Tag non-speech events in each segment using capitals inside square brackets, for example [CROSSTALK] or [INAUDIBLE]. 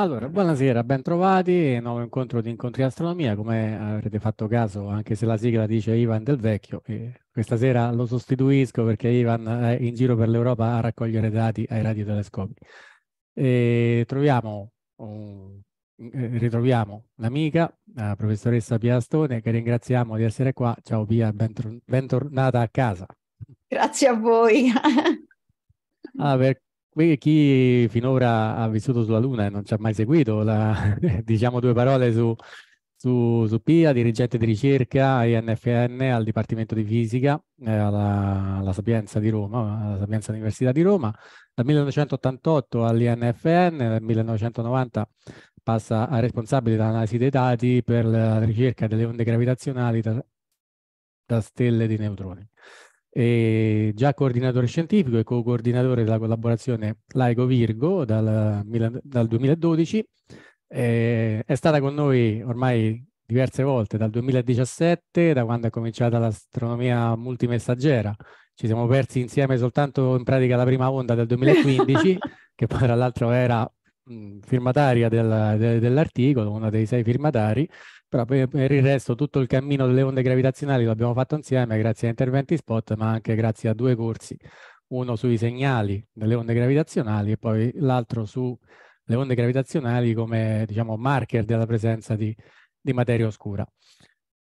Allora, buonasera, ben trovati, nuovo incontro di Incontri Astronomia, come avrete fatto caso, anche se la sigla dice Ivan del Vecchio, questa sera lo sostituisco perché Ivan è in giro per l'Europa a raccogliere dati ai radiotelescopi. E troviamo, um, ritroviamo l'amica, la professoressa Piastone, che ringraziamo di essere qua. Ciao Pia, bentornata a casa. Grazie a voi. Allora, [LAUGHS] ah, per Qui chi finora ha vissuto sulla Luna e non ci ha mai seguito, la, [LAUGHS] diciamo due parole su, su, su, PIA, dirigente di ricerca INFN al Dipartimento di Fisica eh, alla, alla, Sapienza di Roma, alla Sapienza Università di Roma, dal 1988 all'INFN, dal 1990 passa a responsabile dell'analisi dei dati per la ricerca delle onde gravitazionali da, da stelle di neutroni e già coordinatore scientifico e co-coordinatore della collaborazione Laico Virgo dal, dal 2012. Eh, è stata con noi ormai diverse volte, dal 2017, da quando è cominciata l'astronomia multimessaggera. Ci siamo persi insieme soltanto in pratica la prima onda del 2015, [LAUGHS] che poi tra l'altro era mh, firmataria del, de, dell'articolo, una dei sei firmatari, però per, il resto tutto il cammino delle onde gravitazionali l'abbiamo fatto insieme grazie a interventi spot, ma anche grazie a due corsi, uno sui segnali delle onde gravitazionali e poi l'altro sulle onde gravitazionali come diciamo, marker della presenza di, di materia oscura.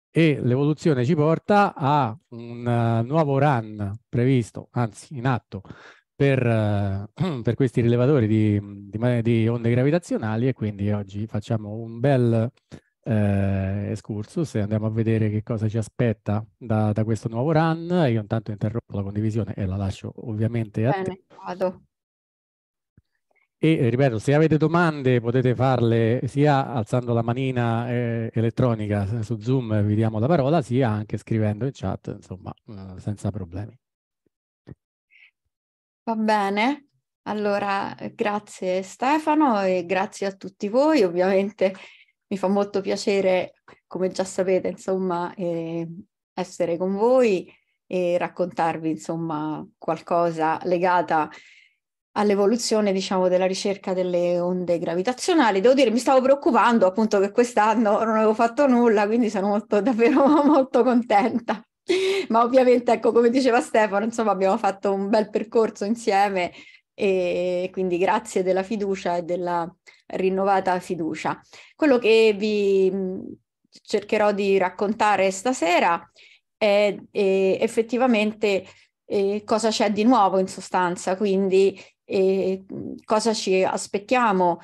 E l'evoluzione ci porta a un uh, nuovo run previsto, anzi in atto, per, uh, [CLEARS THROAT] per questi rilevatori di, di, di onde gravitazionali e quindi oggi facciamo un bel eh, excursus e andiamo a vedere che cosa ci aspetta da, da, questo nuovo run. Io intanto interrompo la condivisione e la lascio ovviamente a Bene, te. Vado. E eh, ripeto, se avete domande potete farle sia alzando la manina eh, elettronica su Zoom, vi diamo la parola, sia anche scrivendo in chat, insomma, eh, senza problemi. Va bene, allora eh, grazie Stefano e grazie a tutti voi, ovviamente mi fa molto piacere, come già sapete, insomma, eh, essere con voi e raccontarvi, insomma, qualcosa legata all'evoluzione, diciamo, della ricerca delle onde gravitazionali. Devo dire, mi stavo preoccupando appunto che quest'anno non avevo fatto nulla, quindi sono molto, [LAUGHS] davvero molto contenta. Ma ovviamente, ecco, come diceva Stefano, insomma, abbiamo fatto un bel percorso insieme e quindi grazie della fiducia e della rinnovata fiducia. Quello che vi mm, cercherò di raccontare stasera è, è effettivamente eh, cosa c'è di nuovo in sostanza, quindi eh, cosa ci aspettiamo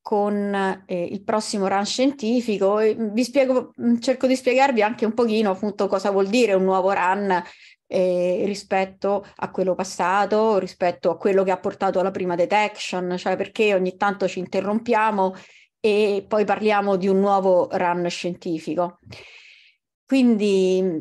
con eh, il prossimo run scientifico. Mm, vi spiego, mm, cerco di spiegarvi anche un pochino appunto cosa vuol dire un nuovo run eh, rispetto a quello passato, rispetto a quello che ha portato alla prima detection, cioè perché ogni tanto ci interrompiamo e poi parliamo di un nuovo run scientifico. Quindi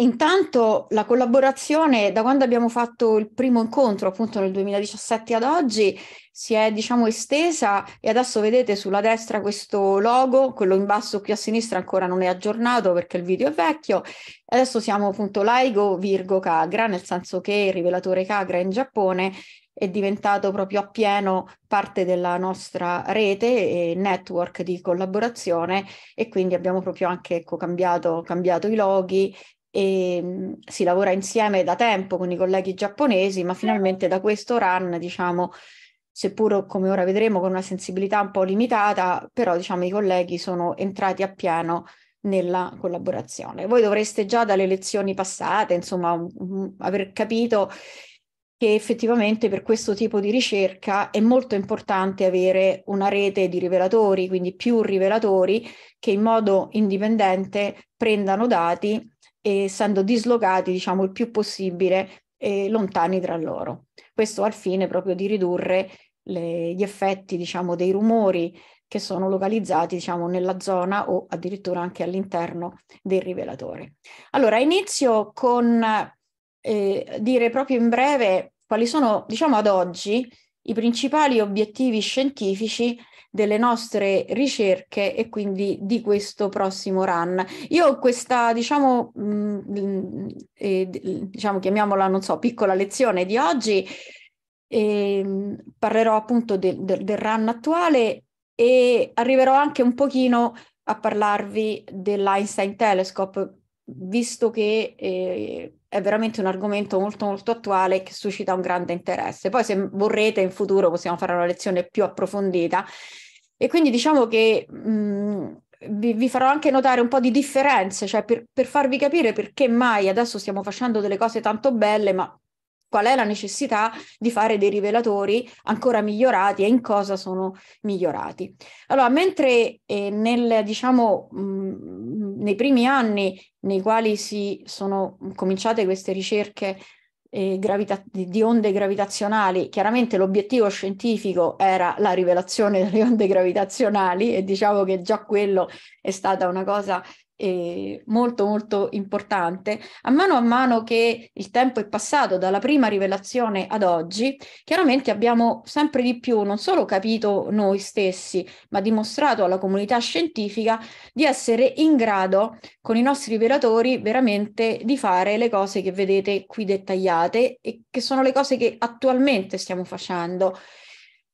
Intanto la collaborazione da quando abbiamo fatto il primo incontro appunto nel 2017 ad oggi si è diciamo estesa e adesso vedete sulla destra questo logo, quello in basso qui a sinistra ancora non è aggiornato perché il video è vecchio. Adesso siamo appunto Laigo Virgo Kagra, nel senso che il rivelatore Kagra in Giappone è diventato proprio appieno parte della nostra rete e network di collaborazione e quindi abbiamo proprio anche ecco, cambiato, cambiato, i loghi e ehm, si lavora insieme da tempo con i colleghi giapponesi, ma finalmente da questo run, diciamo, seppur come ora vedremo con una sensibilità un po' limitata, però diciamo i colleghi sono entrati a pieno nella collaborazione. Voi dovreste già dalle lezioni passate, insomma, aver capito che effettivamente per questo tipo di ricerca è molto importante avere una rete di rivelatori, quindi più rivelatori che in modo indipendente prendano dati essendo dislocati diciamo il più possibile eh, lontani tra loro. Questo al fine proprio di ridurre le, gli effetti diciamo dei rumori che sono localizzati diciamo nella zona o addirittura anche all'interno del rivelatore. Allora inizio con eh, dire proprio in breve quali sono diciamo ad oggi i principali obiettivi scientifici delle nostre ricerche e quindi di questo prossimo run. Io ho questa, diciamo, mh, mm, mm, eh, diciamo chiamiamola, non so, piccola lezione di oggi, eh, parlerò appunto del, del, del run attuale e arriverò anche un pochino a parlarvi dell'Einstein Telescope, visto che eh, è veramente un argomento molto molto attuale che suscita un grande interesse. Poi se vorrete in futuro possiamo fare una lezione più approfondita e quindi diciamo che mh, mm, vi, vi, farò anche notare un po' di differenze, cioè per, per farvi capire perché mai adesso stiamo facendo delle cose tanto belle, ma qual è la necessità di fare dei rivelatori ancora migliorati e in cosa sono migliorati. Allora, mentre eh, nel, diciamo, mh, mm, nei primi anni nei quali si sono cominciate queste ricerche eh, gravita- di onde gravitazionali, chiaramente l'obiettivo scientifico era la rivelazione delle onde gravitazionali e diciamo che già quello è stata una cosa eh, molto molto importante, a mano a mano che il tempo è passato dalla prima rivelazione ad oggi, chiaramente abbiamo sempre di più non solo capito noi stessi, ma dimostrato alla comunità scientifica di essere in grado con i nostri rivelatori veramente di fare le cose che vedete qui dettagliate e che sono le cose che attualmente stiamo facendo.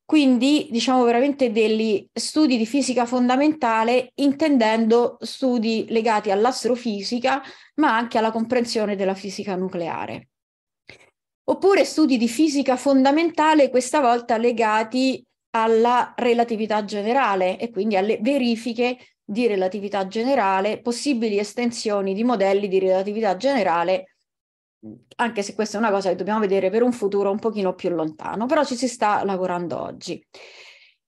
Quindi diciamo veramente degli studi di fisica fondamentale, intendendo studi legati all'astrofisica, ma anche alla comprensione della fisica nucleare. Oppure studi di fisica fondamentale, questa volta legati alla relatività generale e quindi alle verifiche di relatività generale, possibili estensioni di modelli di relatività generale anche se questa è una cosa che dobbiamo vedere per un futuro un pochino più lontano, però ci si sta lavorando oggi.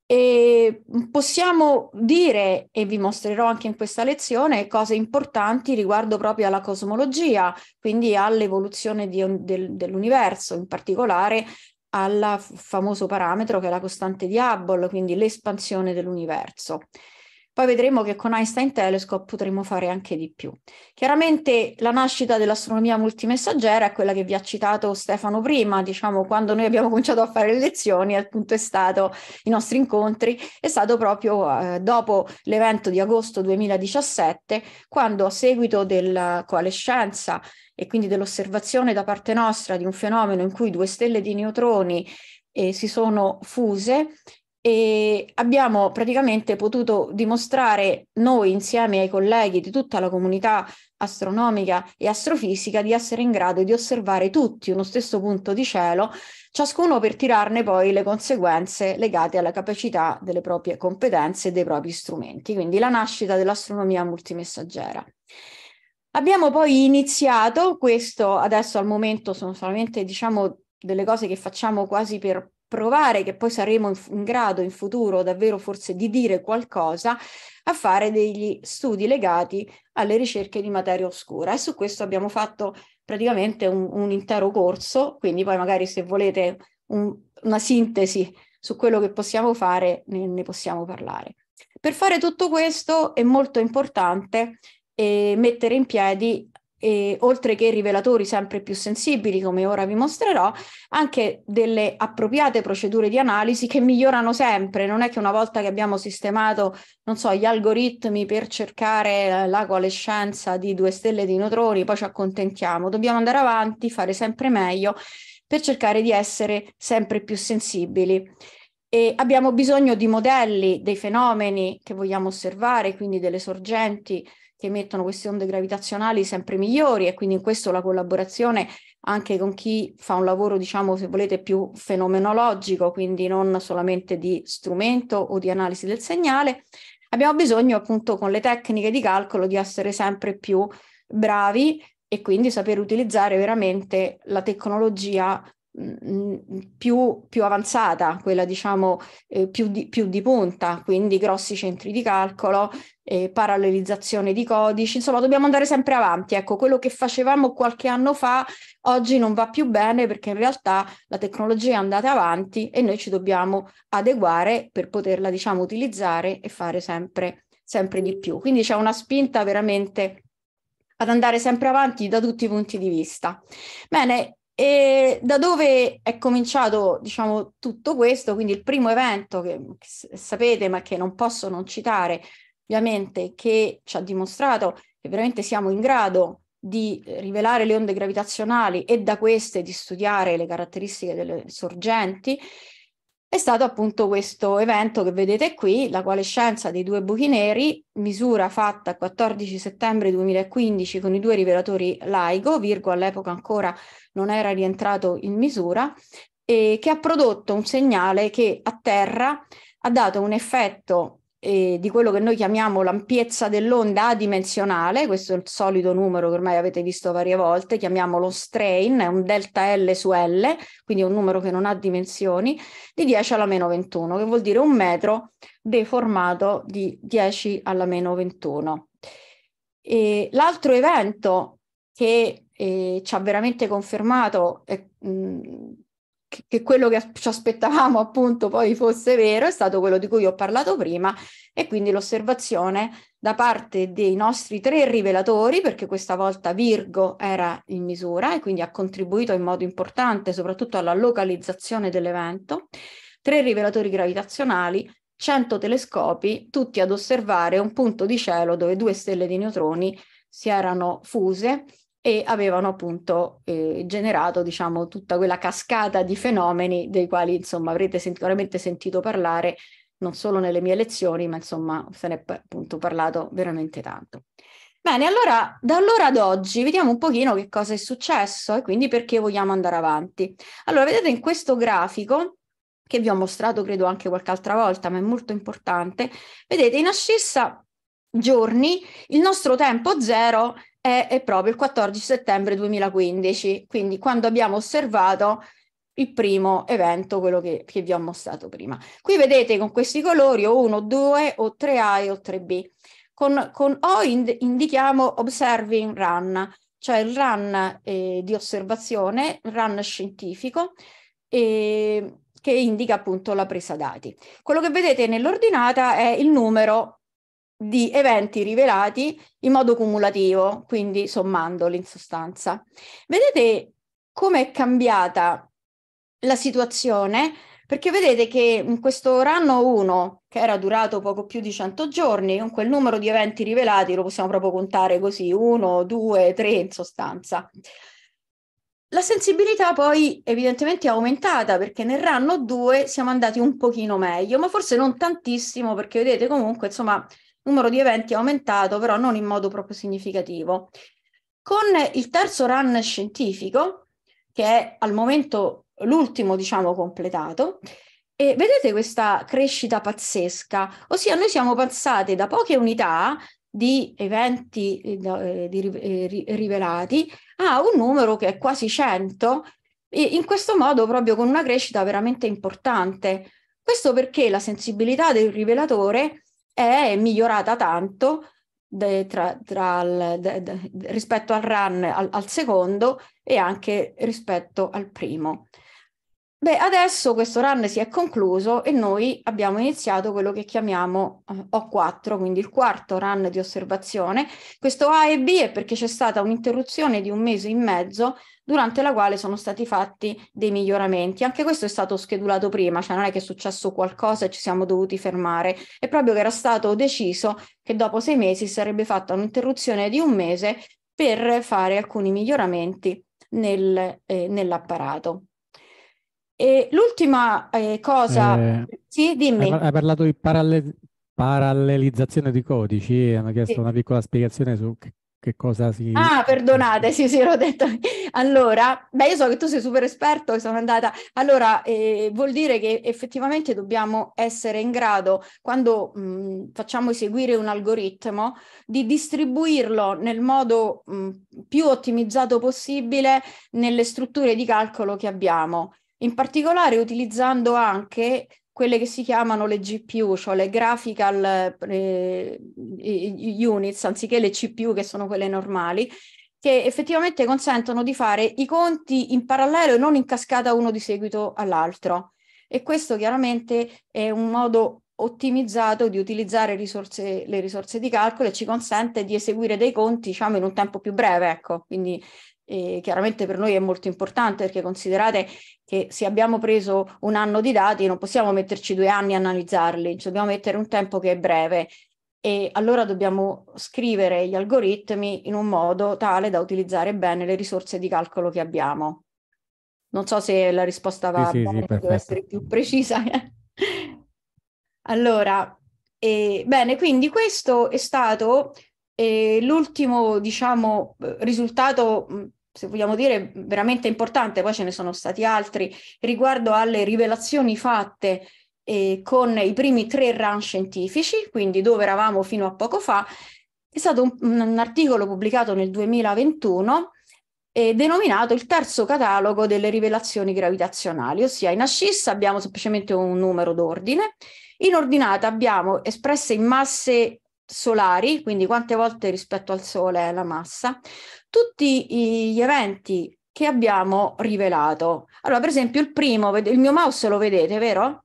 E possiamo dire, e vi mostrerò anche in questa lezione, cose importanti riguardo proprio alla cosmologia, quindi all'evoluzione di, del, dell'universo, in particolare al famoso parametro che è la costante di Hubble, quindi l'espansione dell'universo. Poi vedremo che con Einstein Telescope potremo fare anche di più. Chiaramente la nascita dell'astronomia multimessaggera è quella che vi ha citato Stefano prima, diciamo quando noi abbiamo cominciato a fare le lezioni, appunto è stato i nostri incontri, è stato proprio eh, dopo l'evento di agosto 2017, quando a seguito della coalescenza e quindi dell'osservazione da parte nostra di un fenomeno in cui due stelle di neutroni eh, si sono fuse, e abbiamo praticamente potuto dimostrare noi insieme ai colleghi di tutta la comunità astronomica e astrofisica di essere in grado di osservare tutti uno stesso punto di cielo, ciascuno per tirarne poi le conseguenze legate alla capacità delle proprie competenze e dei propri strumenti, quindi la nascita dell'astronomia multimessaggera. Abbiamo poi iniziato questo, adesso al momento sono solamente diciamo delle cose che facciamo quasi per provare che poi saremo in, in grado in futuro davvero forse di dire qualcosa, a fare degli studi legati alle ricerche di materia oscura. E su questo abbiamo fatto praticamente un, un intero corso, quindi poi magari se volete un, una sintesi su quello che possiamo fare, ne, ne possiamo parlare. Per fare tutto questo è molto importante eh, mettere in piedi e oltre che rivelatori sempre più sensibili, come ora vi mostrerò, anche delle appropriate procedure di analisi che migliorano sempre. Non è che una volta che abbiamo sistemato, non so, gli algoritmi per cercare eh, la coalescenza di due stelle di neutroni, poi ci accontentiamo. Dobbiamo andare avanti, fare sempre meglio per cercare di essere sempre più sensibili. E abbiamo bisogno di modelli dei fenomeni che vogliamo osservare, quindi delle sorgenti che emettono queste onde gravitazionali sempre migliori e quindi in questo la collaborazione anche con chi fa un lavoro, diciamo, se volete, più fenomenologico, quindi non solamente di strumento o di analisi del segnale, abbiamo bisogno appunto con le tecniche di calcolo di essere sempre più bravi e quindi saper utilizzare veramente la tecnologia mm, mm, più, più, avanzata, quella diciamo eh, più, di, più, di, punta, quindi grossi centri di calcolo, eh, parallelizzazione di codici, insomma dobbiamo andare sempre avanti. Ecco, quello che facevamo qualche anno fa oggi non va più bene perché in realtà la tecnologia è andata avanti e noi ci dobbiamo adeguare per poterla, diciamo, utilizzare e fare sempre, sempre di più. Quindi c'è una spinta veramente ad andare sempre avanti da tutti i punti di vista. Bene, e da dove è cominciato, diciamo, tutto questo? Quindi il primo evento che, che sapete, ma che non posso non citare, ovviamente che ci ha dimostrato che veramente siamo in grado di rivelare le onde gravitazionali e da queste di studiare le caratteristiche delle sorgenti, è stato appunto questo evento che vedete qui, la quale scienza dei due buchi neri, misura fatta il 14 settembre 2015 con i due rivelatori LIGO, Virgo all'epoca ancora non era rientrato in misura, e che ha prodotto un segnale che a Terra ha dato un effetto eh, di quello che noi chiamiamo l'ampiezza dell'onda adimensionale, questo è il solito numero che ormai avete visto varie volte, chiamiamolo strain, è un delta L su L, quindi un numero che non ha dimensioni, di 10 alla meno 21, che vuol dire un metro deformato di 10 alla meno 21. l'altro evento che eh, ci ha veramente confermato eh, mh, che quello che ci aspettavamo appunto poi fosse vero è stato quello di cui ho parlato prima e quindi l'osservazione da parte dei nostri tre rivelatori, perché questa volta Virgo era in misura e quindi ha contribuito in modo importante soprattutto alla localizzazione dell'evento, tre rivelatori gravitazionali, 100 telescopi, tutti ad osservare un punto di cielo dove due stelle di neutroni si erano fuse e avevano appunto eh, generato diciamo tutta quella cascata di fenomeni dei quali insomma avrete sicuramente sentito parlare non solo nelle mie lezioni ma insomma se ne è appunto parlato veramente tanto. Bene, allora da allora ad oggi vediamo un pochino che cosa è successo e quindi perché vogliamo andare avanti. Allora vedete in questo grafico che vi ho mostrato credo anche qualche altra volta ma è molto importante, vedete in ascissa giorni il nostro tempo zero è, è proprio il 14 settembre 2015, quindi quando abbiamo osservato il primo evento, quello che, che, vi ho mostrato prima. Qui vedete con questi colori o 1, 2 o 3A e o 3B. Con, con O ind- indichiamo observing run, cioè il run eh, di osservazione, run scientifico, eh, che indica appunto la presa dati. Quello che vedete nell'ordinata è il numero di eventi rivelati in modo cumulativo, quindi sommandoli in sostanza. Vedete come è cambiata la situazione? Perché vedete che in questo ranno 1, che era durato poco più di 100 giorni, con quel numero di eventi rivelati lo possiamo proprio contare così, 1, 2, 3 in sostanza. La sensibilità poi evidentemente è aumentata perché nel ranno 2 siamo andati un pochino meglio, ma forse non tantissimo perché vedete comunque insomma numero di eventi è aumentato, però non in modo proprio significativo. Con il terzo run scientifico, che è al momento l'ultimo, diciamo, completato, e vedete questa crescita pazzesca, ossia noi siamo passati da poche unità di eventi eh, eh di, eh, rivelati a un numero che è quasi 100, e in questo modo proprio con una crescita veramente importante. Questo perché la sensibilità del rivelatore è migliorata tanto de, tra, tra il, de, de, rispetto al run al, al, secondo e anche rispetto al primo. Beh, adesso questo run si è concluso e noi abbiamo iniziato quello che chiamiamo eh, O4, quindi il quarto run di osservazione. Questo A e B è perché c'è stata un'interruzione di un mese e mezzo durante la quale sono stati fatti dei miglioramenti. Anche questo è stato schedulato prima, cioè non è che è successo qualcosa e ci siamo dovuti fermare, è proprio che era stato deciso che dopo sei mesi sarebbe fatta un'interruzione di un mese per fare alcuni miglioramenti nel, eh, nell'apparato. E l'ultima eh, cosa, eh, sì, dimmi. Hai, hai parlato di paralle- parallelizzazione di codici hanno chiesto sì. una piccola spiegazione su che, che cosa si... Ah, perdonate, sì, sì, [LAUGHS] l'ho detto. Allora, beh, io so che tu sei super esperto, sono andata... Allora, eh, vuol dire che effettivamente dobbiamo essere in grado, quando mh, mm, facciamo eseguire un algoritmo, di distribuirlo nel modo mh, mm, più ottimizzato possibile nelle strutture di calcolo che abbiamo in particolare utilizzando anche quelle che si chiamano le GPU, cioè le graphical eh, units, anziché le CPU che sono quelle normali, che effettivamente consentono di fare i conti in parallelo e non in cascata uno di seguito all'altro. E questo chiaramente è un modo ottimizzato di utilizzare risorse, le risorse di calcolo e ci consente di eseguire dei conti diciamo in un tempo più breve ecco quindi e chiaramente per noi è molto importante perché considerate che se abbiamo preso un anno di dati non possiamo metterci due anni a analizzarli, ci dobbiamo mettere un tempo che è breve e allora dobbiamo scrivere gli algoritmi in un modo tale da utilizzare bene le risorse di calcolo che abbiamo. Non so se la risposta va sì, bene, sì, deve essere più precisa. [LAUGHS] allora, eh, bene, quindi questo è stato eh, l'ultimo, diciamo, eh, risultato se vogliamo dire, veramente importante, poi ce ne sono stati altri, riguardo alle rivelazioni fatte eh, con i primi tre run scientifici, quindi dove eravamo fino a poco fa, è stato un, un articolo pubblicato nel 2021 eh, denominato il terzo catalogo delle rivelazioni gravitazionali, ossia in ascissa abbiamo semplicemente un numero d'ordine, in ordinata abbiamo espresse in masse solari, quindi quante volte rispetto al Sole la massa, tutti gli eventi che abbiamo rivelato. Allora, per esempio, il primo, il mio mouse lo vedete, vero?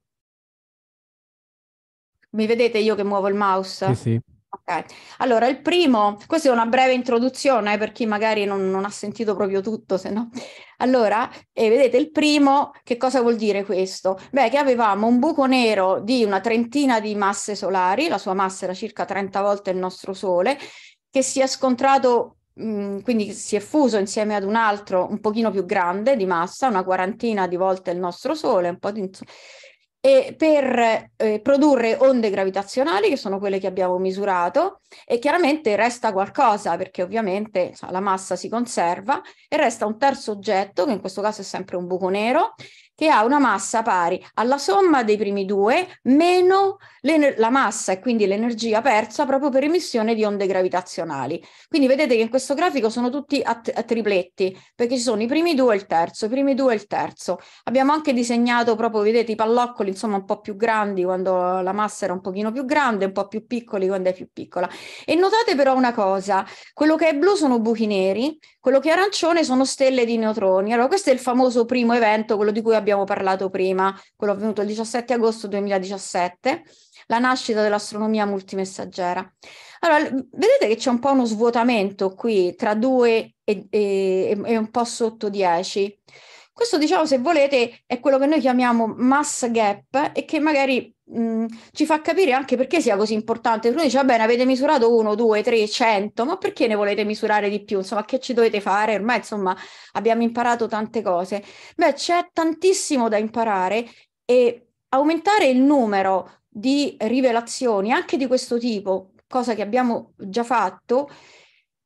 Mi vedete io che muovo il mouse? Sì, sì. Okay. Allora, il primo, questa è una breve introduzione eh, per chi magari non, non ha sentito proprio tutto, se no. Allora, eh, vedete, il primo, che cosa vuol dire questo? Beh, che avevamo un buco nero di una trentina di masse solari, la sua massa era circa 30 volte il nostro Sole, che si è scontrato mm, quindi si è fuso insieme ad un altro un pochino più grande di massa, una quarantina di volte il nostro Sole, un po' di, e per eh, produrre onde gravitazionali, che sono quelle che abbiamo misurato, e chiaramente resta qualcosa, perché ovviamente sa, la massa si conserva, e resta un terzo oggetto, che in questo caso è sempre un buco nero, che ha una massa pari alla somma dei primi due meno la massa e quindi l'energia persa proprio per emissione di onde gravitazionali. Quindi vedete che in questo grafico sono tutti a, a tripletti, perché ci sono i primi due e il terzo, i primi due e il terzo. Abbiamo anche disegnato proprio, vedete, i palloccoli insomma un po' più grandi quando la massa era un pochino più grande, un po' più piccoli quando è più piccola. E notate però una cosa, quello che è blu sono buchi neri, quello che è arancione sono stelle di neutroni. Allora questo è il famoso primo evento, quello di cui abbiamo abbiamo parlato prima, quello avvenuto il 17 agosto 2017, la nascita dell'astronomia multimessaggera. Allora, vedete che c'è un po' uno svuotamento qui tra 2 e, e, e un po' sotto 10. Questo, diciamo, se volete, è quello che noi chiamiamo mass gap e che magari mh, mm, ci fa capire anche perché sia così importante. Uno dice, va bene, avete misurato 1, 2, 3, 100, ma perché ne volete misurare di più? Insomma, che ci dovete fare? Ormai, insomma, abbiamo imparato tante cose. Beh, c'è tantissimo da imparare e aumentare il numero di rivelazioni anche di questo tipo, cosa che abbiamo già fatto,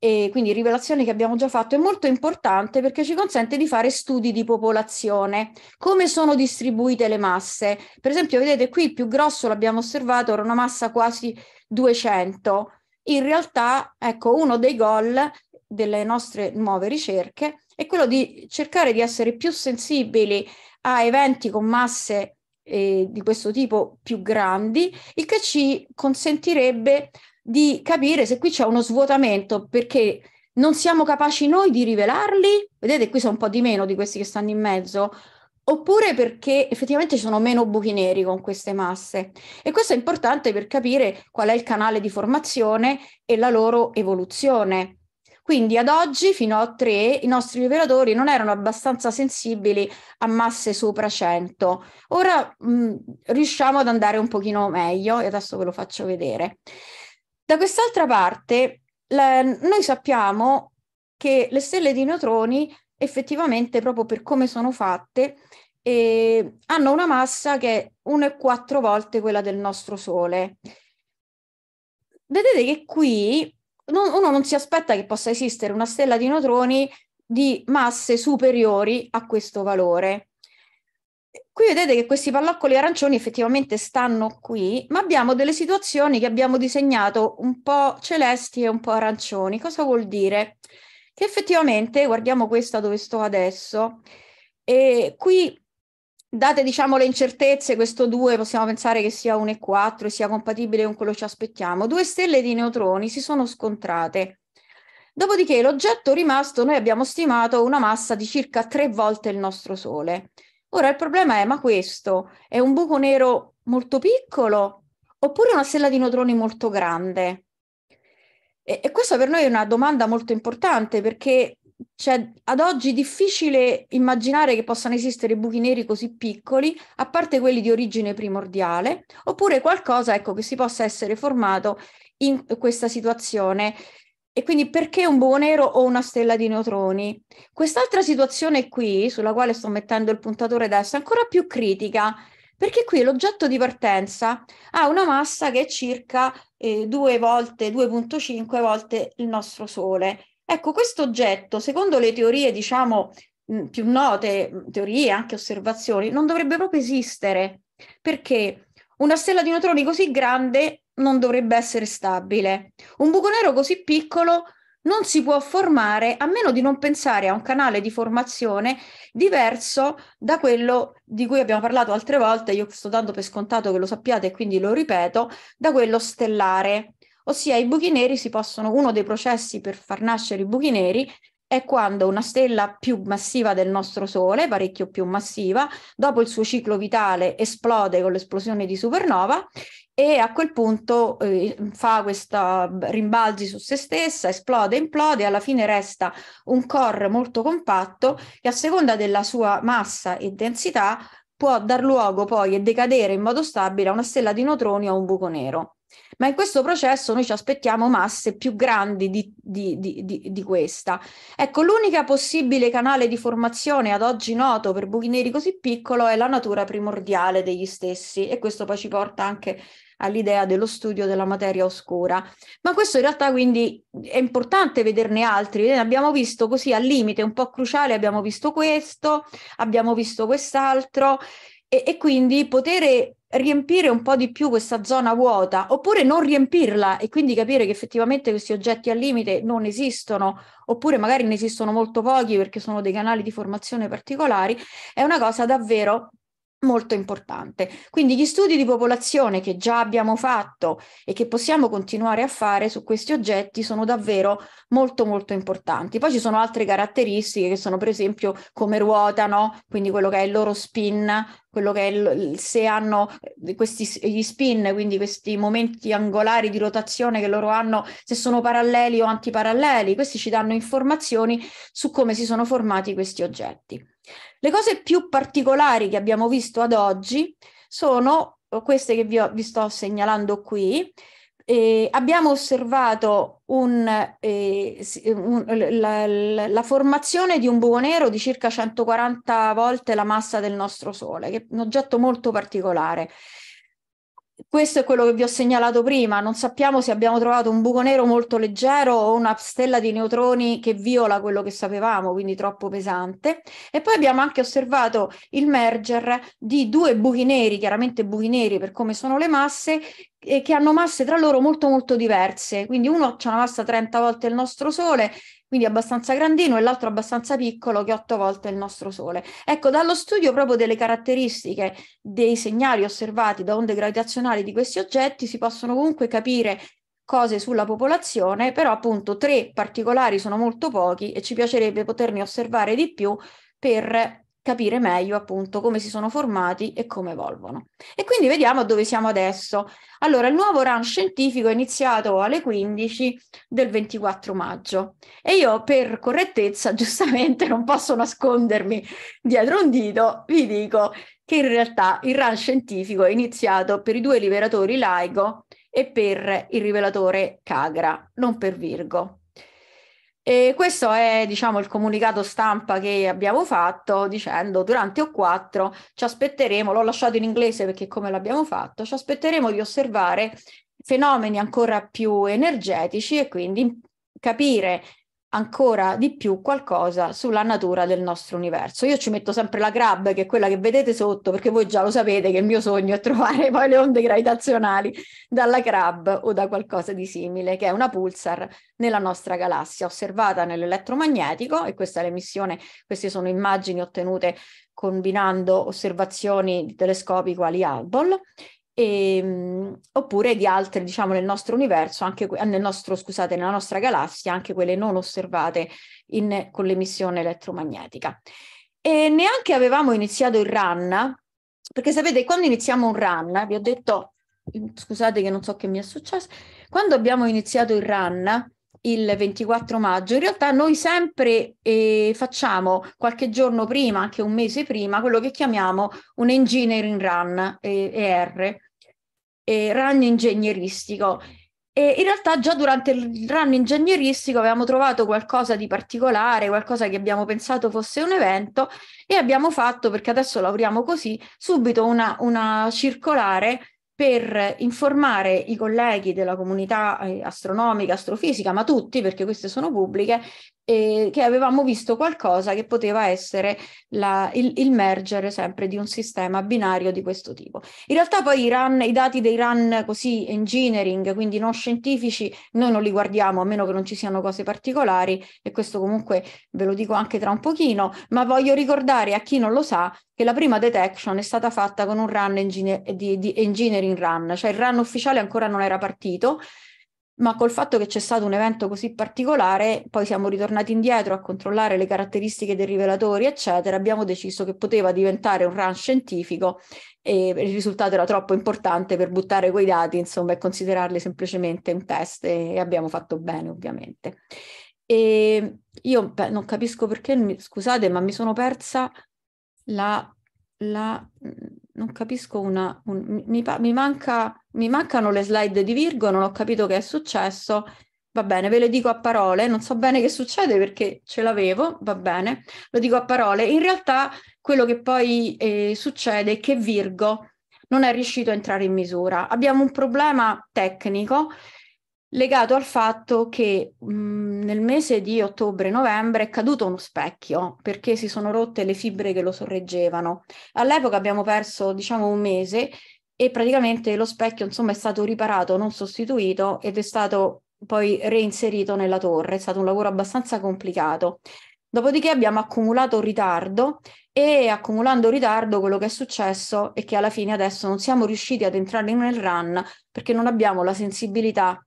e quindi rivelazioni che abbiamo già fatto, è molto importante perché ci consente di fare studi di popolazione, come sono distribuite le masse. Per esempio, vedete qui il più grosso l'abbiamo osservato, era una massa quasi 200. In realtà, ecco, uno dei goal delle nostre nuove ricerche è quello di cercare di essere più sensibili a eventi con masse eh, di questo tipo più grandi, il che ci consentirebbe di capire se qui c'è uno svuotamento perché non siamo capaci noi di rivelarli, vedete qui sono un po' di meno di questi che stanno in mezzo, oppure perché effettivamente ci sono meno buchi neri con queste masse. E questo è importante per capire qual è il canale di formazione e la loro evoluzione. Quindi ad oggi, fino a 3, i nostri rivelatori non erano abbastanza sensibili a masse sopra 100. Ora mh, mm, riusciamo ad andare un pochino meglio e adesso ve lo faccio vedere. Da quest'altra parte, la, noi sappiamo che le stelle di neutroni effettivamente proprio per come sono fatte eh, hanno una massa che è 1,4 volte quella del nostro Sole. Vedete che qui non, uno non si aspetta che possa esistere una stella di neutroni di masse superiori a questo valore. Qui vedete che questi palloccoli arancioni effettivamente stanno qui, ma abbiamo delle situazioni che abbiamo disegnato un po' celesti e un po' arancioni. Cosa vuol dire? Che effettivamente, guardiamo questa dove sto adesso, e qui date diciamo le incertezze, questo 2 possiamo pensare che sia 1 e 4 e sia compatibile con quello che ci aspettiamo, due stelle di neutroni si sono scontrate. Dopodiché l'oggetto rimasto noi abbiamo stimato una massa di circa tre volte il nostro Sole. Ora il problema è, ma questo è un buco nero molto piccolo oppure una stella di neutroni molto grande? E, e questa per noi è una domanda molto importante perché cioè, ad oggi è difficile immaginare che possano esistere buchi neri così piccoli, a parte quelli di origine primordiale, oppure qualcosa ecco, che si possa essere formato in questa situazione e quindi perché un buco nero o una stella di neutroni? Quest'altra situazione qui, sulla quale sto mettendo il puntatore destro, è ancora più critica, perché qui l'oggetto di partenza ha una massa che è circa eh, 2 volte, 2.5 volte il nostro Sole. Ecco, questo oggetto, secondo le teorie, diciamo, mh, mm, più note, mm, teorie, anche osservazioni, non dovrebbe proprio esistere, perché una stella di neutroni così grande non dovrebbe essere stabile. Un buco nero così piccolo non si può formare a meno di non pensare a un canale di formazione diverso da quello di cui abbiamo parlato altre volte, io sto dando per scontato che lo sappiate e quindi lo ripeto, da quello stellare. Ossia i buchi neri si possono, uno dei processi per far nascere i buchi neri è quando una stella più massiva del nostro Sole, parecchio più massiva, dopo il suo ciclo vitale esplode con l'esplosione di supernova e a quel punto eh, fa questa rimbalzi su se stessa, esplode, implode, e alla fine resta un core molto compatto che a seconda della sua massa e densità può dar luogo poi e decadere in modo stabile a una stella di neutroni o a un buco nero. Ma in questo processo noi ci aspettiamo masse più grandi di, di, di, di questa. Ecco, l'unica possibile canale di formazione ad oggi noto per buchi neri così piccolo è la natura primordiale degli stessi e questo poi ci porta anche all'idea dello studio della materia oscura. Ma questo in realtà quindi è importante vederne altri, abbiamo visto così al limite, un po' cruciale, abbiamo visto questo, abbiamo visto quest'altro e, e quindi poter riempire un po' di più questa zona vuota oppure non riempirla e quindi capire che effettivamente questi oggetti al limite non esistono oppure magari ne esistono molto pochi perché sono dei canali di formazione particolari è una cosa davvero molto importante. Quindi gli studi di popolazione che già abbiamo fatto e che possiamo continuare a fare su questi oggetti sono davvero molto molto importanti. Poi ci sono altre caratteristiche che sono per esempio come ruotano, quindi quello che è il loro spin, quello che è il, se hanno eh, questi gli spin, quindi questi momenti angolari di rotazione che loro hanno, se sono paralleli o antiparalleli, questi ci danno informazioni su come si sono formati questi oggetti. Le cose più particolari che abbiamo visto ad oggi sono eh, queste che vi, ho, vi sto segnalando qui. Eh, abbiamo osservato un, eh, un, la, la, la, formazione di un buco nero di circa 140 volte la massa del nostro Sole, che è un oggetto molto particolare questo è quello che vi ho segnalato prima, non sappiamo se abbiamo trovato un buco nero molto leggero o una stella di neutroni che viola quello che sapevamo, quindi troppo pesante. E poi abbiamo anche osservato il merger di due buchi neri, chiaramente buchi neri per come sono le masse, e che hanno masse tra loro molto molto diverse. Quindi uno ha una massa 30 volte il nostro Sole quindi abbastanza grandino e l'altro abbastanza piccolo che è otto volte il nostro Sole. Ecco, dallo studio proprio delle caratteristiche dei segnali osservati da onde gravitazionali di questi oggetti si possono comunque capire cose sulla popolazione, però appunto tre particolari sono molto pochi e ci piacerebbe poterne osservare di più per capire meglio appunto come si sono formati e come evolvono. E quindi vediamo dove siamo adesso. Allora, il nuovo run scientifico è iniziato alle 15 del 24 maggio e io per correttezza, [LAUGHS] giustamente non posso nascondermi dietro un dito, vi dico che in realtà il run scientifico è iniziato per i due rivelatori Laigo e per il rivelatore Cagra, non per Virgo. E questo è, diciamo, il comunicato stampa che abbiamo fatto dicendo durante O4 ci aspetteremo, l'ho lasciato in inglese perché come l'abbiamo fatto, ci aspetteremo di osservare fenomeni ancora più energetici e quindi capire ancora di più qualcosa sulla natura del nostro universo. Io ci metto sempre la grab, che è quella che vedete sotto, perché voi già lo sapete che il mio sogno è trovare [LAUGHS] poi le onde gravitazionali dalla crab o da qualcosa di simile, che è una pulsar nella nostra galassia, osservata nell'elettromagnetico, e questa è l'emissione, queste sono immagini ottenute combinando osservazioni di telescopi quali Hubble e, ehm, oppure di altre, diciamo, nel nostro universo, anche nel nostro, scusate, nella nostra galassia, anche quelle non osservate in, con l'emissione elettromagnetica. E neanche avevamo iniziato il RAN, perché sapete, quando iniziamo un RAN, vi ho detto, mm, scusate che non so che mi è successo, quando abbiamo iniziato il RAN, il 24 maggio, in realtà noi sempre eh, facciamo qualche giorno prima, anche un mese prima, quello che chiamiamo un engineering run eh, eh, run ingegneristico. E in realtà già durante il run ingegneristico avevamo trovato qualcosa di particolare, qualcosa che abbiamo pensato fosse un evento e abbiamo fatto, perché adesso lavoriamo così, subito una, una circolare per informare i colleghi della comunità eh, astronomica, astrofisica, ma tutti, perché queste sono pubbliche, eh, che avevamo visto qualcosa che poteva essere la, il, il, merger sempre di un sistema binario di questo tipo. In realtà poi i, run, i dati dei run così engineering, quindi non scientifici, noi non li guardiamo a meno che non ci siano cose particolari e questo comunque ve lo dico anche tra un pochino, ma voglio ricordare a chi non lo sa che la prima detection è stata fatta con un run engine- di, di engineering run, cioè il run ufficiale ancora non era partito ma col fatto che c'è stato un evento così particolare, poi siamo ritornati indietro a controllare le caratteristiche dei rivelatori, eccetera, abbiamo deciso che poteva diventare un run scientifico e il risultato era troppo importante per buttare quei dati, insomma, e considerarli semplicemente un test e abbiamo fatto bene, ovviamente. E io beh, non capisco perché, scusate, ma mi sono persa la... la mm, non capisco una... Un, mi, mi manca mi mancano le slide di Virgo, non ho capito che è successo. Va bene, ve le dico a parole, non so bene che succede perché ce l'avevo, va bene, lo dico a parole. In realtà quello che poi eh, succede è che Virgo non è riuscito a entrare in misura. Abbiamo un problema tecnico legato al fatto che mh, mm, nel mese di ottobre-novembre è caduto uno specchio perché si sono rotte le fibre che lo sorreggevano. All'epoca abbiamo perso diciamo un mese e praticamente lo specchio insomma è stato riparato, non sostituito ed è stato poi reinserito nella torre, è stato un lavoro abbastanza complicato. Dopodiché abbiamo accumulato ritardo e accumulando ritardo quello che è successo è che alla fine adesso non siamo riusciti ad entrare nel run perché non abbiamo la sensibilità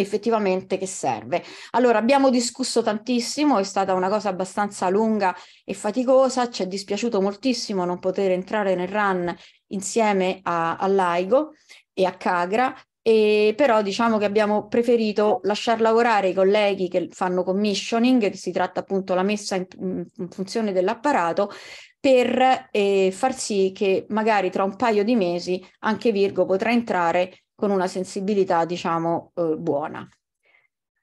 effettivamente che serve. Allora abbiamo discusso tantissimo, è stata una cosa abbastanza lunga e faticosa, ci è dispiaciuto moltissimo non poter entrare nel run insieme a, a Laigo e a Cagra, e però diciamo che abbiamo preferito lasciar lavorare i colleghi che fanno commissioning, che si tratta appunto la messa in, in funzione dell'apparato, per eh, far sì che magari tra un paio di mesi anche Virgo potrà entrare con una sensibilità, diciamo, eh, buona.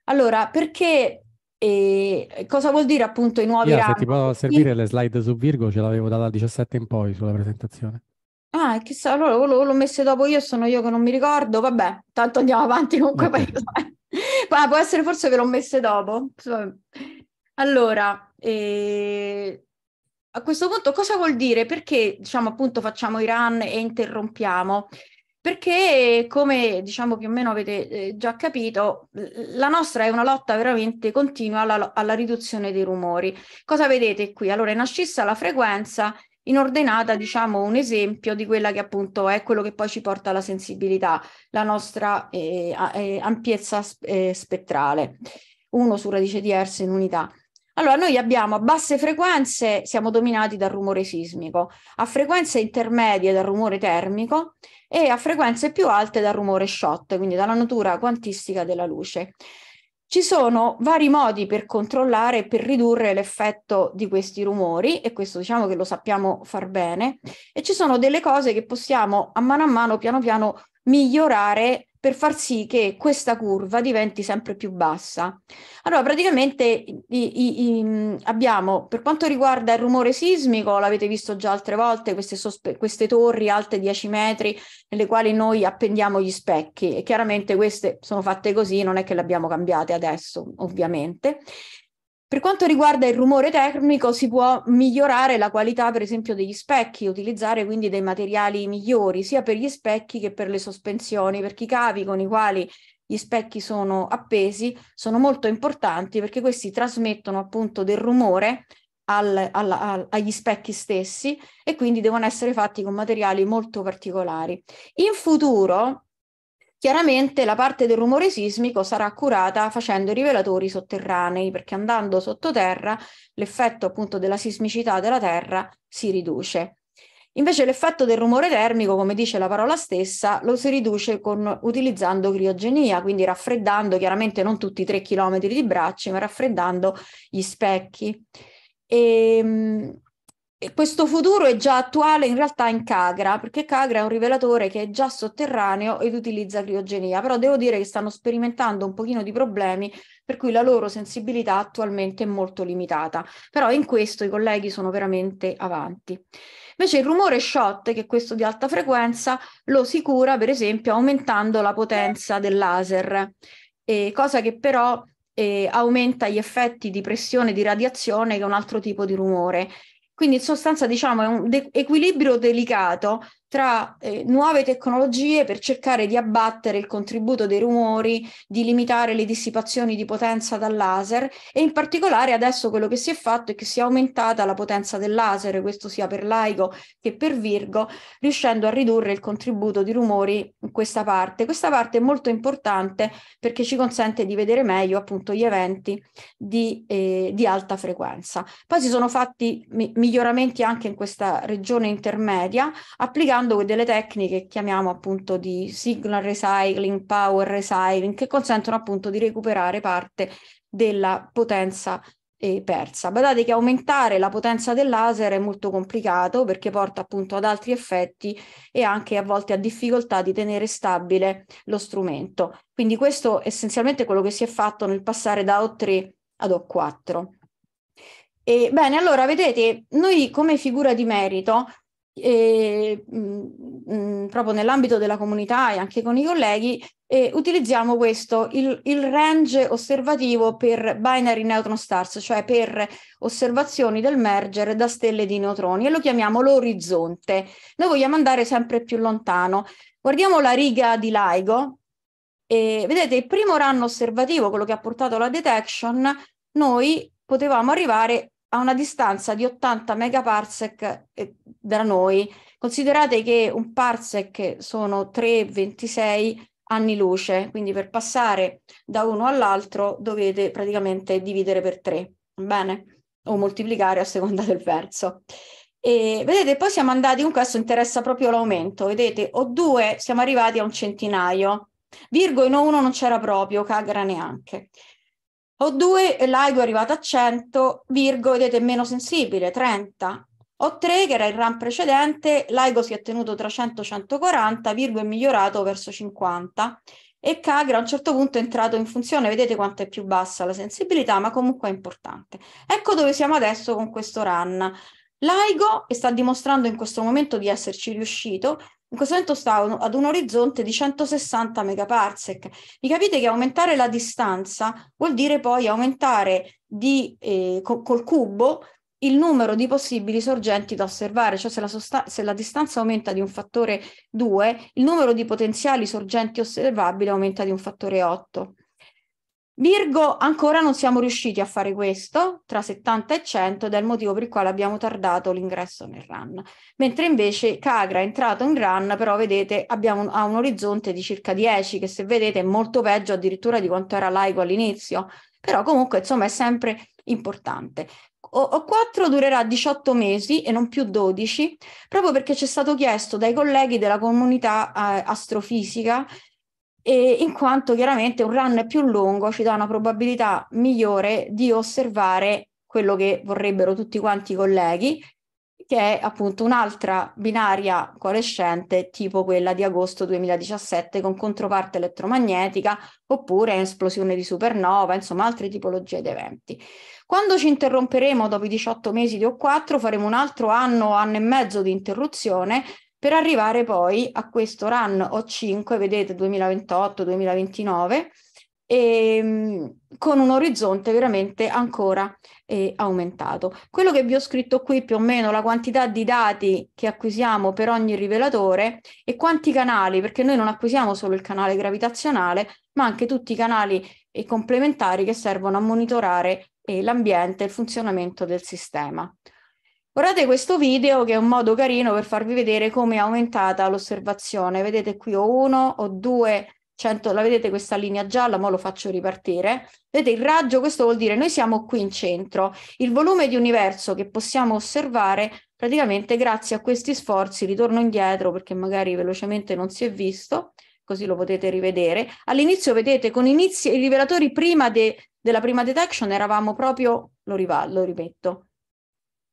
Allora, perché e eh, cosa vuol dire appunto i nuovi yeah, rami? Se ti può servire le slide su Virgo, ce l'avevo dalla 17 in poi sulla presentazione. Ah, chissà, allora l'ho, l'ho messo dopo io, sono io che non mi ricordo, vabbè, tanto andiamo avanti comunque. [LAUGHS] Okay. ah, può essere forse che l'ho messo dopo. Allora, eh, a questo punto cosa vuol dire? Perché diciamo appunto facciamo i run e interrompiamo? perché come diciamo più o meno avete eh, già capito, la nostra è una lotta veramente continua alla, alla, riduzione dei rumori. Cosa vedete qui? Allora, in ascissa la frequenza inordinata, diciamo un esempio di quella che appunto è quello che poi ci porta alla sensibilità, la nostra eh, eh ampiezza eh, spettrale, 1 su radice di Hertz in unità. Allora, noi abbiamo a basse frequenze, siamo dominati dal rumore sismico, a frequenze intermedie dal rumore termico e a frequenze più alte dal rumore shot, quindi dalla natura quantistica della luce. Ci sono vari modi per controllare e per ridurre l'effetto di questi rumori e questo diciamo che lo sappiamo far bene e ci sono delle cose che possiamo a mano a mano, piano piano migliorare per far sì che questa curva diventi sempre più bassa. Allora, praticamente i, i, i, abbiamo, per quanto riguarda il rumore sismico, l'avete visto già altre volte, queste, sospe- queste torri alte 10 metri nelle quali noi appendiamo gli specchi e chiaramente queste sono fatte così, non è che le abbiamo cambiate adesso, ovviamente. Per quanto riguarda il rumore termico, si può migliorare la qualità, per esempio, degli specchi, utilizzare quindi dei materiali migliori sia per gli specchi che per le sospensioni, perché i cavi con i quali gli specchi sono appesi sono molto importanti perché questi trasmettono appunto del rumore al, al, al, agli specchi stessi e quindi devono essere fatti con materiali molto particolari. In futuro Chiaramente la parte del rumore sismico sarà curata facendo rivelatori sotterranei, perché andando sottoterra l'effetto appunto della sismicità della terra si riduce. Invece l'effetto del rumore termico, come dice la parola stessa, lo si riduce con, utilizzando criogenia, quindi raffreddando chiaramente non tutti i 3 km di bracci, ma raffreddando gli specchi. E, ehm, e questo futuro è già attuale in realtà in Cagra, perché Cagra è un rivelatore che è già sotterraneo ed utilizza criogenia, però devo dire che stanno sperimentando un pochino di problemi per cui la loro sensibilità attualmente è molto limitata, però in questo i colleghi sono veramente avanti. Invece il rumore shot, che è questo di alta frequenza, lo si cura per esempio aumentando la potenza del laser, eh, cosa che però eh, aumenta gli effetti di pressione di radiazione che è un altro tipo di rumore quindi in sostanza diciamo è un de- equilibrio delicato tra eh, nuove tecnologie per cercare di abbattere il contributo dei rumori, di limitare le dissipazioni di potenza dal laser e in particolare adesso quello che si è fatto è che si è aumentata la potenza del laser, questo sia per LIGO che per Virgo, riuscendo a ridurre il contributo di rumori in questa parte. Questa parte è molto importante perché ci consente di vedere meglio appunto gli eventi di, eh, di alta frequenza. Poi si sono fatti mi- miglioramenti anche in questa regione intermedia applicando utilizzando delle tecniche che chiamiamo appunto di signal recycling, power recycling, che consentono appunto di recuperare parte della potenza eh, persa. Guardate che aumentare la potenza del laser è molto complicato perché porta appunto ad altri effetti e anche a volte a difficoltà di tenere stabile lo strumento. Quindi questo essenzialmente è quello che si è fatto nel passare da O3 ad O4. E, bene, allora vedete, noi come figura di merito e, mh, mm, mh, mm, proprio nell'ambito della comunità e anche con i colleghi, e utilizziamo questo, il, il, range osservativo per binary neutron stars, cioè per osservazioni del merger da stelle di neutroni e lo chiamiamo l'orizzonte. Noi vogliamo andare sempre più lontano. Guardiamo la riga di LIGO e vedete il primo run osservativo, quello che ha portato alla detection, noi potevamo arrivare a una distanza di 80 megaparsec eh, da noi. Considerate che un parsec sono 3,26 anni luce, quindi per passare da uno all'altro dovete praticamente dividere per 3, bene? O moltiplicare a seconda del verso. E vedete, poi siamo andati, comunque questo interessa proprio l'aumento, vedete, o due siamo arrivati a un centinaio, Virgo in O1 non c'era proprio, Cagra neanche. O2 l'AIGO è arrivato a 100, Virgo vedete è meno sensibile, 30. O3 che era il RAM precedente, l'AIGO si è tenuto tra 100 e 140, Virgo è migliorato verso 50 e Kagra a un certo punto è entrato in funzione, vedete quanto è più bassa la sensibilità, ma comunque è importante. Ecco dove siamo adesso con questo RAN. L'AIGO sta dimostrando in questo momento di esserci riuscito, in questo momento sta ad un orizzonte di 160 megaparsec. Mi capite che aumentare la distanza vuol dire poi aumentare di, eh, co- col cubo il numero di possibili sorgenti da osservare, cioè se la, sosta- se la distanza aumenta di un fattore 2, il numero di potenziali sorgenti osservabili aumenta di un fattore 8. Virgo, ancora non siamo riusciti a fare questo tra 70 e 100 ed è il motivo per il quale abbiamo tardato l'ingresso nel run. Mentre invece Cagra è entrato in run, però vedete abbiamo un, ha un orizzonte di circa 10 che se vedete è molto peggio addirittura di quanto era laico all'inizio, però comunque insomma è sempre importante. O4 durerà 18 mesi e non più 12, proprio perché ci è stato chiesto dai colleghi della comunità eh, astrofisica e in quanto chiaramente un run più lungo ci dà una probabilità migliore di osservare quello che vorrebbero tutti quanti i colleghi, che è appunto un'altra binaria coalescente tipo quella di agosto 2017 con controparte elettromagnetica oppure esplosione di supernova, insomma altre tipologie di eventi. Quando ci interromperemo dopo i 18 mesi di O4 faremo un altro anno, o anno e mezzo di interruzione per arrivare poi a questo RAN O5, vedete 2028-2029, e, ehm, con un orizzonte veramente ancora eh, aumentato. Quello che vi ho scritto qui più o meno la quantità di dati che acquisiamo per ogni rivelatore e quanti canali, perché noi non acquisiamo solo il canale gravitazionale, ma anche tutti i canali eh, complementari che servono a monitorare eh, l'ambiente e il funzionamento del sistema. Guardate questo video che è un modo carino per farvi vedere come è aumentata l'osservazione. Vedete qui ho uno, ho due, 100, la vedete questa linea gialla, mo lo faccio ripartire. Vedete il raggio, questo vuol dire noi siamo qui in centro. Il volume di universo che possiamo osservare praticamente grazie a questi sforzi, ritorno indietro perché magari velocemente non si è visto, così lo potete rivedere. All'inizio vedete con inizi, i rivelatori prima de, della prima detection eravamo proprio, lo, riva, lo rimetto,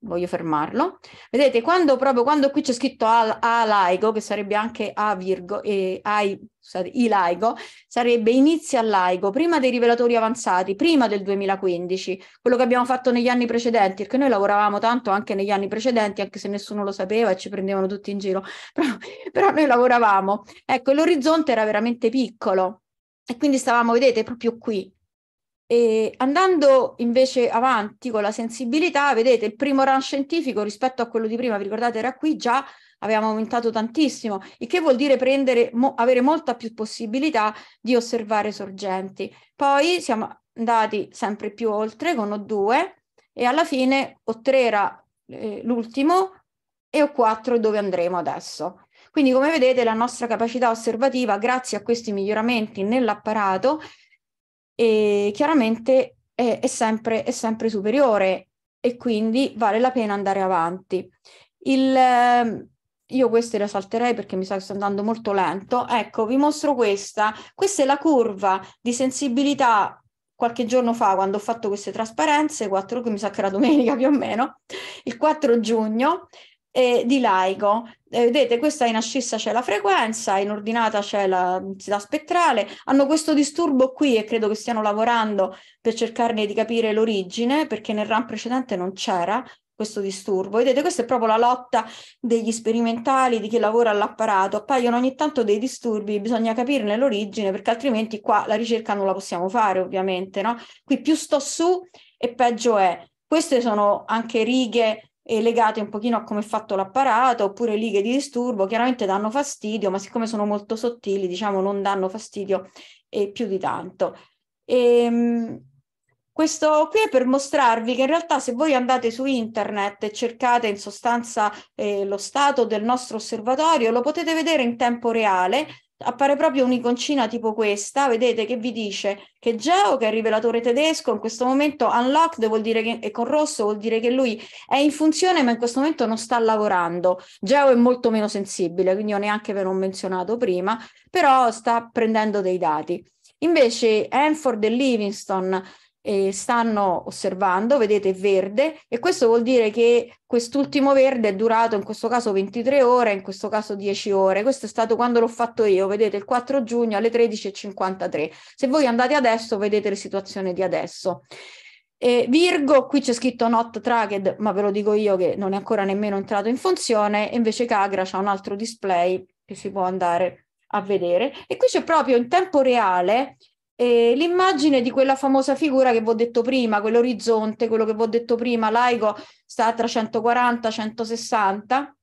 voglio fermarlo. Vedete, quando proprio quando qui c'è scritto al, alaigo, che sarebbe anche a virgo, e ai, scusate, ilaigo, sarebbe inizia allaigo, prima dei rivelatori avanzati, prima del 2015, quello che abbiamo fatto negli anni precedenti, perché noi lavoravamo tanto anche negli anni precedenti, anche se nessuno lo sapeva e ci prendevano tutti in giro, [LAUGHS] però, però noi lavoravamo. Ecco, l'orizzonte era veramente piccolo. E quindi stavamo, vedete, proprio qui, e andando invece avanti con la sensibilità, vedete il primo run scientifico rispetto a quello di prima, vi ricordate era qui già avevamo aumentato tantissimo, il che vuol dire prendere, mo, avere molta più possibilità di osservare sorgenti. Poi siamo andati sempre più oltre con O2 e alla fine O3 era eh, l'ultimo e O4 dove andremo adesso. Quindi come vedete la nostra capacità osservativa grazie a questi miglioramenti nell'apparato e chiaramente è, è, sempre, è sempre superiore e quindi vale la pena andare avanti. Il, ehm, io queste le salterei perché mi sa che sto andando molto lento. Ecco, vi mostro questa. Questa è la curva di sensibilità qualche giorno fa quando ho fatto queste trasparenze, 4, mi sa che era domenica più o meno, il 4 giugno eh, di laico. Eh, vedete, questa in ascissa c'è la frequenza, in ordinata c'è la densità spettrale, hanno questo disturbo qui e credo che stiano lavorando per cercarne di capire l'origine, perché nel RAM precedente non c'era questo disturbo. Vedete, questa è proprio la lotta degli sperimentali, di chi lavora all'apparato. Appaiono ogni tanto dei disturbi, bisogna capirne l'origine, perché altrimenti qua la ricerca non la possiamo fare, ovviamente, no? Qui più sto su e peggio è. Queste sono anche righe e legate un pochino a come è fatto l'apparato, oppure lighe di disturbo, chiaramente danno fastidio, ma siccome sono molto sottili, diciamo, non danno fastidio eh, più di tanto. E, ehm, questo qui è per mostrarvi che in realtà se voi andate su internet e cercate in sostanza eh, lo stato del nostro osservatorio, lo potete vedere in tempo reale appare proprio un'iconcina tipo questa, vedete che vi dice che Geo, che è il rivelatore tedesco, in questo momento unlocked vuol dire che è con rosso, vuol dire che lui è in funzione ma in questo momento non sta lavorando. Geo è molto meno sensibile, quindi ho neanche ve l'ho menzionato prima, però sta prendendo dei dati. Invece Hanford e Livingston e stanno osservando, vedete verde, e questo vuol dire che quest'ultimo verde è durato in questo caso 23 ore, in questo caso 10 ore. Questo è stato quando l'ho fatto io, vedete il 4 giugno alle 13.53. Se voi andate adesso, vedete la situazione di adesso. Eh, virgo, qui c'è scritto not tracked, ma ve lo dico io che non è ancora nemmeno entrato in funzione, invece Cagra c'è un altro display che si può andare a vedere. E qui c'è proprio in tempo reale e l'immagine di quella famosa figura che vi ho detto prima, quell'orizzonte, quello che vi ho detto prima, laico sta tra 140 e 160,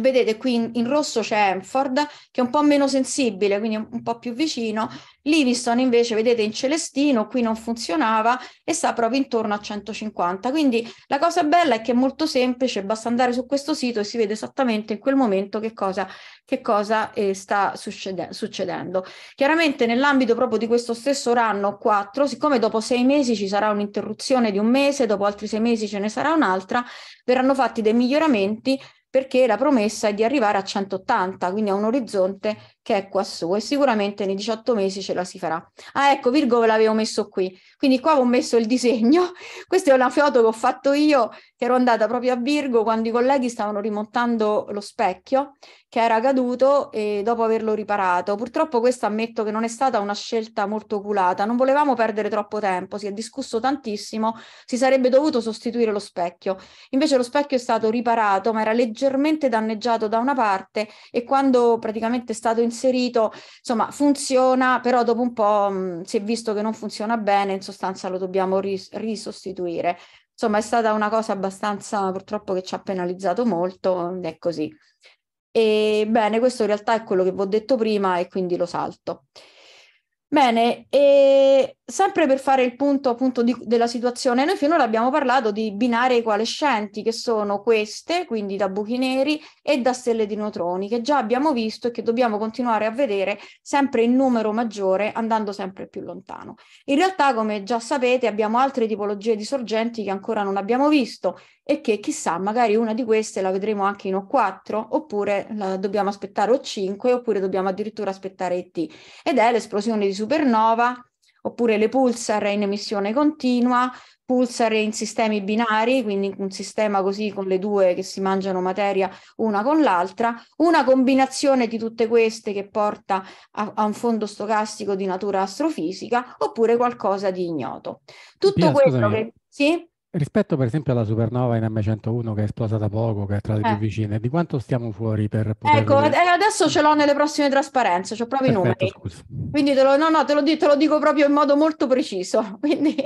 vedete qui in, in, rosso c'è Enford che è un po' meno sensibile, quindi un, un po' più vicino. Livingston invece vedete in celestino, qui non funzionava e sta proprio intorno a 150. Quindi la cosa bella è che è molto semplice, basta andare su questo sito e si vede esattamente in quel momento che cosa, che cosa eh, sta succede- succedendo. Chiaramente nell'ambito proprio di questo stesso ranno 4, siccome dopo sei mesi ci sarà un'interruzione di un mese, dopo altri sei mesi ce ne sarà un'altra, verranno fatti dei miglioramenti perché la promessa è di arrivare a 180, quindi a un orizzonte che è quassù e sicuramente nei 18 mesi ce la si farà. Ah ecco, Virgo ve l'avevo messo qui, quindi qua ho messo il disegno, [LAUGHS] questa è una foto che ho fatto io, che ero andata proprio a Virgo quando i colleghi stavano rimontando lo specchio che era caduto e dopo averlo riparato. Purtroppo questa ammetto che non è stata una scelta molto oculata, non volevamo perdere troppo tempo, si è discusso tantissimo, si sarebbe dovuto sostituire lo specchio. Invece lo specchio è stato riparato ma era leggermente danneggiato da una parte e quando praticamente è stato in inserito, insomma funziona, però dopo un po' mh, mm, si è visto che non funziona bene, in sostanza lo dobbiamo ris- risostituire. Insomma è stata una cosa abbastanza purtroppo che ci ha penalizzato molto ed è così. E bene, questo in realtà è quello che vi ho detto prima e quindi lo salto. Bene, e sempre per fare il punto appunto di, della situazione, noi finora abbiamo parlato di binari equalescenti, che sono queste, quindi da buchi neri e da stelle di neutroni, che già abbiamo visto e che dobbiamo continuare a vedere sempre in numero maggiore, andando sempre più lontano. In realtà, come già sapete, abbiamo altre tipologie di sorgenti che ancora non abbiamo visto, e che chissà, magari una di queste la vedremo anche in O4, oppure dobbiamo aspettare O5, oppure dobbiamo addirittura aspettare ET. Ed è l'esplosione di supernova, oppure le pulsar in emissione continua, pulsar in sistemi binari, quindi un sistema così con le due che si mangiano materia una con l'altra, una combinazione di tutte queste che porta a, a un fondo stocastico di natura astrofisica, oppure qualcosa di ignoto. Tutto Pia, quello scusami. che... Sì? Rispetto per esempio alla supernova in M101 che è esplosa da poco, che è tra le eh. più vicine, di quanto stiamo fuori per poter... Ecco, eh, adesso ce l'ho nelle prossime trasparenze, ho proprio Perfetto, i numeri. Scusa. Quindi te lo, no, no, te lo, te lo dico proprio in modo molto preciso, [LAUGHS] quindi,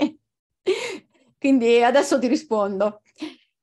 quindi adesso ti rispondo.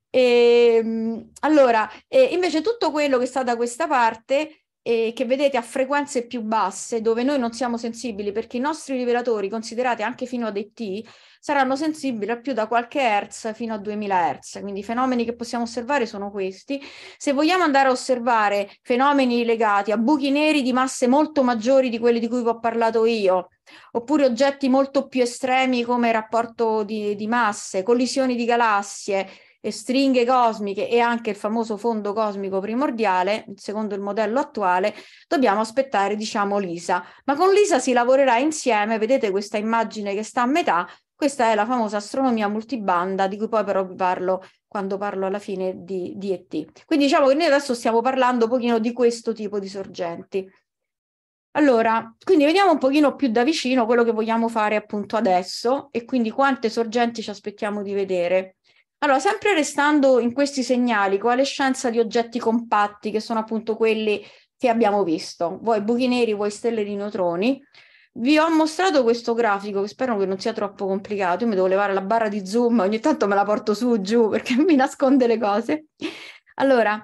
E, ehm, allora, eh, invece tutto quello che sta da questa parte e che vedete a frequenze più basse dove noi non siamo sensibili perché i nostri rivelatori considerati anche fino a dei T saranno sensibili a più da qualche Hertz fino a 2000 Hertz, quindi i fenomeni che possiamo osservare sono questi. Se vogliamo andare a osservare fenomeni legati a buchi neri di masse molto maggiori di quelli di cui vi ho parlato io, oppure oggetti molto più estremi come rapporto di, di masse, collisioni di galassie, e stringhe cosmiche e anche il famoso fondo cosmico primordiale, secondo il modello attuale, dobbiamo aspettare, diciamo, l'ISA. Ma con l'ISA si lavorerà insieme, vedete questa immagine che sta a metà, questa è la famosa astronomia multibanda di cui poi però vi parlo quando parlo alla fine di, di ET. Quindi diciamo che noi adesso stiamo parlando un pochino di questo tipo di sorgenti. Allora, quindi vediamo un pochino più da vicino quello che vogliamo fare appunto adesso e quindi quante sorgenti ci aspettiamo di vedere. Allora, sempre restando in questi segnali, quale scienza di oggetti compatti, che sono appunto quelli che abbiamo visto, vuoi buchi neri, vuoi stelle di neutroni, vi ho mostrato questo grafico che spero che non sia troppo complicato. Io mi devo levare la barra di zoom, ogni tanto me la porto su giù [LAUGHS] perché mi nasconde le cose. Allora,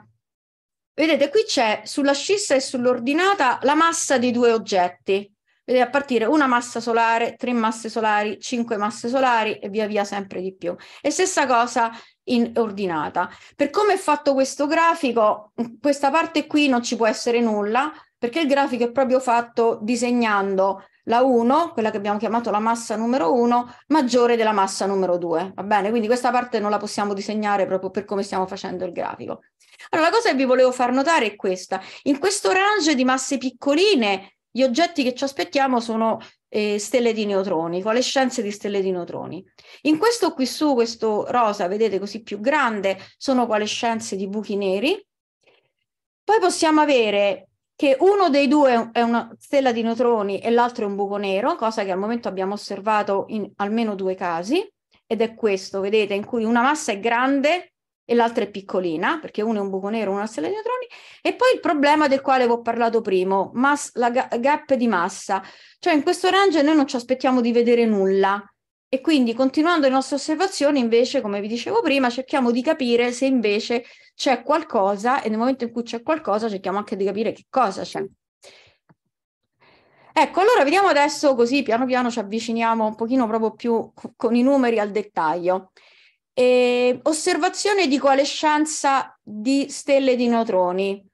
vedete qui c'è sulla scissa e sull'ordinata la massa di due oggetti vedete a partire una massa solare, tre masse solari, cinque masse solari e via via sempre di più. E stessa cosa in ordinata. Per come è fatto questo grafico, questa parte qui non ci può essere nulla, perché il grafico è proprio fatto disegnando la 1, quella che abbiamo chiamato la massa numero 1, maggiore della massa numero 2, va bene? Quindi questa parte non la possiamo disegnare proprio per come stiamo facendo il grafico. Allora, la cosa che vi volevo far notare è questa. In questo range di masse piccoline gli oggetti che ci aspettiamo sono eh, stelle di neutroni, coalescenze di stelle di neutroni. In questo qui su, questo rosa, vedete così più grande, sono coalescenze di buchi neri. Poi possiamo avere che uno dei due è una stella di neutroni e l'altro è un buco nero, cosa che al momento abbiamo osservato in almeno due casi, ed è questo, vedete, in cui una massa è grande e l'altra è piccolina, perché uno è un buco nero, uno è stella di neutroni, e poi il problema del quale vi ho parlato prima, mass- la ga- gap di massa, cioè in questo range noi non ci aspettiamo di vedere nulla. E quindi continuando le nostre osservazioni, invece, come vi dicevo prima, cerchiamo di capire se invece c'è qualcosa e nel momento in cui c'è qualcosa cerchiamo anche di capire che cosa c'è. Ecco, allora vediamo adesso così piano piano ci avviciniamo un pochino proprio più con i numeri al dettaglio. E ehm, osservazione di coalescenza di stelle di neutroni.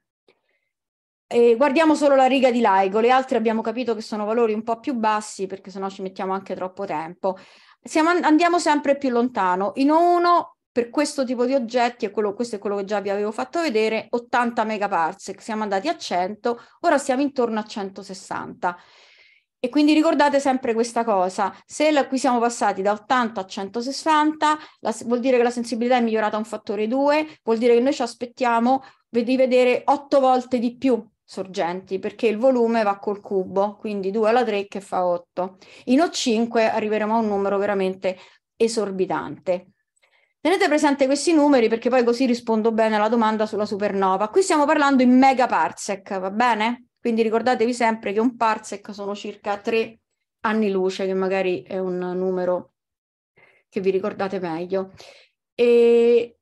E ehm, guardiamo solo la riga di LIGO, le altre abbiamo capito che sono valori un po' più bassi perché sennò ci mettiamo anche troppo tempo. Siamo, andiamo sempre più lontano. In 1 per questo tipo di oggetti, e quello, questo è quello che già vi avevo fatto vedere, 80 megaparsec, siamo andati a 100, ora siamo intorno a 160. E quindi ricordate sempre questa cosa, se la, qui siamo passati da 80 a 160, la, vuol dire che la sensibilità è migliorata un fattore 2, vuol dire che noi ci aspettiamo di vedere 8 volte di più sorgenti, perché il volume va col cubo, quindi 2 alla 3 che fa 8. In O5 arriveremo a un numero veramente esorbitante. Tenete presente questi numeri perché poi così rispondo bene alla domanda sulla supernova. Qui stiamo parlando in megaparsec, va bene? Quindi ricordatevi sempre che un parsec sono circa 3 anni luce, che magari è un numero che vi ricordate meglio. E,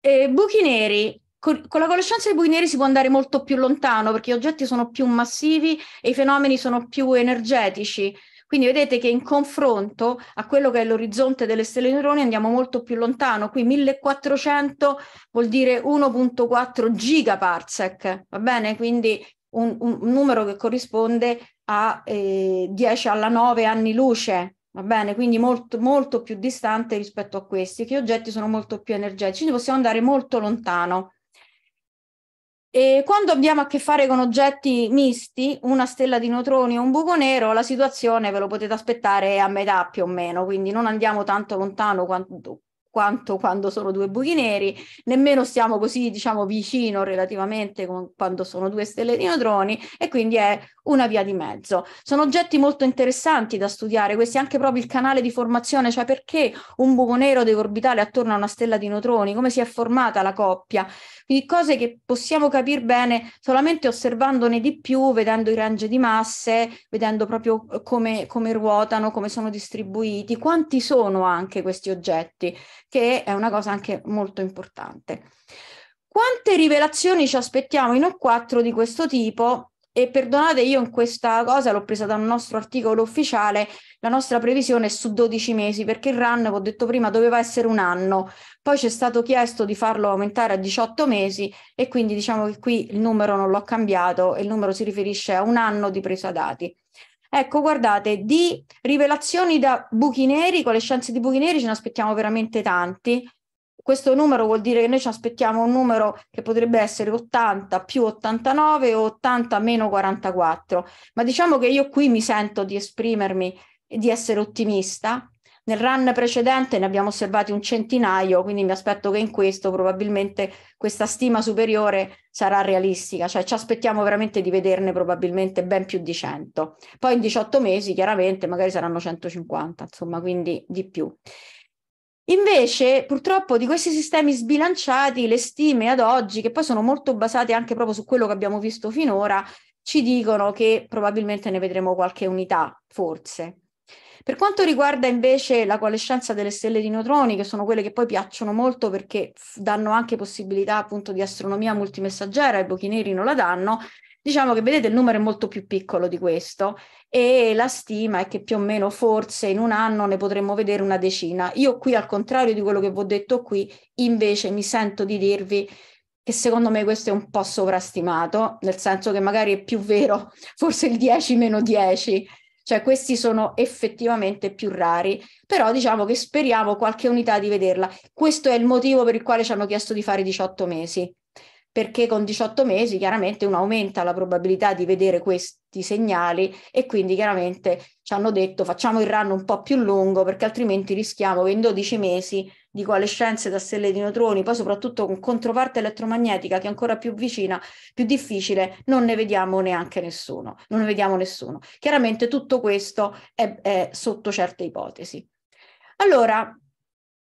e buchi neri. Con, la conoscenza dei buchi neri si può andare molto più lontano perché gli oggetti sono più massivi e i fenomeni sono più energetici. Quindi vedete che in confronto a quello che è l'orizzonte delle stelle neutroni andiamo molto più lontano. Qui 1400 vuol dire 1.4 gigaparsec, va bene? Quindi un, un numero che corrisponde a eh, 10 alla 9 anni luce, va bene? Quindi molto, molto più distante rispetto a questi, che oggetti sono molto più energetici, quindi possiamo andare molto lontano. E quando abbiamo a che fare con oggetti misti, una stella di neutroni o un buco nero, la situazione ve lo potete aspettare a metà più o meno, quindi non andiamo tanto lontano quanto, quanto quando sono due buchi neri, nemmeno siamo così diciamo vicino relativamente con quando sono due stelle di neutroni e quindi è una via di mezzo. Sono oggetti molto interessanti da studiare, questo è anche proprio il canale di formazione, cioè perché un buco nero deve orbitare attorno a una stella di neutroni, come si è formata la coppia. Quindi cose che possiamo capire bene solamente osservandone di più, vedendo i range di masse, vedendo proprio eh, come, come ruotano, come sono distribuiti, quanti sono anche questi oggetti, che è una cosa anche molto importante. Quante rivelazioni ci aspettiamo in o 4 di questo tipo e perdonate, io in questa cosa l'ho presa da un nostro articolo ufficiale, la nostra previsione è su 12 mesi, perché il run, come ho detto prima, doveva essere un anno, poi ci è stato chiesto di farlo aumentare a 18 mesi e quindi diciamo che qui il numero non l'ho cambiato, il numero si riferisce a un anno di presa dati. Ecco, guardate, di rivelazioni da buchi neri, con le scienze di buchi neri ce ne aspettiamo veramente tanti, questo numero vuol dire che noi ci aspettiamo un numero che potrebbe essere 80 più 89 o 80 meno 44, ma diciamo che io qui mi sento di esprimermi e di essere ottimista. Nel run precedente ne abbiamo osservati un centinaio, quindi mi aspetto che in questo probabilmente questa stima superiore sarà realistica, cioè ci aspettiamo veramente di vederne probabilmente ben più di 100. Poi in 18 mesi chiaramente magari saranno 150, insomma, quindi di più. Invece, purtroppo, di questi sistemi sbilanciati, le stime ad oggi, che poi sono molto basate anche proprio su quello che abbiamo visto finora, ci dicono che probabilmente ne vedremo qualche unità, forse. Per quanto riguarda invece la coalescenza delle stelle di neutroni, che sono quelle che poi piacciono molto perché danno anche possibilità appunto di astronomia multimessaggera, i buchi neri non la danno, Diciamo che vedete il numero è molto più piccolo di questo e la stima è che più o meno forse in un anno ne potremmo vedere una decina. Io qui al contrario di quello che vi ho detto qui, invece mi sento di dirvi che secondo me questo è un po' sovrastimato, nel senso che magari è più vero [LAUGHS] forse il 10 meno 10, cioè questi sono effettivamente più rari, però diciamo che speriamo qualche unità di vederla. Questo è il motivo per il quale ci hanno chiesto di fare 18 mesi, perché con 18 mesi chiaramente uno aumenta la probabilità di vedere questi segnali e quindi chiaramente ci hanno detto facciamo il run un po' più lungo perché altrimenti rischiamo che in 12 mesi di coalescenze da stelle di neutroni, poi soprattutto con controparte elettromagnetica che è ancora più vicina, più difficile, non ne vediamo neanche nessuno, non ne vediamo nessuno. Chiaramente tutto questo è, è sotto certe ipotesi. Allora,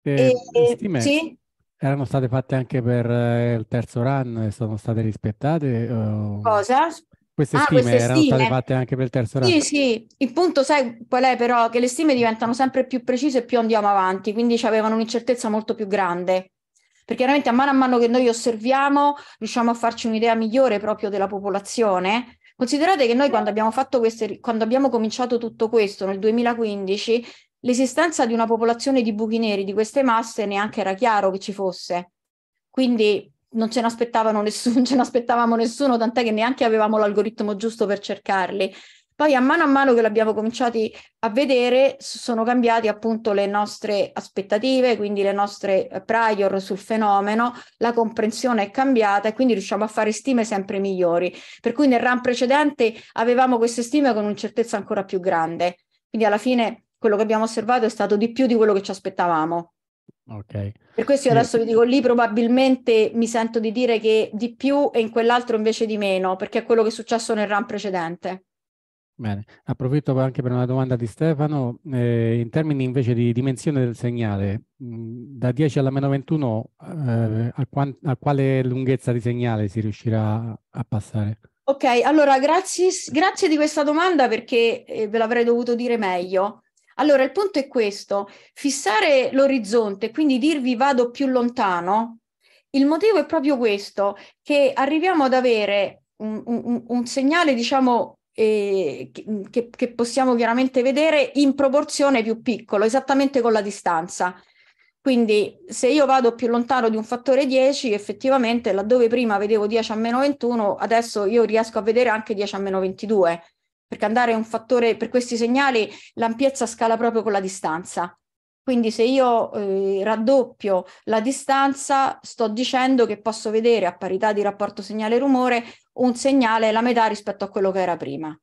eh, e, sì? Erano state fatte anche per eh, il terzo run e sono state rispettate? Eh, Cosa? Queste ah, stime queste erano state fatte anche per il terzo run? Sì, sì. Il punto, sai qual è però? Che le stime diventano sempre più precise più andiamo avanti, quindi ci avevano un'incertezza molto più grande. Perché chiaramente a mano a mano che noi osserviamo riusciamo a farci un'idea migliore proprio della popolazione, Considerate che noi quando abbiamo, fatto queste, quando abbiamo cominciato tutto questo nel 2015, L'esistenza di una popolazione di buchi neri di queste masse neanche era chiaro che ci fosse, quindi non ce n'aspettavano nessuno, [LAUGHS] ce n'aspettavamo nessuno, tant'è che neanche avevamo l'algoritmo giusto per cercarli. Poi a mano a mano che l'abbiamo cominciati a vedere sono cambiate appunto le nostre aspettative, quindi le nostre eh, prior sul fenomeno, la comprensione è cambiata e quindi riusciamo a fare stime sempre migliori. Per cui nel RAM precedente avevamo queste stime con un'incertezza ancora più grande. Quindi alla fine quello che abbiamo osservato è stato di più di quello che ci aspettavamo. Okay. Per questo io adesso vi dico lì probabilmente mi sento di dire che di più e in quell'altro invece di meno, perché è quello che è successo nel RAM precedente. Bene, approfitto anche per una domanda di Stefano. Eh, in termini invece di dimensione del segnale, mm, da 10 alla meno 21, eh, a, quant- a quale lunghezza di segnale si riuscirà a passare? Ok, allora grazie, grazie di questa domanda perché eh, ve l'avrei dovuto dire meglio. Allora il punto è questo, fissare l'orizzonte, quindi dirvi vado più lontano, il motivo è proprio questo, che arriviamo ad avere un, un, un segnale, diciamo, eh, che, che possiamo chiaramente vedere in proporzione più piccolo, esattamente con la distanza. Quindi se io vado più lontano di un fattore 10, effettivamente laddove prima vedevo 10 a meno 21, adesso io riesco a vedere anche 10 a meno 22 perché andare è un fattore, per questi segnali l'ampiezza scala proprio con la distanza. Quindi se io eh, raddoppio la distanza, sto dicendo che posso vedere a parità di rapporto segnale-rumore un segnale la metà rispetto a quello che era prima.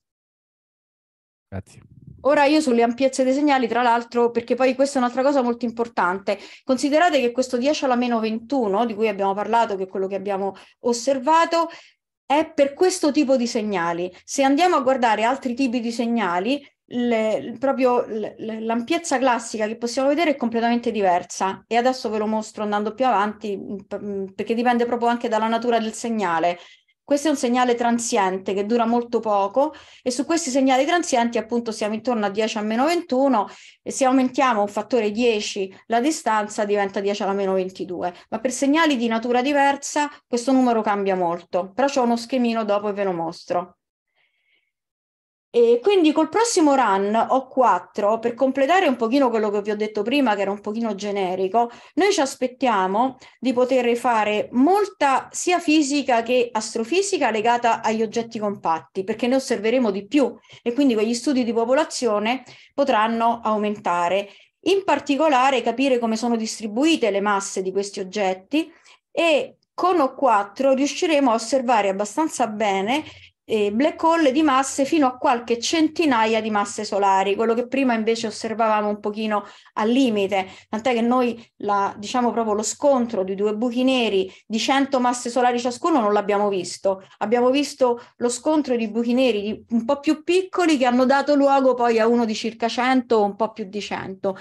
Grazie. Ora io sulle ampiezze dei segnali, tra l'altro, perché poi questa è un'altra cosa molto importante, considerate che questo 10 alla meno 21, di cui abbiamo parlato, che è quello che abbiamo osservato, è per questo tipo di segnali. Se andiamo a guardare altri tipi di segnali, le, proprio l'ampiezza classica che possiamo vedere è completamente diversa e adesso ve lo mostro andando più avanti mm, mm, perché dipende proprio anche dalla natura del segnale. Questo è un segnale transiente che dura molto poco e su questi segnali transienti appunto siamo intorno a 10 a meno 21 e se aumentiamo un fattore 10 la distanza diventa 10 alla meno 22. Ma per segnali di natura diversa questo numero cambia molto, però c'è uno schemino dopo e ve lo mostro. E quindi col prossimo run ho 4, per completare un pochino quello che vi ho detto prima, che era un pochino generico, noi ci aspettiamo di poter fare molta sia fisica che astrofisica legata agli oggetti compatti, perché ne osserveremo di più e quindi quegli studi di popolazione potranno aumentare. In particolare capire come sono distribuite le masse di questi oggetti e con O4 riusciremo a osservare abbastanza bene eh, black hole di masse fino a qualche centinaia di masse solari, quello che prima invece osservavamo un pochino al limite, tant'è che noi la, diciamo proprio lo scontro di due buchi neri di 100 masse solari ciascuno non l'abbiamo visto, abbiamo visto lo scontro di buchi neri di, un po' più piccoli che hanno dato luogo poi a uno di circa 100 o un po' più di 100.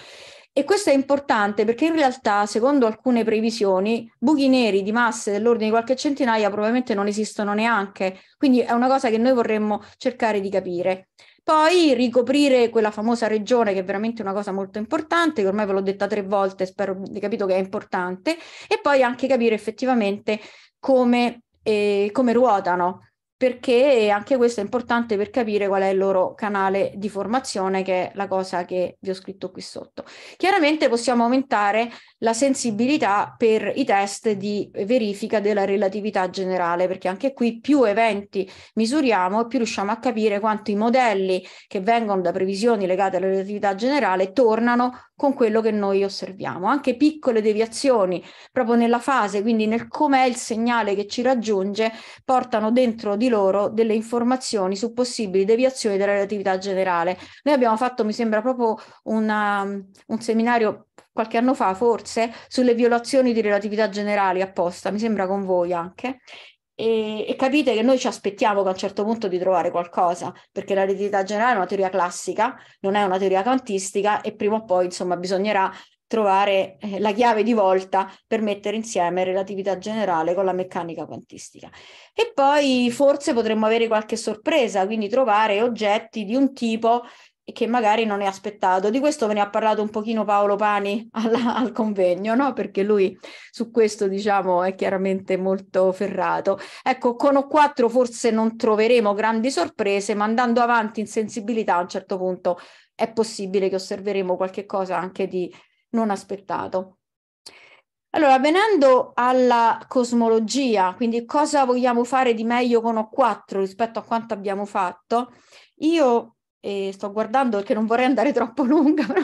E questo è importante perché in realtà, secondo alcune previsioni, buchi neri di masse dell'ordine di qualche centinaia probabilmente non esistono neanche. Quindi è una cosa che noi vorremmo cercare di capire. Poi ricoprire quella famosa regione che è veramente una cosa molto importante, che ormai ve l'ho detta tre volte, spero di capito che è importante, e poi anche capire effettivamente come, eh, come ruotano perché anche questo è importante per capire qual è il loro canale di formazione, che è la cosa che vi ho scritto qui sotto. Chiaramente possiamo aumentare la sensibilità per i test di verifica della relatività generale, perché anche qui più eventi misuriamo, più riusciamo a capire quanto i modelli che vengono da previsioni legate alla relatività generale tornano con quello che noi osserviamo. Anche piccole deviazioni proprio nella fase, quindi nel com'è il segnale che ci raggiunge, portano dentro di loro delle informazioni su possibili deviazioni della relatività generale. Noi abbiamo fatto, mi sembra, proprio una, un seminario qualche anno fa forse sulle violazioni di relatività generale apposta, mi sembra con voi anche, e, e, capite che noi ci aspettiamo che a un certo punto di trovare qualcosa, perché la relatività generale è una teoria classica, non è una teoria quantistica e prima o poi insomma bisognerà trovare eh, la chiave di volta per mettere insieme relatività generale con la meccanica quantistica. E poi forse potremmo avere qualche sorpresa, quindi trovare oggetti di un tipo che magari non è aspettato. Di questo ve ne ha parlato un pochino Paolo Pani [LAUGHS] alla, al convegno, no? perché lui su questo diciamo è chiaramente molto ferrato. Ecco, con O4 forse non troveremo grandi sorprese, ma andando avanti in sensibilità a un certo punto è possibile che osserveremo qualche cosa anche di non aspettato. Allora, venendo alla cosmologia, quindi cosa vogliamo fare di meglio con O4 rispetto a quanto abbiamo fatto, io e sto guardando perché non vorrei andare troppo [LAUGHS] lunga, però...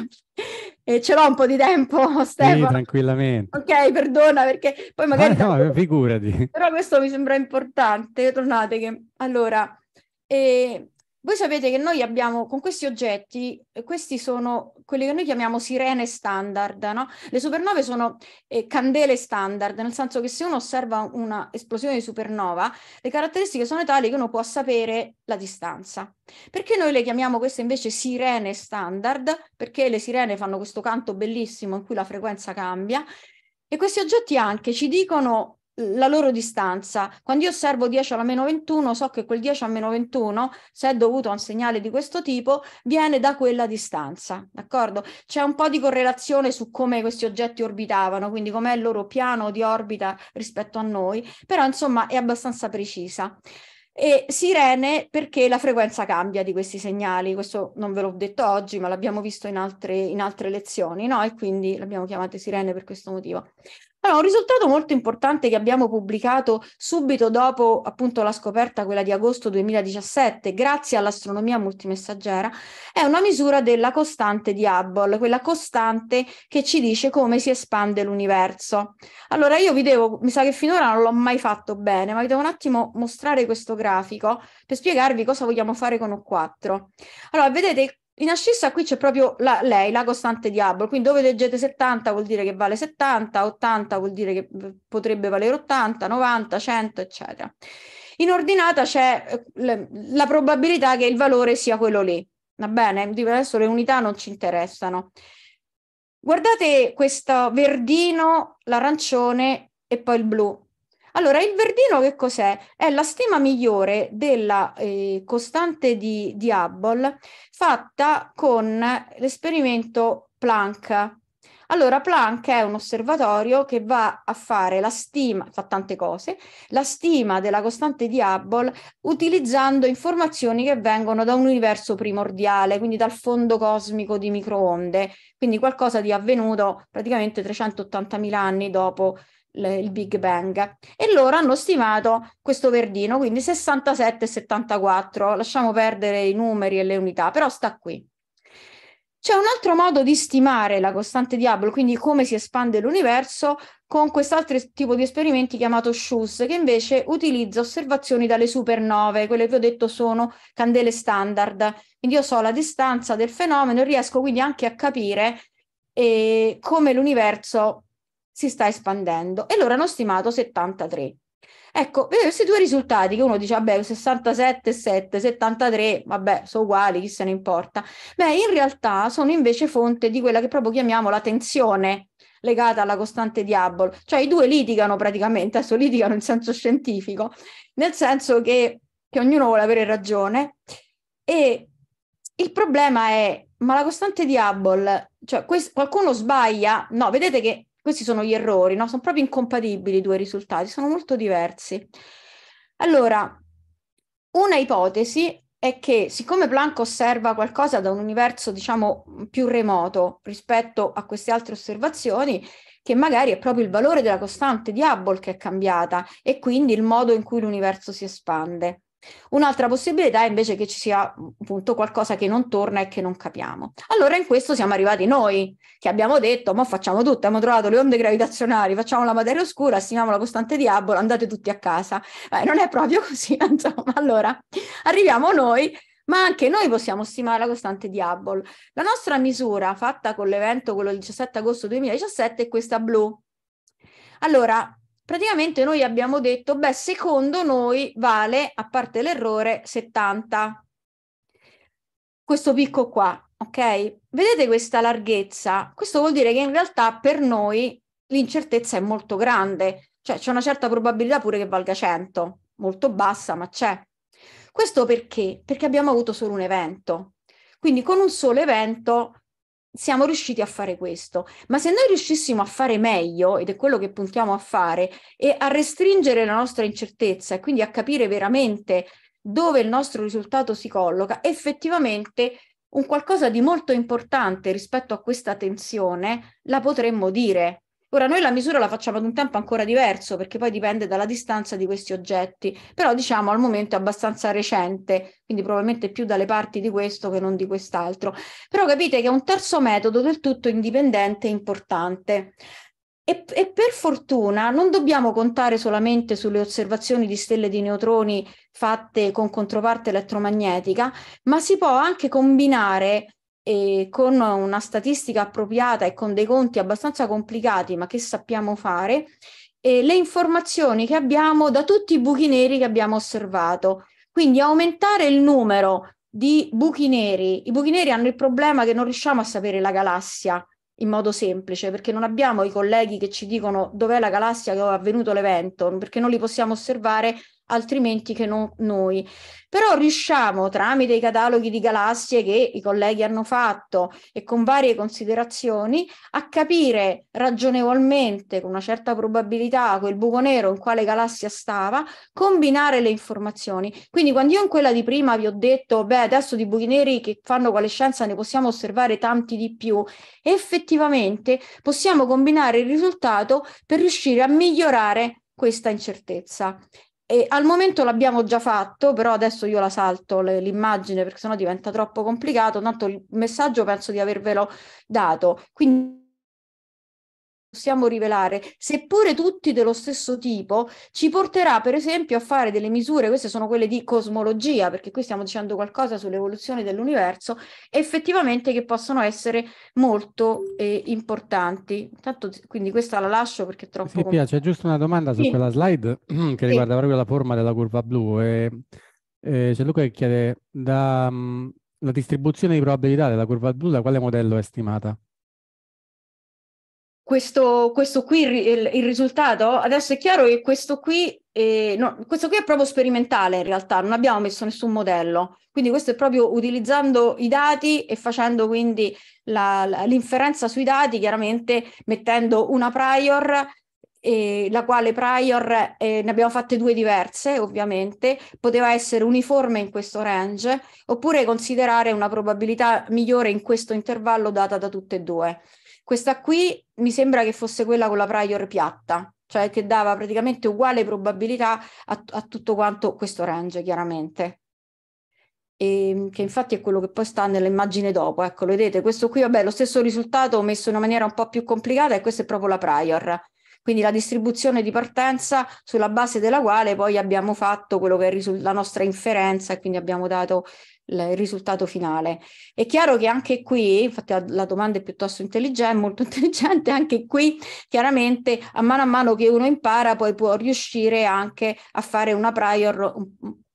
e ce l'ho un po' di tempo, [LAUGHS] Stefano. Sì, tranquillamente. Ok, perdona perché poi magari... Ah, no, figurati. Però questo mi sembra importante, tornate che... Allora, eh, voi sapete che noi abbiamo con questi oggetti, eh, questi sono quelli che noi chiamiamo sirene standard, no? Le supernove sono eh, candele standard, nel senso che se uno osserva un'esplosione di supernova, le caratteristiche sono tali che uno può sapere la distanza. Perché noi le chiamiamo queste invece sirene standard? Perché le sirene fanno questo canto bellissimo in cui la frequenza cambia e questi oggetti anche ci dicono la loro distanza. Quando io osservo 10 alla meno 21, so che quel 10 alla meno 21, se è dovuto a un segnale di questo tipo, viene da quella distanza, d'accordo? C'è un po' di correlazione su come questi oggetti orbitavano, quindi com'è il loro piano di orbita rispetto a noi, però insomma è abbastanza precisa e sirene perché la frequenza cambia di questi segnali, questo non ve l'ho detto oggi ma l'abbiamo visto in altre, in altre lezioni no? e quindi l'abbiamo chiamate sirene per questo motivo. Allora, un risultato molto importante che abbiamo pubblicato subito dopo appunto la scoperta, quella di agosto 2017, grazie all'astronomia multimessaggera, è una misura della costante di Hubble, quella costante che ci dice come si espande l'universo. Allora, io vi devo, mi sa che finora non l'ho mai fatto bene, ma vi devo un attimo mostrare questo grafico per spiegarvi cosa vogliamo fare con O4. Allora, vedete in ascissa qui c'è proprio la, lei, la costante di diavolo, quindi dove leggete 70 vuol dire che vale 70, 80 vuol dire che eh, potrebbe valere 80, 90, 100, eccetera. In ordinata c'è eh, la probabilità che il valore sia quello lì, va bene? Adesso le unità non ci interessano. Guardate questo verdino, l'arancione e poi il blu. Allora, il verdino che cos'è? È la stima migliore della eh, costante di, di Hubble fatta con l'esperimento Planck. Allora, Planck è un osservatorio che va a fare la stima, fa tante cose, la stima della costante di Hubble utilizzando informazioni che vengono da un universo primordiale, quindi dal fondo cosmico di microonde, quindi qualcosa di avvenuto praticamente 380.000 anni dopo il Big Bang e loro hanno stimato questo verdino, quindi 67 74, lasciamo perdere i numeri e le unità, però sta qui. C'è un altro modo di stimare la costante di Hubble, quindi come si espande l'universo, con quest'altro tipo di esperimenti chiamato SHUS, che invece utilizza osservazioni dalle supernove, quelle che ho detto sono candele standard. Quindi io so la distanza del fenomeno e riesco quindi anche a capire eh, come l'universo si sta espandendo e loro hanno stimato 73. Ecco, questi due risultati che uno dice, vabbè, 67, 7, 73, vabbè, sono uguali, chi se ne importa. Beh, in realtà sono invece fonte di quella che proprio chiamiamo la tensione legata alla costante di Hubble. Cioè i due litigano praticamente, adesso litigano in senso scientifico, nel senso che, che ognuno vuole avere ragione e il problema è, ma la costante di Hubble, cioè quest- qualcuno sbaglia? No, vedete che questi sono gli errori, no? Sono proprio incompatibili i due risultati, sono molto diversi. Allora, una ipotesi è che siccome Planck osserva qualcosa da un universo, diciamo, più remoto rispetto a queste altre osservazioni, che magari è proprio il valore della costante di Hubble che è cambiata e quindi il modo in cui l'universo si espande. Un'altra possibilità è invece che ci sia appunto qualcosa che non torna e che non capiamo. Allora in questo siamo arrivati noi, che abbiamo detto, ma facciamo tutto, abbiamo trovato le onde gravitazionali, facciamo la materia oscura, assimiamo la costante di Hubble, andate tutti a casa. Eh, non è proprio [LAUGHS] così, insomma. Allora arriviamo noi, ma anche noi possiamo stimare la costante di Hubble. La nostra misura fatta con l'evento, quello del 17 agosto 2017, è questa blu. Allora, praticamente noi abbiamo detto, beh, secondo noi vale, a parte l'errore, 70. Questo picco qua, ok? Vedete questa larghezza? Questo vuol dire che in realtà per noi l'incertezza è molto grande, cioè c'è una certa probabilità pure che valga 100, molto bassa, ma c'è. Questo perché? Perché abbiamo avuto solo un evento. Quindi con un solo evento siamo riusciti a fare questo. Ma se noi riuscissimo a fare meglio, ed è quello che puntiamo a fare, e a restringere la nostra incertezza e quindi a capire veramente dove il nostro risultato si colloca, effettivamente un qualcosa di molto importante rispetto a questa tensione la potremmo dire Ora noi la misura la facciamo ad un tempo ancora diverso perché poi dipende dalla distanza di questi oggetti, però diciamo al momento è abbastanza recente, quindi probabilmente più dalle parti di questo che non di quest'altro. Però capite che è un terzo metodo del tutto indipendente e importante. E, e, per fortuna non dobbiamo contare solamente sulle osservazioni di stelle di neutroni fatte con controparte elettromagnetica, ma si può anche combinare e con una statistica appropriata e con dei conti abbastanza complicati, ma che sappiamo fare, le informazioni che abbiamo da tutti i buchi neri che abbiamo osservato. Quindi aumentare il numero di buchi neri. I buchi neri hanno il problema che non riusciamo a sapere la galassia in modo semplice, perché non abbiamo i colleghi che ci dicono dov'è la galassia dove è avvenuto l'evento, perché non li possiamo osservare altrimenti che non noi. Però riusciamo tramite i cataloghi di galassie che i colleghi hanno fatto e con varie considerazioni a capire ragionevolmente, con una certa probabilità, quel buco nero in quale galassia stava, combinare le informazioni. Quindi quando io in quella di prima vi ho detto, beh, adesso di buchi neri che fanno quale scienza ne possiamo osservare tanti di più, effettivamente possiamo combinare il risultato per riuscire a migliorare questa incertezza. E al momento l'abbiamo già fatto, però adesso io la salto le, l'immagine perché sennò diventa troppo complicato, tanto il messaggio penso di avervelo dato. Quindi possiamo rivelare, seppure tutti dello stesso tipo, ci porterà per esempio a fare delle misure, queste sono quelle di cosmologia, perché qui stiamo dicendo qualcosa sull'evoluzione dell'universo, effettivamente che possono essere molto eh, importanti. Tanto, quindi questa la lascio perché è troppo... Mi sì, piace, giusto una domanda su sì. quella slide [CLEARS THROAT] che riguarda sì. proprio la forma della curva blu. E, e c'è Luca che chiede, da, um, la distribuzione di probabilità della curva blu da quale modello è stimata? questo, questo qui, il, il, risultato, adesso è chiaro che questo qui, è, eh, no, questo qui è proprio sperimentale in realtà, non abbiamo messo nessun modello, quindi questo è proprio utilizzando i dati e facendo quindi la, la, l'inferenza sui dati, chiaramente mettendo una prior eh, la quale prior eh, ne abbiamo fatte due diverse ovviamente, poteva essere uniforme in questo range oppure considerare una probabilità migliore in questo intervallo data da tutte e due. Questa qui mi sembra che fosse quella con la prior piatta, cioè che dava praticamente uguale probabilità a, a tutto quanto questo range, chiaramente. E, ehm, che infatti è quello che poi sta nell'immagine dopo, ecco, lo vedete, questo qui, vabbè, lo stesso risultato messo in una maniera un po' più complicata e questa è proprio la prior quindi la distribuzione di partenza sulla base della quale poi abbiamo fatto quello che è la nostra inferenza e quindi abbiamo dato il risultato finale. È chiaro che anche qui, infatti la domanda è piuttosto intelligente, molto [LAUGHS] intelligente, anche qui chiaramente a mano a mano che uno impara poi può riuscire anche a fare una prior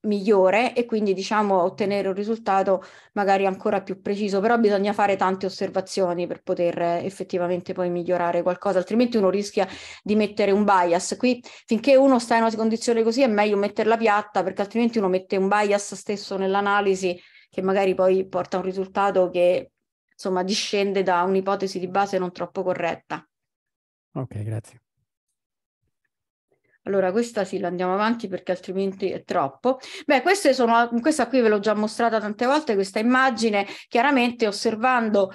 migliore e quindi diciamo ottenere un risultato magari ancora più preciso, però bisogna fare tante osservazioni per poter effettivamente poi migliorare qualcosa, altrimenti uno rischia di mettere un bias. Qui finché uno sta in una condizione così è meglio metterla piatta perché altrimenti uno mette un bias stesso nell'analisi che magari poi porta a un risultato che insomma discende da un'ipotesi di base non troppo corretta. Ok, grazie. Allora, questa sì, la andiamo avanti perché altrimenti è troppo. Beh, queste sono, questa qui ve l'ho già mostrata tante volte, questa immagine, chiaramente osservando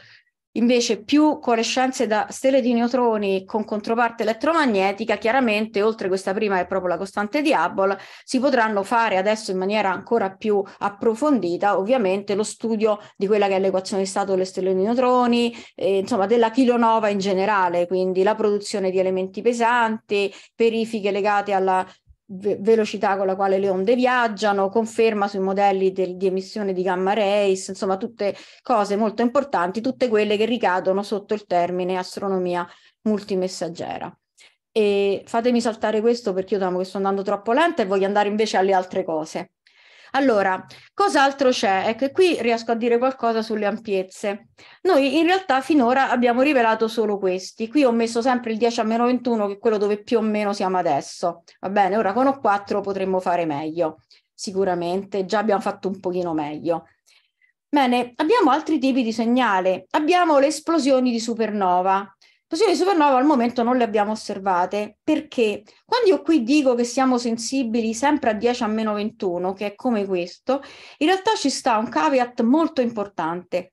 Invece più corescenze da stelle di neutroni con controparte elettromagnetica, chiaramente oltre questa prima che è proprio la costante di Hubble, si potranno fare adesso in maniera ancora più approfondita ovviamente lo studio di quella che è l'equazione di stato delle stelle di neutroni, eh, insomma della kilonova in generale, quindi la produzione di elementi pesanti, perifiche legate alla ve- velocità con la quale le onde viaggiano, conferma sui modelli del, di emissione di gamma rays, insomma tutte cose molto importanti, tutte quelle che ricadono sotto il termine astronomia multimessaggera. E fatemi saltare questo perché io temo che sto andando troppo lenta e voglio andare invece alle altre cose. Allora, cos'altro c'è? Ecco, qui riesco a dire qualcosa sulle ampiezze. Noi in realtà finora abbiamo rivelato solo questi. Qui ho messo sempre il 10 a meno 21, che è quello dove più o meno siamo adesso. Va bene, ora con o 4 potremmo fare meglio, sicuramente. Già abbiamo fatto un pochino meglio. Bene, abbiamo altri tipi di segnale. Abbiamo le esplosioni di supernova, Possibili supernova al momento non le abbiamo osservate perché quando io qui dico che siamo sensibili sempre a 10 a meno 21, che è come questo, in realtà ci sta un caveat molto importante,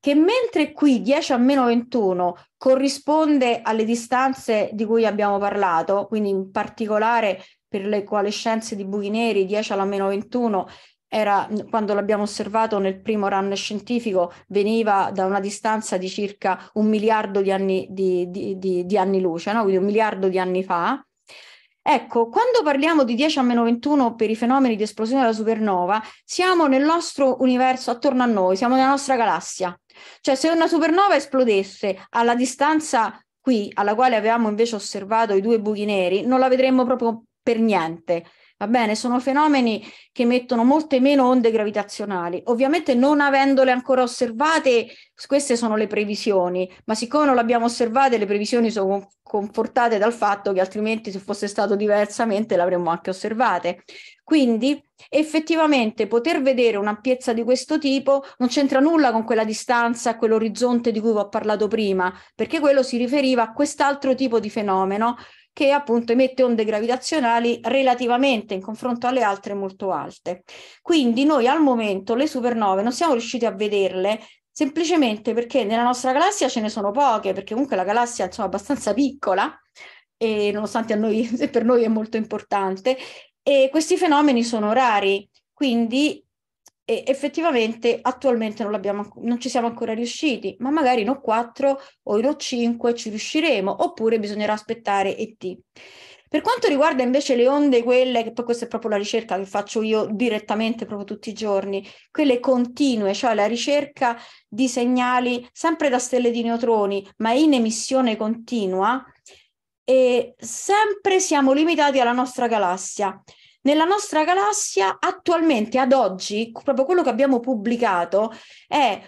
che mentre qui 10 a meno 21 corrisponde alle distanze di cui abbiamo parlato, quindi in particolare per le coalescenze di buchi neri 10 alla meno 21 era, quando l'abbiamo osservato nel primo run scientifico, veniva da una distanza di circa un miliardo di anni, di, di, di, di anni luce, no? quindi un miliardo di anni fa. Ecco, quando parliamo di 10 a meno 21 per i fenomeni di esplosione della supernova, siamo nel nostro universo attorno a noi, siamo nella nostra galassia. Cioè, se una supernova esplodesse alla distanza qui, alla quale avevamo invece osservato i due buchi neri, non la vedremmo proprio per niente. Va bene, sono fenomeni che emettono molte meno onde gravitazionali. Ovviamente non avendole ancora osservate, queste sono le previsioni, ma siccome non le abbiamo osservate, le previsioni sono confortate dal fatto che altrimenti se fosse stato diversamente le avremmo anche osservate. Quindi effettivamente poter vedere un'ampiezza di questo tipo non c'entra nulla con quella distanza, quell'orizzonte di cui vi ho parlato prima, perché quello si riferiva a quest'altro tipo di fenomeno che appunto emette onde gravitazionali relativamente in confronto alle altre molto alte. Quindi noi al momento le supernove non siamo riusciti a vederle semplicemente perché nella nostra galassia ce ne sono poche, perché comunque la galassia è abbastanza piccola e nonostante noi, [LAUGHS] per noi è molto importante, e questi fenomeni sono rari. Quindi e effettivamente attualmente non, non, ci siamo ancora riusciti, ma magari in O4 o in O5 ci riusciremo, oppure bisognerà aspettare ET. Per quanto riguarda invece le onde, quelle che poi questa è proprio la ricerca che faccio io direttamente proprio tutti i giorni, quelle continue, cioè la ricerca di segnali sempre da stelle di neutroni, ma in emissione continua, e sempre siamo limitati alla nostra galassia. Nella nostra galassia attualmente, ad oggi, proprio quello che abbiamo pubblicato è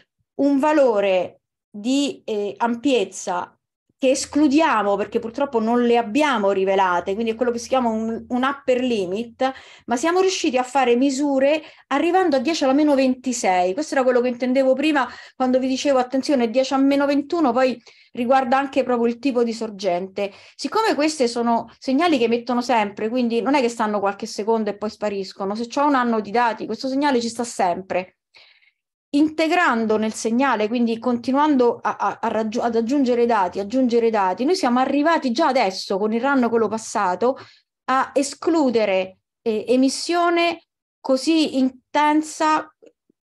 un valore di eh, ampiezza che escludiamo perché purtroppo non le abbiamo rivelate, quindi è quello che si chiama un, un upper limit, ma siamo riusciti a fare misure arrivando a 10 alla meno 26. Questo era quello che intendevo prima quando vi dicevo attenzione 10 a meno 21, poi riguarda anche proprio il tipo di sorgente. Siccome questi sono segnali che mettono sempre, quindi non è che stanno qualche secondo e poi spariscono, se ho un anno di dati, questo segnale ci sta sempre integrando nel segnale, quindi continuando a, a, a raggi- ad aggiungere dati, aggiungere dati, noi siamo arrivati già adesso con il ranno quello passato a escludere eh, emissione così intensa,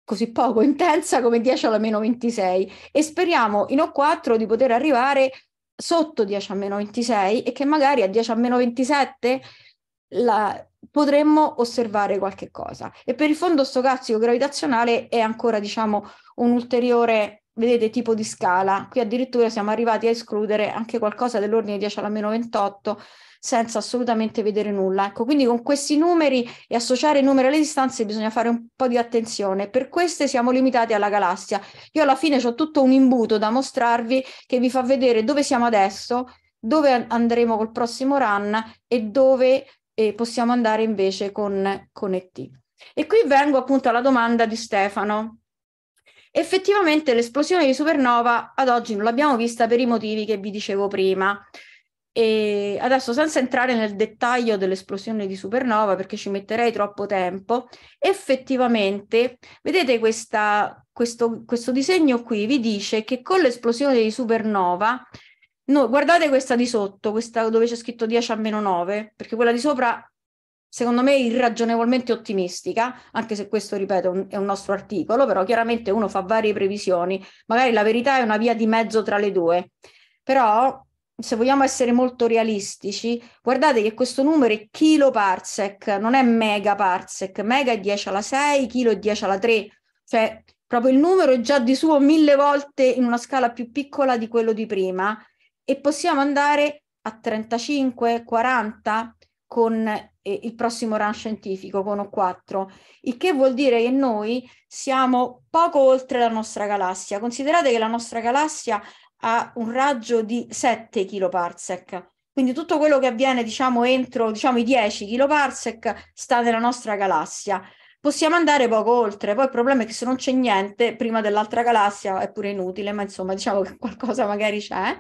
così poco intensa come 10 alla meno 26 e speriamo in O4 di poter arrivare sotto 10 a meno 26 e che magari a 10 a meno 27 la, potremmo osservare qualche cosa. E per il fondo stocastico gravitazionale è ancora, diciamo, un ulteriore, vedete, tipo di scala. Qui addirittura siamo arrivati a escludere anche qualcosa dell'ordine 10 alla meno 28 senza assolutamente vedere nulla. Ecco, quindi con questi numeri e associare i numeri alle distanze bisogna fare un po' di attenzione. Per queste siamo limitati alla galassia. Io alla fine ho tutto un imbuto da mostrarvi che vi fa vedere dove siamo adesso, dove andremo col prossimo run e dove e possiamo andare invece con, con E qui vengo appunto alla domanda di Stefano. Effettivamente l'esplosione di supernova ad oggi non l'abbiamo vista per i motivi che vi dicevo prima. E adesso senza entrare nel dettaglio dell'esplosione di supernova perché ci metterei troppo tempo, effettivamente vedete questa, questo, questo disegno qui vi dice che con l'esplosione di supernova No, guardate questa di sotto, questa dove c'è scritto 10 a meno 9, perché quella di sopra, secondo me, è irragionevolmente ottimistica, anche se questo, ripeto, è un nostro articolo, però chiaramente uno fa varie previsioni, magari la verità è una via di mezzo tra le due, però se vogliamo essere molto realistici, guardate che questo numero è kiloparsec, non è megaparsec, mega è 10 alla 6, chilo è 10 alla 3, cioè proprio il numero è già di suo mille volte in una scala più piccola di quello di prima e possiamo andare a 35, 40 con eh, il prossimo run scientifico, con O4, il che vuol dire che noi siamo poco oltre la nostra galassia. Considerate che la nostra galassia ha un raggio di 7 kiloparsec, quindi tutto quello che avviene, diciamo, entro diciamo, i 10 kiloparsec sta nella nostra galassia. Possiamo andare poco oltre, poi il problema è che se non c'è niente prima dell'altra galassia è pure inutile, ma insomma diciamo che qualcosa magari c'è.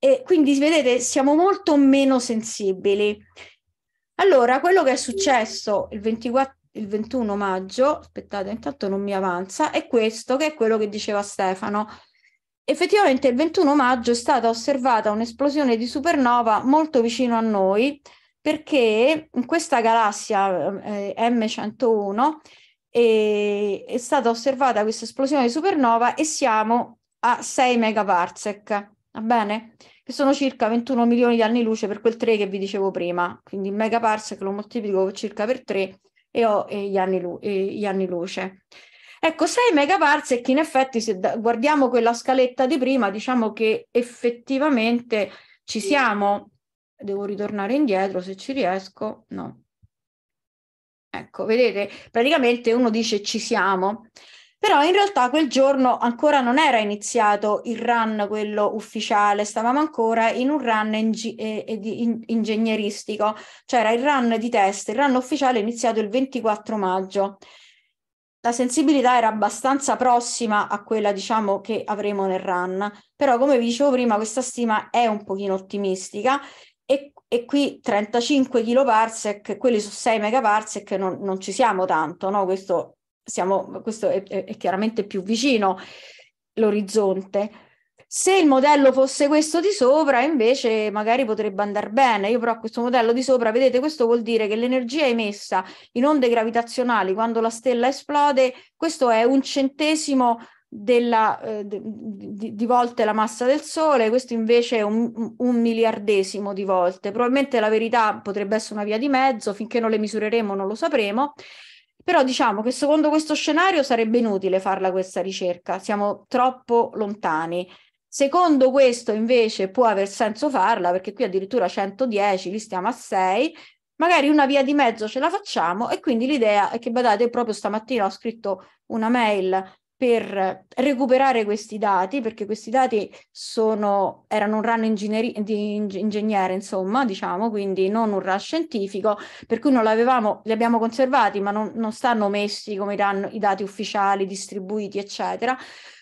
E quindi vedete, siamo molto meno sensibili. Allora, quello che è successo il, 24, il 21 maggio, aspettate, intanto non mi avanza, è questo che è quello che diceva Stefano. Effettivamente il 21 maggio è stata osservata un'esplosione di supernova molto vicino a noi perché in questa galassia eh, eh M101 eh, è stata osservata questa esplosione di supernova e siamo a 6 megaparsec va bene? Che sono circa 21 milioni di anni luce per quel 3 che vi dicevo prima, quindi il megaparsec lo moltiplico circa per 3 e ho e gli, anni lu- e gli, anni luce. Ecco, 6 megaparsec in effetti se da- guardiamo quella scaletta di prima, diciamo che effettivamente ci siamo. Devo ritornare indietro se ci riesco, no. Ecco, vedete, praticamente uno dice ci siamo. Però in realtà quel giorno ancora non era iniziato il run, quello ufficiale, stavamo ancora in un run ing- eh, eh, ingegneristico, c'era cioè il run di test, il run ufficiale è iniziato il 24 maggio. La sensibilità era abbastanza prossima a quella, diciamo, che avremo nel run, però come vi dicevo prima questa stima è un pochino ottimistica e, e qui 35 kiloparsec, quelli su 6 megaparsec non, non ci siamo tanto, no? Questo siamo, questo è, è, chiaramente più vicino l'orizzonte. Se il modello fosse questo di sopra, invece magari potrebbe andare bene. Io però questo modello di sopra, vedete, questo vuol dire che l'energia emessa in onde gravitazionali quando la stella esplode, questo è un centesimo della, eh, di, di, volte la massa del Sole, questo invece è un, un, miliardesimo di volte. Probabilmente la verità potrebbe essere una via di mezzo, finché non le misureremo non lo sapremo. Però diciamo che secondo questo scenario sarebbe inutile farla questa ricerca, siamo troppo lontani. Secondo questo invece può aver senso farla perché qui addirittura 110, li stiamo a 6, magari una via di mezzo ce la facciamo e quindi l'idea è che, badate, proprio stamattina ho scritto una mail per recuperare questi dati, perché questi dati sono, erano un run ingegneri, di ingegnere, insomma, diciamo, quindi non un run scientifico, per cui non l'avevamo, li abbiamo conservati, ma non, non stanno messi come danno, i dati ufficiali, distribuiti, eccetera.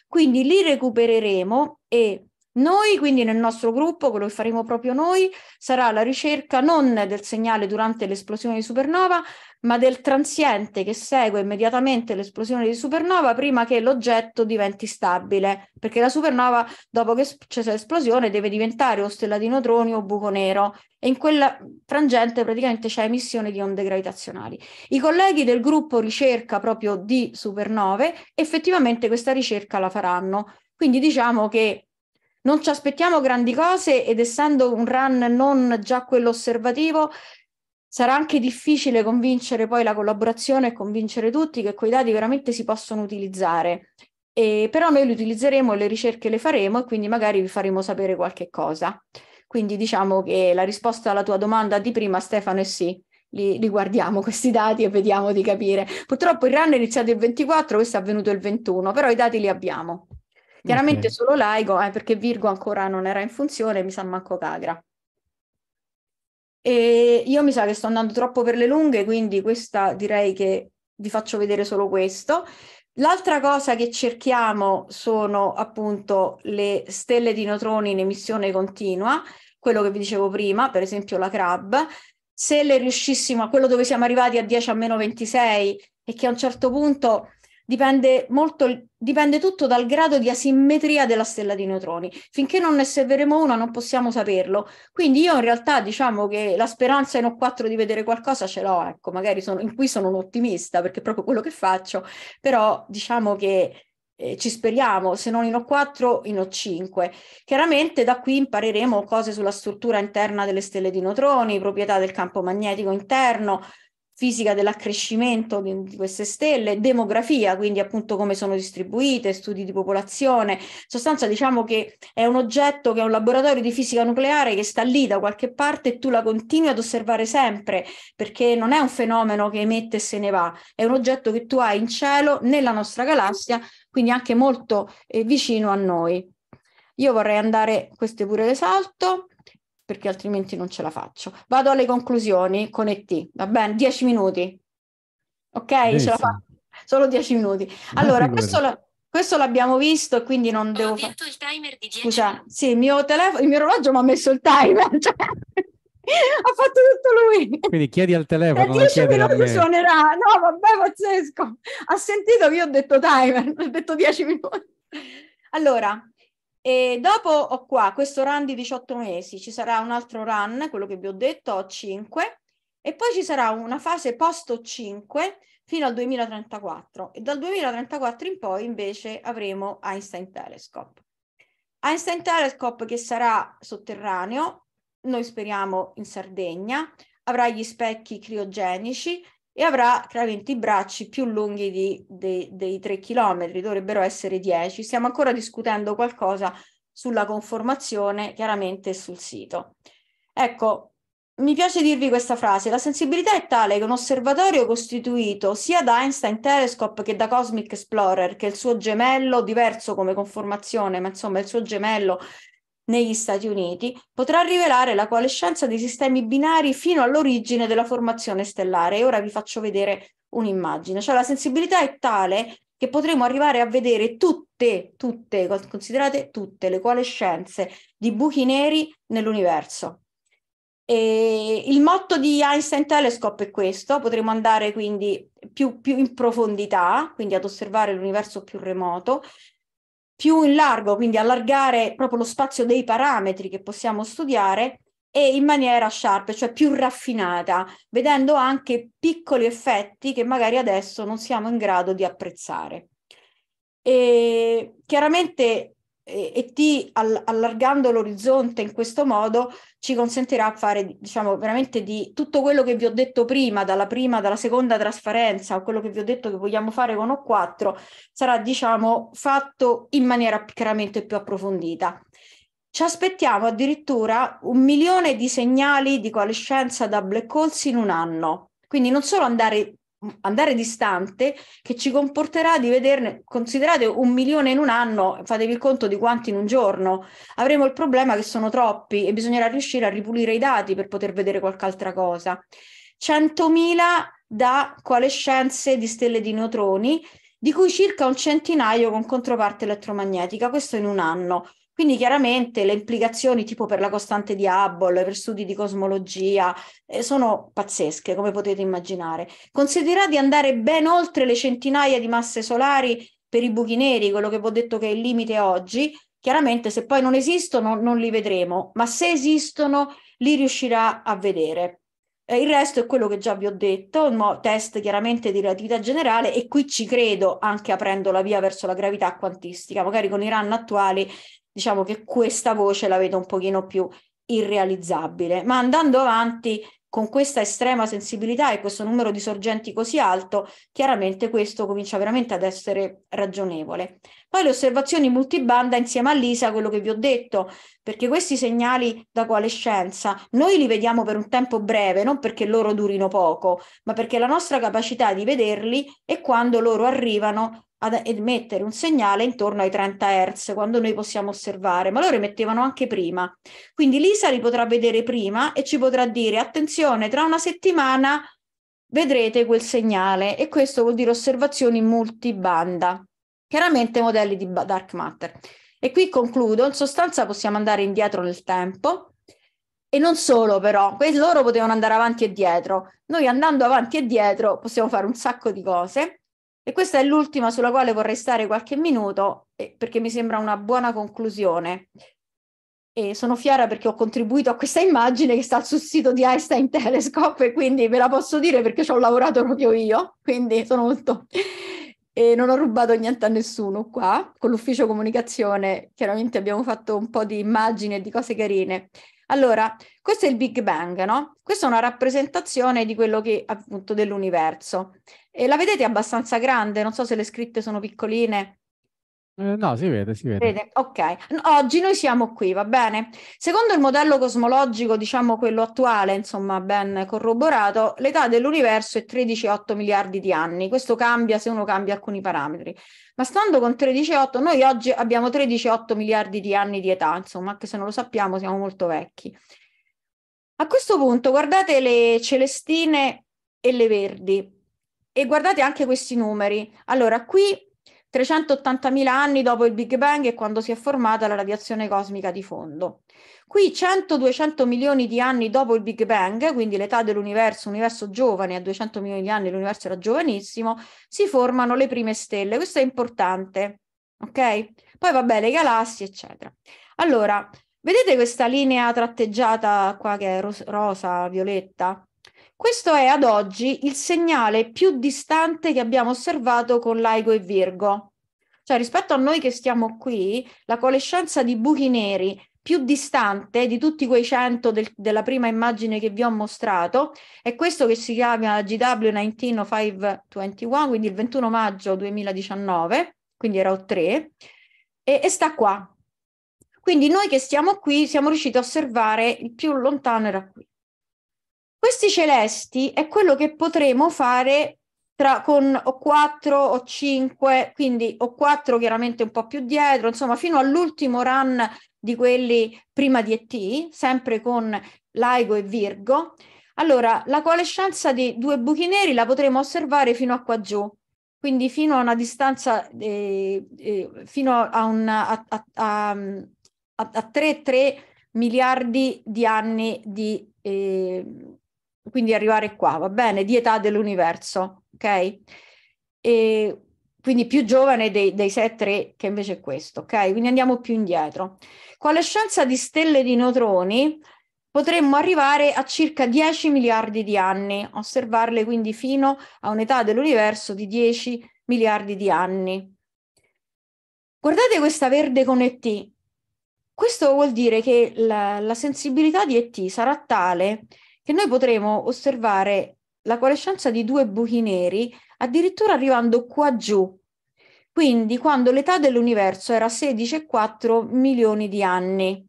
Quindi li recupereremo e noi quindi nel nostro gruppo, quello che faremo proprio noi, sarà la ricerca non del segnale durante l'esplosione di supernova, ma del transiente che segue immediatamente l'esplosione di supernova prima che l'oggetto diventi stabile, perché la supernova dopo che c'è l'esplosione deve diventare o stella di neutroni o buco nero e in quella frangente praticamente c'è emissione di onde gravitazionali. I colleghi del gruppo ricerca proprio di supernove effettivamente questa ricerca la faranno. Quindi diciamo che non ci aspettiamo grandi cose ed essendo un run non già quello osservativo, sarà anche difficile convincere poi la collaborazione e convincere tutti che quei dati veramente si possono utilizzare. E, però noi li utilizzeremo, le ricerche le faremo e quindi magari vi faremo sapere qualche cosa. Quindi diciamo che la risposta alla tua domanda di prima, Stefano, è sì. Li, li guardiamo questi dati e vediamo di capire. Purtroppo il run è iniziato il 24, questo è avvenuto il 21, però i dati li abbiamo. Chiaramente okay. solo laico, eh, perché Virgo ancora non era in funzione, mi sa manco Cagra. E io mi sa che sto andando troppo per le lunghe, quindi questa direi che vi faccio vedere solo questo. L'altra cosa che cerchiamo sono appunto le stelle di neutroni in emissione continua, quello che vi dicevo prima, per esempio la CRAB. Se le riuscissimo a quello dove siamo arrivati a 10 a meno 26 e che a un certo punto Dipende, molto, dipende tutto dal grado di asimmetria della stella di neutroni. Finché non ne osserveremo una non possiamo saperlo. Quindi io in realtà diciamo che la speranza in O4 di vedere qualcosa ce l'ho, ecco, magari sono, in cui sono un ottimista perché è proprio quello che faccio, però diciamo che eh, ci speriamo, se non in O4, in O5. Chiaramente da qui impareremo cose sulla struttura interna delle stelle di neutroni, proprietà del campo magnetico interno, fisica dell'accrescimento di, queste stelle, demografia, quindi appunto come sono distribuite, studi di popolazione. In sostanza diciamo che è un oggetto che è un laboratorio di fisica nucleare che sta lì da qualche parte e tu la continui ad osservare sempre, perché non è un fenomeno che emette e se ne va, è un oggetto che tu hai in cielo nella nostra galassia, quindi anche molto eh, vicino a noi. Io vorrei andare, queste pure le salto perché altrimenti non ce la faccio. Vado alle conclusioni con ET, va bene? Dieci minuti. Ok? Benissimo. Ce la faccio. Solo dieci minuti. Allora, questo, la, questo, l'abbiamo visto e quindi non Ho devo... Fa- il timer di 10 Scusa, sì, il mio, telefono, il mio orologio mi ha messo il timer, [LAUGHS] cioè... ha fatto tutto lui. Quindi chiedi al telefono. Tra dieci minuti suonerà. No, vabbè, pazzesco. Ha sentito che io ho detto timer, ho detto dieci minuti. Allora, e dopo ho qua questo run di 18 mesi, ci sarà un altro run, quello che vi ho detto, ho 5, e poi ci sarà una fase post 5 fino al 2034 e dal 2034 in poi invece avremo Einstein Telescope. Einstein Telescope che sarà sotterraneo, noi speriamo in Sardegna, avrà gli specchi criogenici, e avrà chiaramente i bracci più lunghi di, de, dei 3 km, dovrebbero essere 10. Stiamo ancora discutendo qualcosa sulla conformazione, chiaramente sul sito. Ecco, mi piace dirvi questa frase, la sensibilità è tale che un osservatorio costituito sia da Einstein Telescope che da Cosmic Explorer, che è il suo gemello diverso come conformazione, ma insomma il suo gemello negli Stati Uniti, potrà rivelare la coalescenza dei sistemi binari fino all'origine della formazione stellare. E ora vi faccio vedere un'immagine. Cioè la sensibilità è tale che potremo arrivare a vedere tutte, tutte, considerate tutte le coalescenze di buchi neri nell'universo. E il motto di Einstein Telescope è questo, potremo andare quindi più, più in profondità, quindi ad osservare l'universo più remoto, più in largo, quindi allargare proprio lo spazio dei parametri che possiamo studiare e in maniera sharp, cioè più raffinata, vedendo anche piccoli effetti che magari adesso non siamo in grado di apprezzare. E chiaramente e, e ti all, allargando l'orizzonte in questo modo ci consentirà fare diciamo veramente di tutto quello che vi ho detto prima dalla prima dalla seconda trasparenza o quello che vi ho detto che vogliamo fare con O4 sarà diciamo fatto in maniera chiaramente più approfondita ci aspettiamo addirittura un milione di segnali di coalescenza da black holes in un anno quindi non solo andare andare distante che ci comporterà di vederne, considerate un milione in un anno, fatevi il conto di quanti in un giorno, avremo il problema che sono troppi e bisognerà riuscire a ripulire i dati per poter vedere qualche altra cosa. 100.000 da scienze di stelle di neutroni, di cui circa un centinaio con controparte elettromagnetica, questo in un anno. Quindi chiaramente le implicazioni tipo per la costante di Hubble, per studi di cosmologia, eh, sono pazzesche, come potete immaginare. Considerate di andare ben oltre le centinaia di masse solari per i buchi neri, quello che vi ho detto che è il limite oggi. Chiaramente se poi non esistono non li vedremo, ma se esistono li riuscirà a vedere. Eh, il resto è quello che già vi ho detto, mo- test chiaramente di relatività generale e qui ci credo anche aprendo la via verso la gravità quantistica, magari con i RAN attuali diciamo che questa voce la vedo un pochino più irrealizzabile. Ma andando avanti con questa estrema sensibilità e questo numero di sorgenti così alto, chiaramente questo comincia veramente ad essere ragionevole. Poi le osservazioni multibanda insieme a Lisa, quello che vi ho detto, perché questi segnali da scienza? noi li vediamo per un tempo breve, non perché loro durino poco, ma perché la nostra capacità di vederli è quando loro arrivano ad emettere un segnale intorno ai 30 Hz, quando noi possiamo osservare, ma loro emettevano anche prima. Quindi Lisa li potrà vedere prima e ci potrà dire attenzione, tra una settimana vedrete quel segnale e questo vuol dire osservazioni multibanda chiaramente modelli di dark matter. E qui concludo, in sostanza possiamo andare indietro nel tempo e non solo però, que- loro potevano andare avanti e dietro, noi andando avanti e dietro possiamo fare un sacco di cose e questa è l'ultima sulla quale vorrei stare qualche minuto eh, perché mi sembra una buona conclusione. E sono fiera perché ho contribuito a questa immagine che sta sul sito di Einstein Telescope e quindi ve la posso dire perché ci ho lavorato proprio io, quindi sono molto e non ho rubato niente a nessuno qua. Con l'ufficio comunicazione chiaramente abbiamo fatto un po' di immagini e di cose carine. Allora, questo è il Big Bang, no? Questa è una rappresentazione di quello che appunto dell'universo. E la vedete abbastanza grande, non so se le scritte sono piccoline. Eh, no, si vede, si vede. vede? Ok, oggi noi siamo qui, va bene? Secondo il modello cosmologico, diciamo quello attuale, insomma ben corroborato, l'età dell'universo è 13,8 miliardi di anni. Questo cambia se uno cambia alcuni parametri. Ma stando con 13,8, noi oggi abbiamo 13,8 miliardi di anni di età, insomma, anche se non lo sappiamo, siamo molto vecchi. A questo punto guardate le celestine e le verdi e guardate anche questi numeri. Allora, qui 380.000 anni dopo il Big Bang e quando si è formata la radiazione cosmica di fondo. Qui 100-200 milioni di anni dopo il Big Bang, quindi l'età dell'universo, universo giovane, a 200 milioni di anni l'universo era giovanissimo, si formano le prime stelle. Questo è importante, ok? Poi vabbè, le galassie, eccetera. Allora, vedete questa linea tratteggiata qua che è ros- rosa, violetta? Questo è ad oggi il segnale più distante che abbiamo osservato con l'Aigo e Virgo. Cioè rispetto a noi che stiamo qui, la coalescenza di buchi neri più distante di tutti quei 100 del, della prima immagine che vi ho mostrato è questo che si chiama GW19521, quindi il 21 maggio 2019, quindi era 3, e, e sta qua. Quindi noi che stiamo qui siamo riusciti a osservare il più lontano era qui. Questi celesti è quello che potremo fare tra, con o 4 o 5, quindi o 4 chiaramente un po' più dietro, insomma fino all'ultimo run di quelli prima di ET, sempre con Laigo e Virgo. Allora, la coalescenza di due buchi neri la potremo osservare fino a qua giù, quindi fino a una distanza, eh, eh, fino a, una, a, a, a, 3-3 um, miliardi di anni di, eh, quindi arrivare qua, va bene, di età dell'universo, ok? E quindi più giovane dei, dei 6-3 che invece è questo, ok? Quindi andiamo più indietro. Con la scienza di stelle di neutroni potremmo arrivare a circa 10 miliardi di anni, osservarle quindi fino a un'età dell'universo di 10 miliardi di anni. Guardate questa verde con ET. Questo vuol dire che la, la sensibilità di ET sarà tale che noi potremo osservare la coalescenza di due buchi neri addirittura arrivando qua giù, quindi quando l'età dell'universo era 16,4 milioni di anni.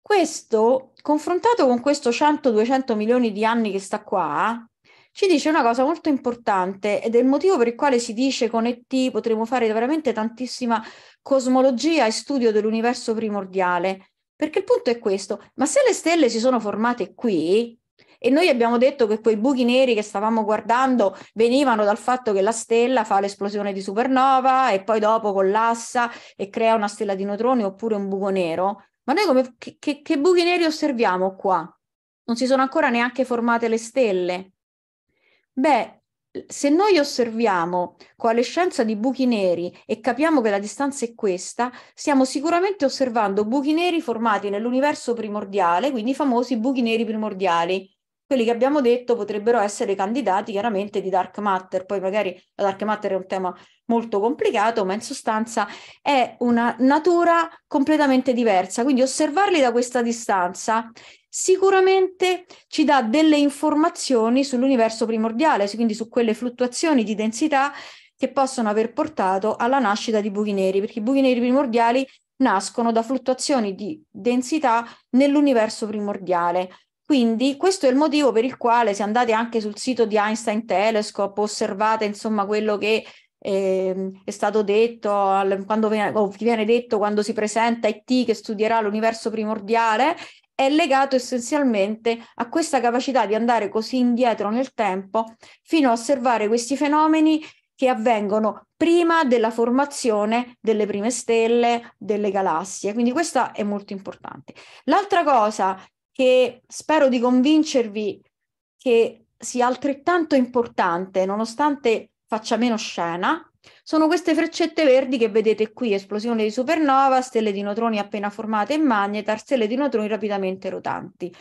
Questo, confrontato con questo 100-200 milioni di anni che sta qua, ci dice una cosa molto importante ed è il motivo per il quale si dice con ET potremmo fare veramente tantissima cosmologia e studio dell'universo primordiale, perché il punto è questo, ma se le stelle si sono formate qui, e noi abbiamo detto che quei buchi neri che stavamo guardando venivano dal fatto che la stella fa l'esplosione di supernova e poi dopo collassa e crea una stella di neutroni oppure un buco nero. Ma noi come, che, che, buchi neri osserviamo qua? Non si sono ancora neanche formate le stelle. Beh, se noi osserviamo coalescenza di buchi neri e capiamo che la distanza è questa, stiamo sicuramente osservando buchi neri formati nell'universo primordiale, quindi i famosi buchi neri primordiali. Quelli che abbiamo detto potrebbero essere candidati chiaramente di dark matter, poi magari la dark matter è un tema molto complicato, ma in sostanza è una natura completamente diversa. Quindi osservarli da questa distanza sicuramente ci dà delle informazioni sull'universo primordiale, quindi su quelle fluttuazioni di densità che possono aver portato alla nascita di buchi neri, perché i buchi neri primordiali nascono da fluttuazioni di densità nell'universo primordiale. Quindi questo è il motivo per il quale se andate anche sul sito di Einstein Telescope, osservate insomma quello che eh, è stato detto, al, quando viene, oh, viene detto quando si presenta IT che studierà l'universo primordiale, è legato essenzialmente a questa capacità di andare così indietro nel tempo fino a osservare questi fenomeni che avvengono prima della formazione delle prime stelle, delle galassie. Quindi questa è molto importante. L'altra cosa che spero di convincervi che sia altrettanto importante, nonostante faccia meno scena, sono queste freccette verdi che vedete qui, esplosione di supernova, stelle di neutroni appena formate in magnetar, stelle di neutroni rapidamente rotanti.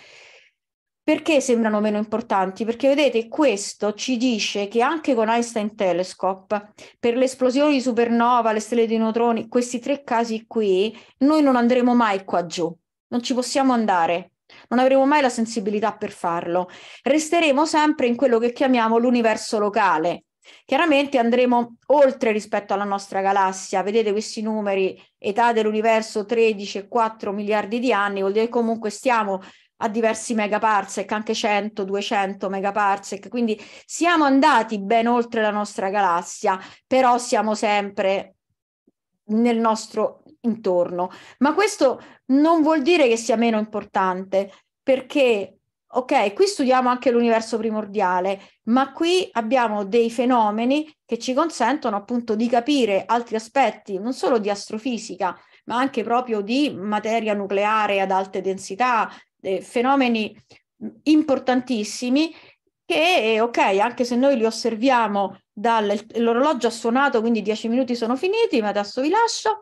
Perché sembrano meno importanti? Perché vedete, questo ci dice che anche con Einstein Telescope, per le esplosioni di supernova, le stelle di neutroni, questi tre casi qui, noi non andremo mai qua giù, non ci possiamo andare, non avremo mai la sensibilità per farlo. Resteremo sempre in quello che chiamiamo l'universo locale, Chiaramente andremo oltre rispetto alla nostra galassia, vedete questi numeri, età dell'universo 13 e 4 miliardi di anni, vuol dire che comunque stiamo a diversi megaparsec, anche 100, 200 megaparsec, quindi siamo andati ben oltre la nostra galassia, però siamo sempre nel nostro intorno. Ma questo non vuol dire che sia meno importante, perché Ok, qui studiamo anche l'universo primordiale, ma qui abbiamo dei fenomeni che ci consentono appunto di capire altri aspetti, non solo di astrofisica, ma anche proprio di materia nucleare ad alte densità, eh, fenomeni mm, importantissimi che, ok, anche se noi li osserviamo dall'orologio ha suonato, quindi dieci minuti sono finiti, ma adesso vi lascio.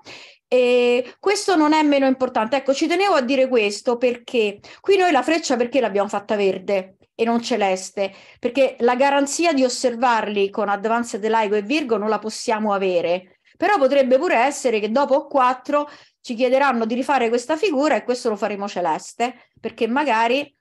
E questo non è meno importante. Ecco, ci tenevo a dire questo perché qui noi la freccia perché l'abbiamo fatta verde e non celeste? Perché la garanzia di osservarli con Advanced Laigo e Virgo non la possiamo avere. Però potrebbe pure essere che dopo quattro ci chiederanno di rifare questa figura e questo lo faremo celeste, perché magari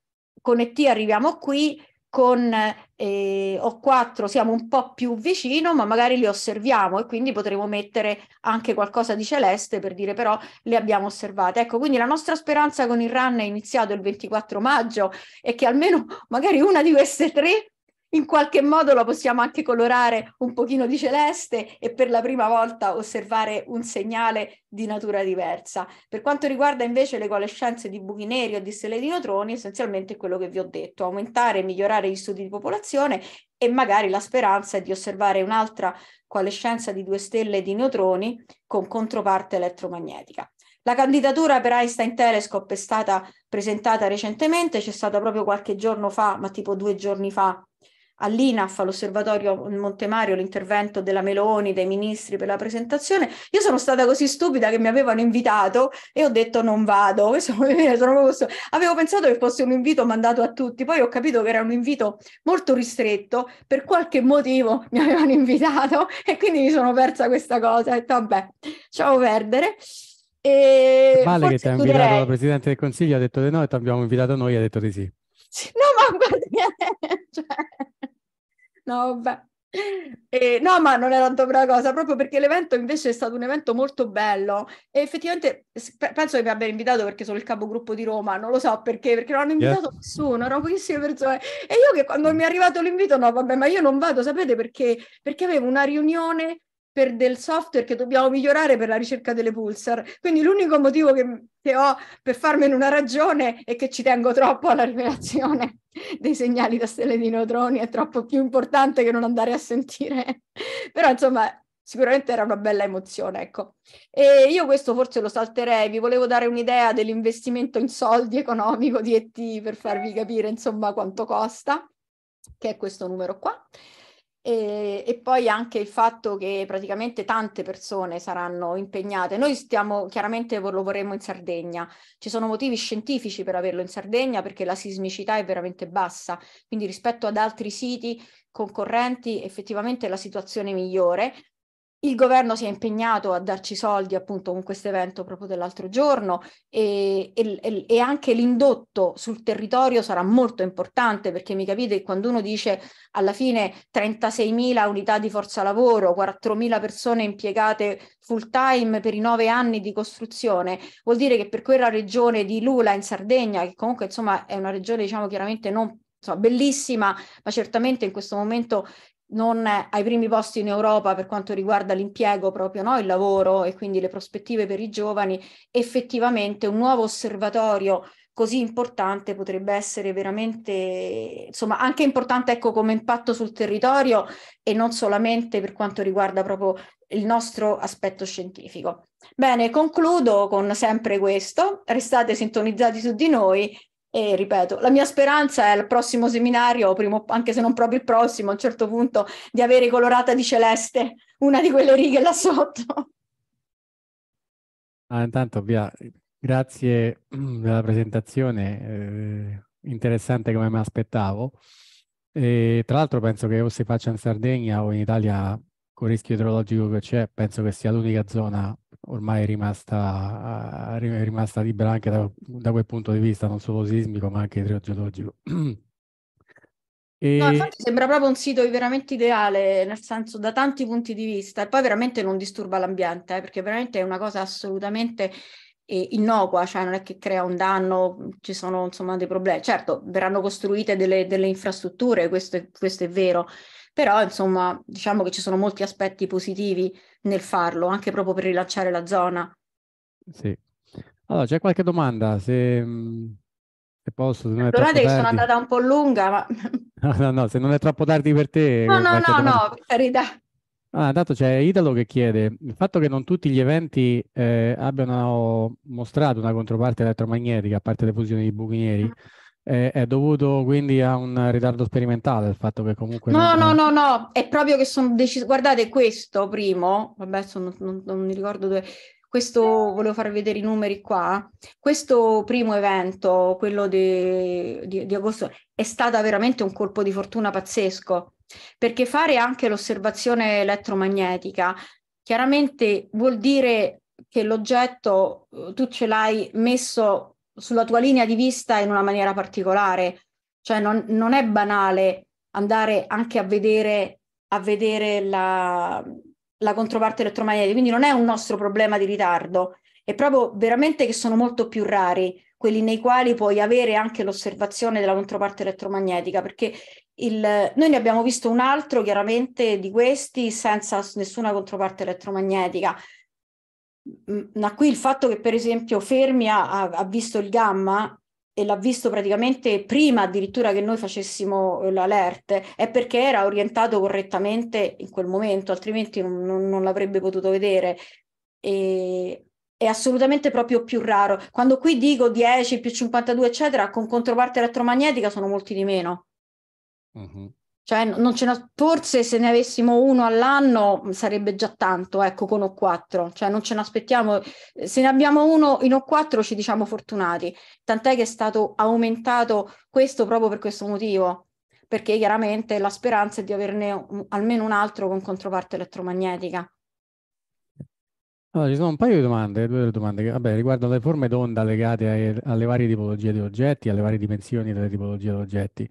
con ET arriviamo qui, con eh, o quattro siamo un po' più vicino, ma magari li osserviamo e quindi potremo mettere anche qualcosa di celeste per dire però le abbiamo osservate. Ecco, quindi la nostra speranza con il run è iniziato il 24 maggio e che almeno [LAUGHS] magari una di queste tre in qualche modo la possiamo anche colorare un pochino di celeste e per la prima volta osservare un segnale di natura diversa. Per quanto riguarda invece le coalescenze di buchi neri o di stelle di neutroni, essenzialmente è quello che vi ho detto, aumentare e migliorare gli studi di popolazione e magari la speranza di osservare un'altra coalescenza di due stelle di neutroni con controparte elettromagnetica. La candidatura per Einstein Telescope è stata presentata recentemente, c'è stata proprio qualche giorno fa, ma tipo due giorni fa, all'INAF, all'Osservatorio Montemario, l'intervento della Meloni, dei ministri per la presentazione. Io sono stata così stupida che mi avevano invitato e ho detto non vado. [LAUGHS] Avevo pensato che fosse un invito mandato a tutti, poi ho capito che era un invito molto ristretto, per qualche motivo [LAUGHS] mi avevano invitato e quindi mi sono persa questa cosa. Ho detto vabbè, ciao perdere. E male che ti ha invitato la Presidente del Consiglio, ha detto di no e ti abbiamo invitato noi, ha detto di sì. No, ma guarda, [LAUGHS] cioè, No, vabbè. E, no, ma non è tanto per cosa, proprio perché l'evento invece è stato un evento molto bello e effettivamente penso che mi abbia invitato perché sono il capogruppo di Roma, non lo so perché, perché non hanno invitato yeah. nessuno, erano pochissime persone e io che quando mi è arrivato l'invito no, vabbè, ma io non vado, sapete perché? Perché avevo una riunione per del software che dobbiamo migliorare per la ricerca delle pulsar. Quindi l'unico motivo che, che ho per farmene una ragione è che ci tengo troppo alla rivelazione [LAUGHS] dei segnali da stelle di neutroni, è troppo più importante che non andare a sentire. [LAUGHS] Però insomma, sicuramente era una bella emozione, ecco. E io questo forse lo salterei, vi volevo dare un'idea dell'investimento in soldi economico di ET per farvi capire insomma quanto costa, che è questo numero qua. E, e, poi anche il fatto che praticamente tante persone saranno impegnate. Noi stiamo, chiaramente lo vorremmo in Sardegna, ci sono motivi scientifici per averlo in Sardegna perché la sismicità è veramente bassa, quindi rispetto ad altri siti concorrenti effettivamente la situazione migliore, il governo si è impegnato a darci soldi appunto con questo evento proprio dell'altro giorno e, e, e, anche l'indotto sul territorio sarà molto importante perché mi capite quando uno dice alla fine 36.000 unità di forza lavoro, 4.000 persone impiegate full time per i nove anni di costruzione, vuol dire che per quella regione di Lula in Sardegna, che comunque insomma è una regione diciamo chiaramente non insomma, bellissima, ma certamente in questo momento non ai primi posti in Europa per quanto riguarda l'impiego proprio, no? il lavoro e quindi le prospettive per i giovani, effettivamente un nuovo osservatorio così importante potrebbe essere veramente, insomma, anche importante ecco, come impatto sul territorio e non solamente per quanto riguarda proprio il nostro aspetto scientifico. Bene, concludo con sempre questo, restate sintonizzati su di noi e ripeto, la mia speranza è al prossimo seminario, primo, anche se non proprio il prossimo, a un certo punto, di avere colorata di celeste una di quelle righe là sotto. Ah, intanto, via, grazie della presentazione, eh, interessante come mi aspettavo. E, tra l'altro penso che o si faccia in Sardegna o in Italia, con il rischio idrologico che c'è, penso che sia l'unica zona ormai è rimasta, è rimasta libera anche da, da, quel punto di vista, non solo sismico ma anche idrogeologico. [CLEARS THROAT] E... No, infatti sembra proprio un sito veramente ideale, nel senso da tanti punti di vista, e poi veramente non disturba l'ambiente, eh, perché veramente è una cosa assolutamente eh, innocua, cioè non è che crea un danno, ci sono insomma dei problemi. Certo, verranno costruite delle, delle infrastrutture, questo è, questo è vero, però, insomma, diciamo che ci sono molti aspetti positivi nel farlo, anche proprio per rilanciare la zona. Sì. Allora, c'è qualche domanda? Se, se mm, posso, se non è Scusate che sono andata un po' lunga, ma... [LAUGHS] No, no, no, se non è troppo tardi per te... No, no, no, domanda... no, carità. Ah, intanto c'è Italo che chiede, il fatto che non tutti gli eventi eh, abbiano mostrato una controparte elettromagnetica, a parte le fusioni di buchi mm è dovuto quindi a un ritardo sperimentale il fatto che comunque... No, non... no, no, no, è proprio che sono deciso... Guardate questo primo, vabbè sono, non, non mi ricordo dove... Questo, volevo far vedere i numeri qua, questo primo evento, quello di, di, di agosto, è stato veramente un colpo di fortuna pazzesco, perché fare anche l'osservazione elettromagnetica chiaramente vuol dire che l'oggetto eh, tu ce l'hai messo sulla tua linea di vista in una maniera particolare. Cioè non, non è banale andare anche a vedere, a vedere la, la controparte elettromagnetica, quindi non è un nostro problema di ritardo, è proprio veramente che sono molto più rari quelli nei quali puoi avere anche l'osservazione della controparte elettromagnetica, perché il, noi ne abbiamo visto un altro chiaramente di questi senza nessuna controparte elettromagnetica, ma qui il fatto che per esempio Fermia ha, ha visto il gamma e l'ha visto praticamente prima addirittura che noi facessimo eh, l'alert, è perché era orientato correttamente in quel momento, altrimenti non, non, l'avrebbe potuto vedere. E è assolutamente proprio più raro. Quando qui dico 10 più 52, eccetera, con controparte elettromagnetica sono molti di meno. Uh-huh. Cioè, non ce forse se ne avessimo uno all'anno mm, sarebbe già tanto, ecco, con O4. Cioè, non ce ne aspettiamo. Se ne abbiamo uno in O4 ci diciamo fortunati. Tant'è che è stato aumentato questo proprio per questo motivo, perché chiaramente la speranza è di averne un, almeno un altro con controparte elettromagnetica. Allora, ci sono un paio di domande, due domande che vabbè, riguardano le forme d'onda legate ai, alle varie tipologie di oggetti, alle varie dimensioni delle tipologie di oggetti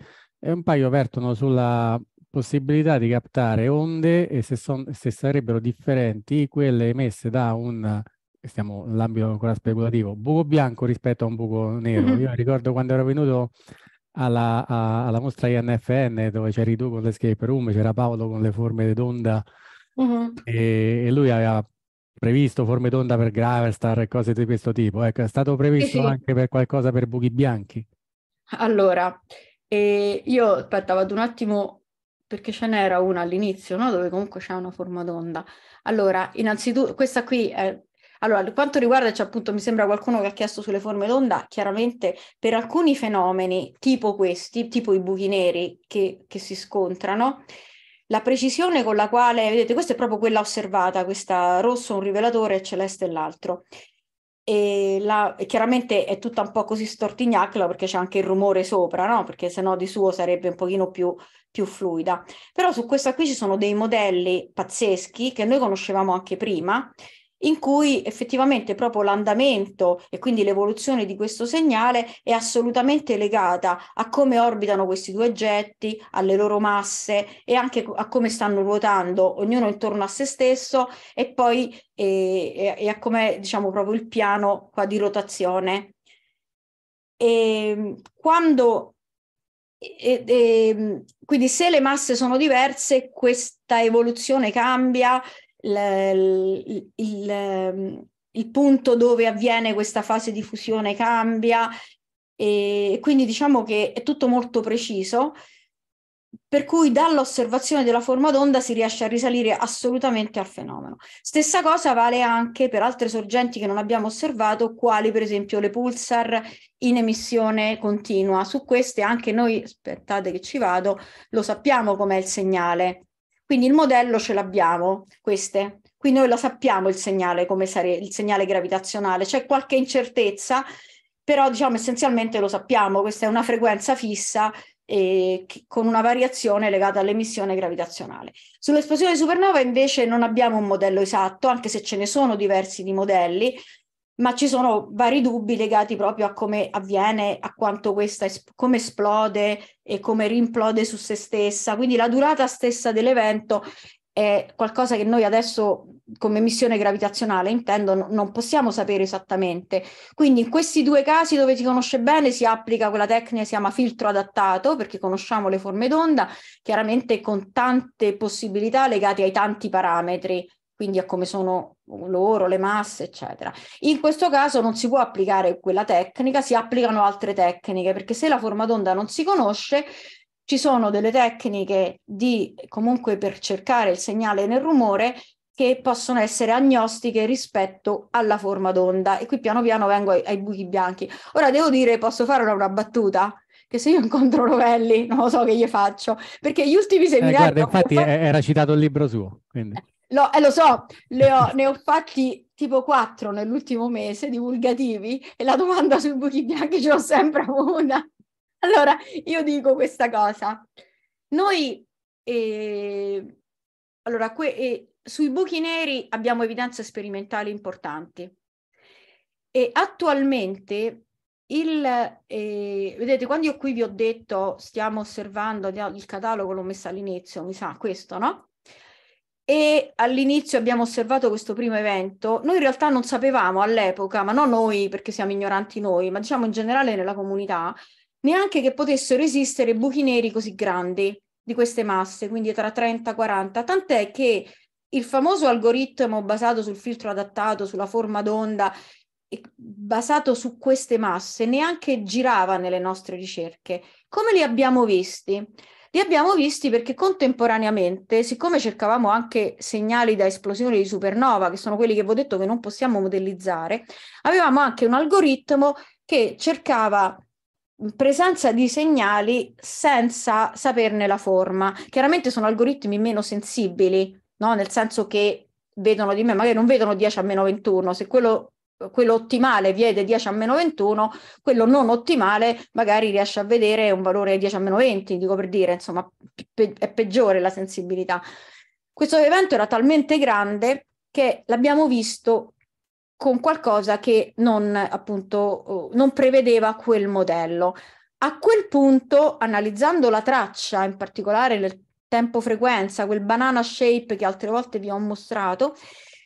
e un paio vertono sulla possibilità di captare onde e se, son, se sarebbero differenti quelle emesse da un stiamo nell'ambito ancora speculativo, buco bianco rispetto a un buco nero. Mm-hmm. Io ricordo quando ero venuto alla, a, alla mostra INFN dove c'eri tu con l'escape room, c'era Paolo con le forme d'onda uh-huh. e, e, lui aveva previsto forme d'onda per Gravestar e cose di questo tipo. Ecco, è stato previsto sì, sì. anche per qualcosa per buchi bianchi. Allora, e io aspettavo vado un attimo perché ce n'era una all'inizio, no? dove comunque c'è una forma d'onda. Allora, innanzitutto, questa qui è... Allora, per quanto riguarda, cioè, appunto, mi sembra qualcuno che ha chiesto sulle forme d'onda, chiaramente per alcuni fenomeni tipo questi, tipo i buchi neri che, che si scontrano, la precisione con la quale, vedete, questa è proprio quella osservata, questa rosso un rivelatore e celeste l'altro e la, chiaramente è tutta un po' così stortignacla perché c'è anche il rumore sopra, no? Perché sennò di suo sarebbe un pochino più, più fluida. Però su questa qui ci sono dei modelli pazzeschi che noi conoscevamo anche prima, in cui effettivamente proprio l'andamento e quindi l'evoluzione di questo segnale è assolutamente legata a come orbitano questi due oggetti, alle loro masse e anche a come stanno ruotando ognuno intorno a se stesso e poi e, e a come diciamo proprio il piano qua di rotazione. E ehm, quando e, e, ehm, quindi se le masse sono diverse, questa evoluzione cambia il, il, ehm, il punto dove avviene questa fase di fusione cambia e quindi diciamo che è tutto molto preciso, per cui dall'osservazione della forma d'onda si riesce a risalire assolutamente al fenomeno. Stessa cosa vale anche per altre sorgenti che non abbiamo osservato, quali per esempio le pulsar in emissione continua. Su queste anche noi, aspettate che ci vado, lo sappiamo com'è il segnale. Quindi il modello ce l'abbiamo, queste. Qui noi lo sappiamo il segnale, come sare- il segnale gravitazionale. C'è qualche incertezza, però diciamo essenzialmente lo sappiamo, questa è una frequenza fissa eh, con una variazione legata all'emissione gravitazionale. Sull'esplosione supernova invece non abbiamo un modello esatto, anche se ce ne sono diversi di modelli, ma ci sono vari dubbi legati proprio a come avviene, a quanto questa, es- come esplode e come rimplode su se stessa. Quindi la durata stessa dell'evento è qualcosa che noi adesso come missione gravitazionale intendo n- non possiamo sapere esattamente. Quindi in questi due casi dove si conosce bene si applica quella tecnica che si chiama filtro adattato perché conosciamo le forme d'onda, chiaramente con tante possibilità legate ai tanti parametri quindi a come sono loro, le masse, eccetera. In questo caso non si può applicare quella tecnica, si applicano altre tecniche, perché se la forma d'onda non si conosce, ci sono delle tecniche di comunque per cercare il segnale nel rumore che possono essere agnostiche rispetto alla forma d'onda. E qui piano piano vengo ai, ai buchi bianchi. Ora devo dire, posso fare una, una battuta? che se io incontro Rovelli non lo so che gli faccio, perché gli ultimi seminari... Eh, guarda, infatti fatto... [LAUGHS] era citato il libro suo, quindi... Eh, lo, eh, lo so, ho, ne ho fatti tipo quattro nell'ultimo mese divulgativi e la domanda sui buchi bianchi ce l'ho sempre una. [LAUGHS] Allora, io dico questa cosa. Noi, eh, allora, que, eh, sui buchi neri abbiamo evidenze sperimentali importanti e attualmente il, eh, vedete, quando io qui vi ho detto stiamo osservando il catalogo, l'ho messo all'inizio, mi sa questo, no? e all'inizio abbiamo osservato questo primo evento, noi in realtà non sapevamo all'epoca, ma non noi perché siamo ignoranti noi, ma diciamo in generale nella comunità, neanche che potessero esistere buchi neri così grandi di queste masse, quindi tra 30 e 40, tant'è che il famoso algoritmo basato sul filtro adattato, sulla forma d'onda, basato su queste masse, neanche girava nelle nostre ricerche. Come li abbiamo visti? Li abbiamo visti perché contemporaneamente, siccome cercavamo anche segnali da esplosione di supernova, che sono quelli che vi ho detto che non possiamo modellizzare, avevamo anche un algoritmo che cercava presenza di segnali senza saperne la forma. Chiaramente sono algoritmi meno sensibili, no? nel senso che vedono di me, magari non vedono 10 a meno 21, se quello quello ottimale vede 10 a meno 21, quello non ottimale magari riesce a vedere un valore 10 a meno 20, dico per dire, insomma, pe- è peggiore la sensibilità. Questo evento era talmente grande che l'abbiamo visto con qualcosa che non, appunto, non prevedeva quel modello. A quel punto, analizzando la traccia, in particolare nel tempo frequenza, quel banana shape che altre volte vi ho mostrato,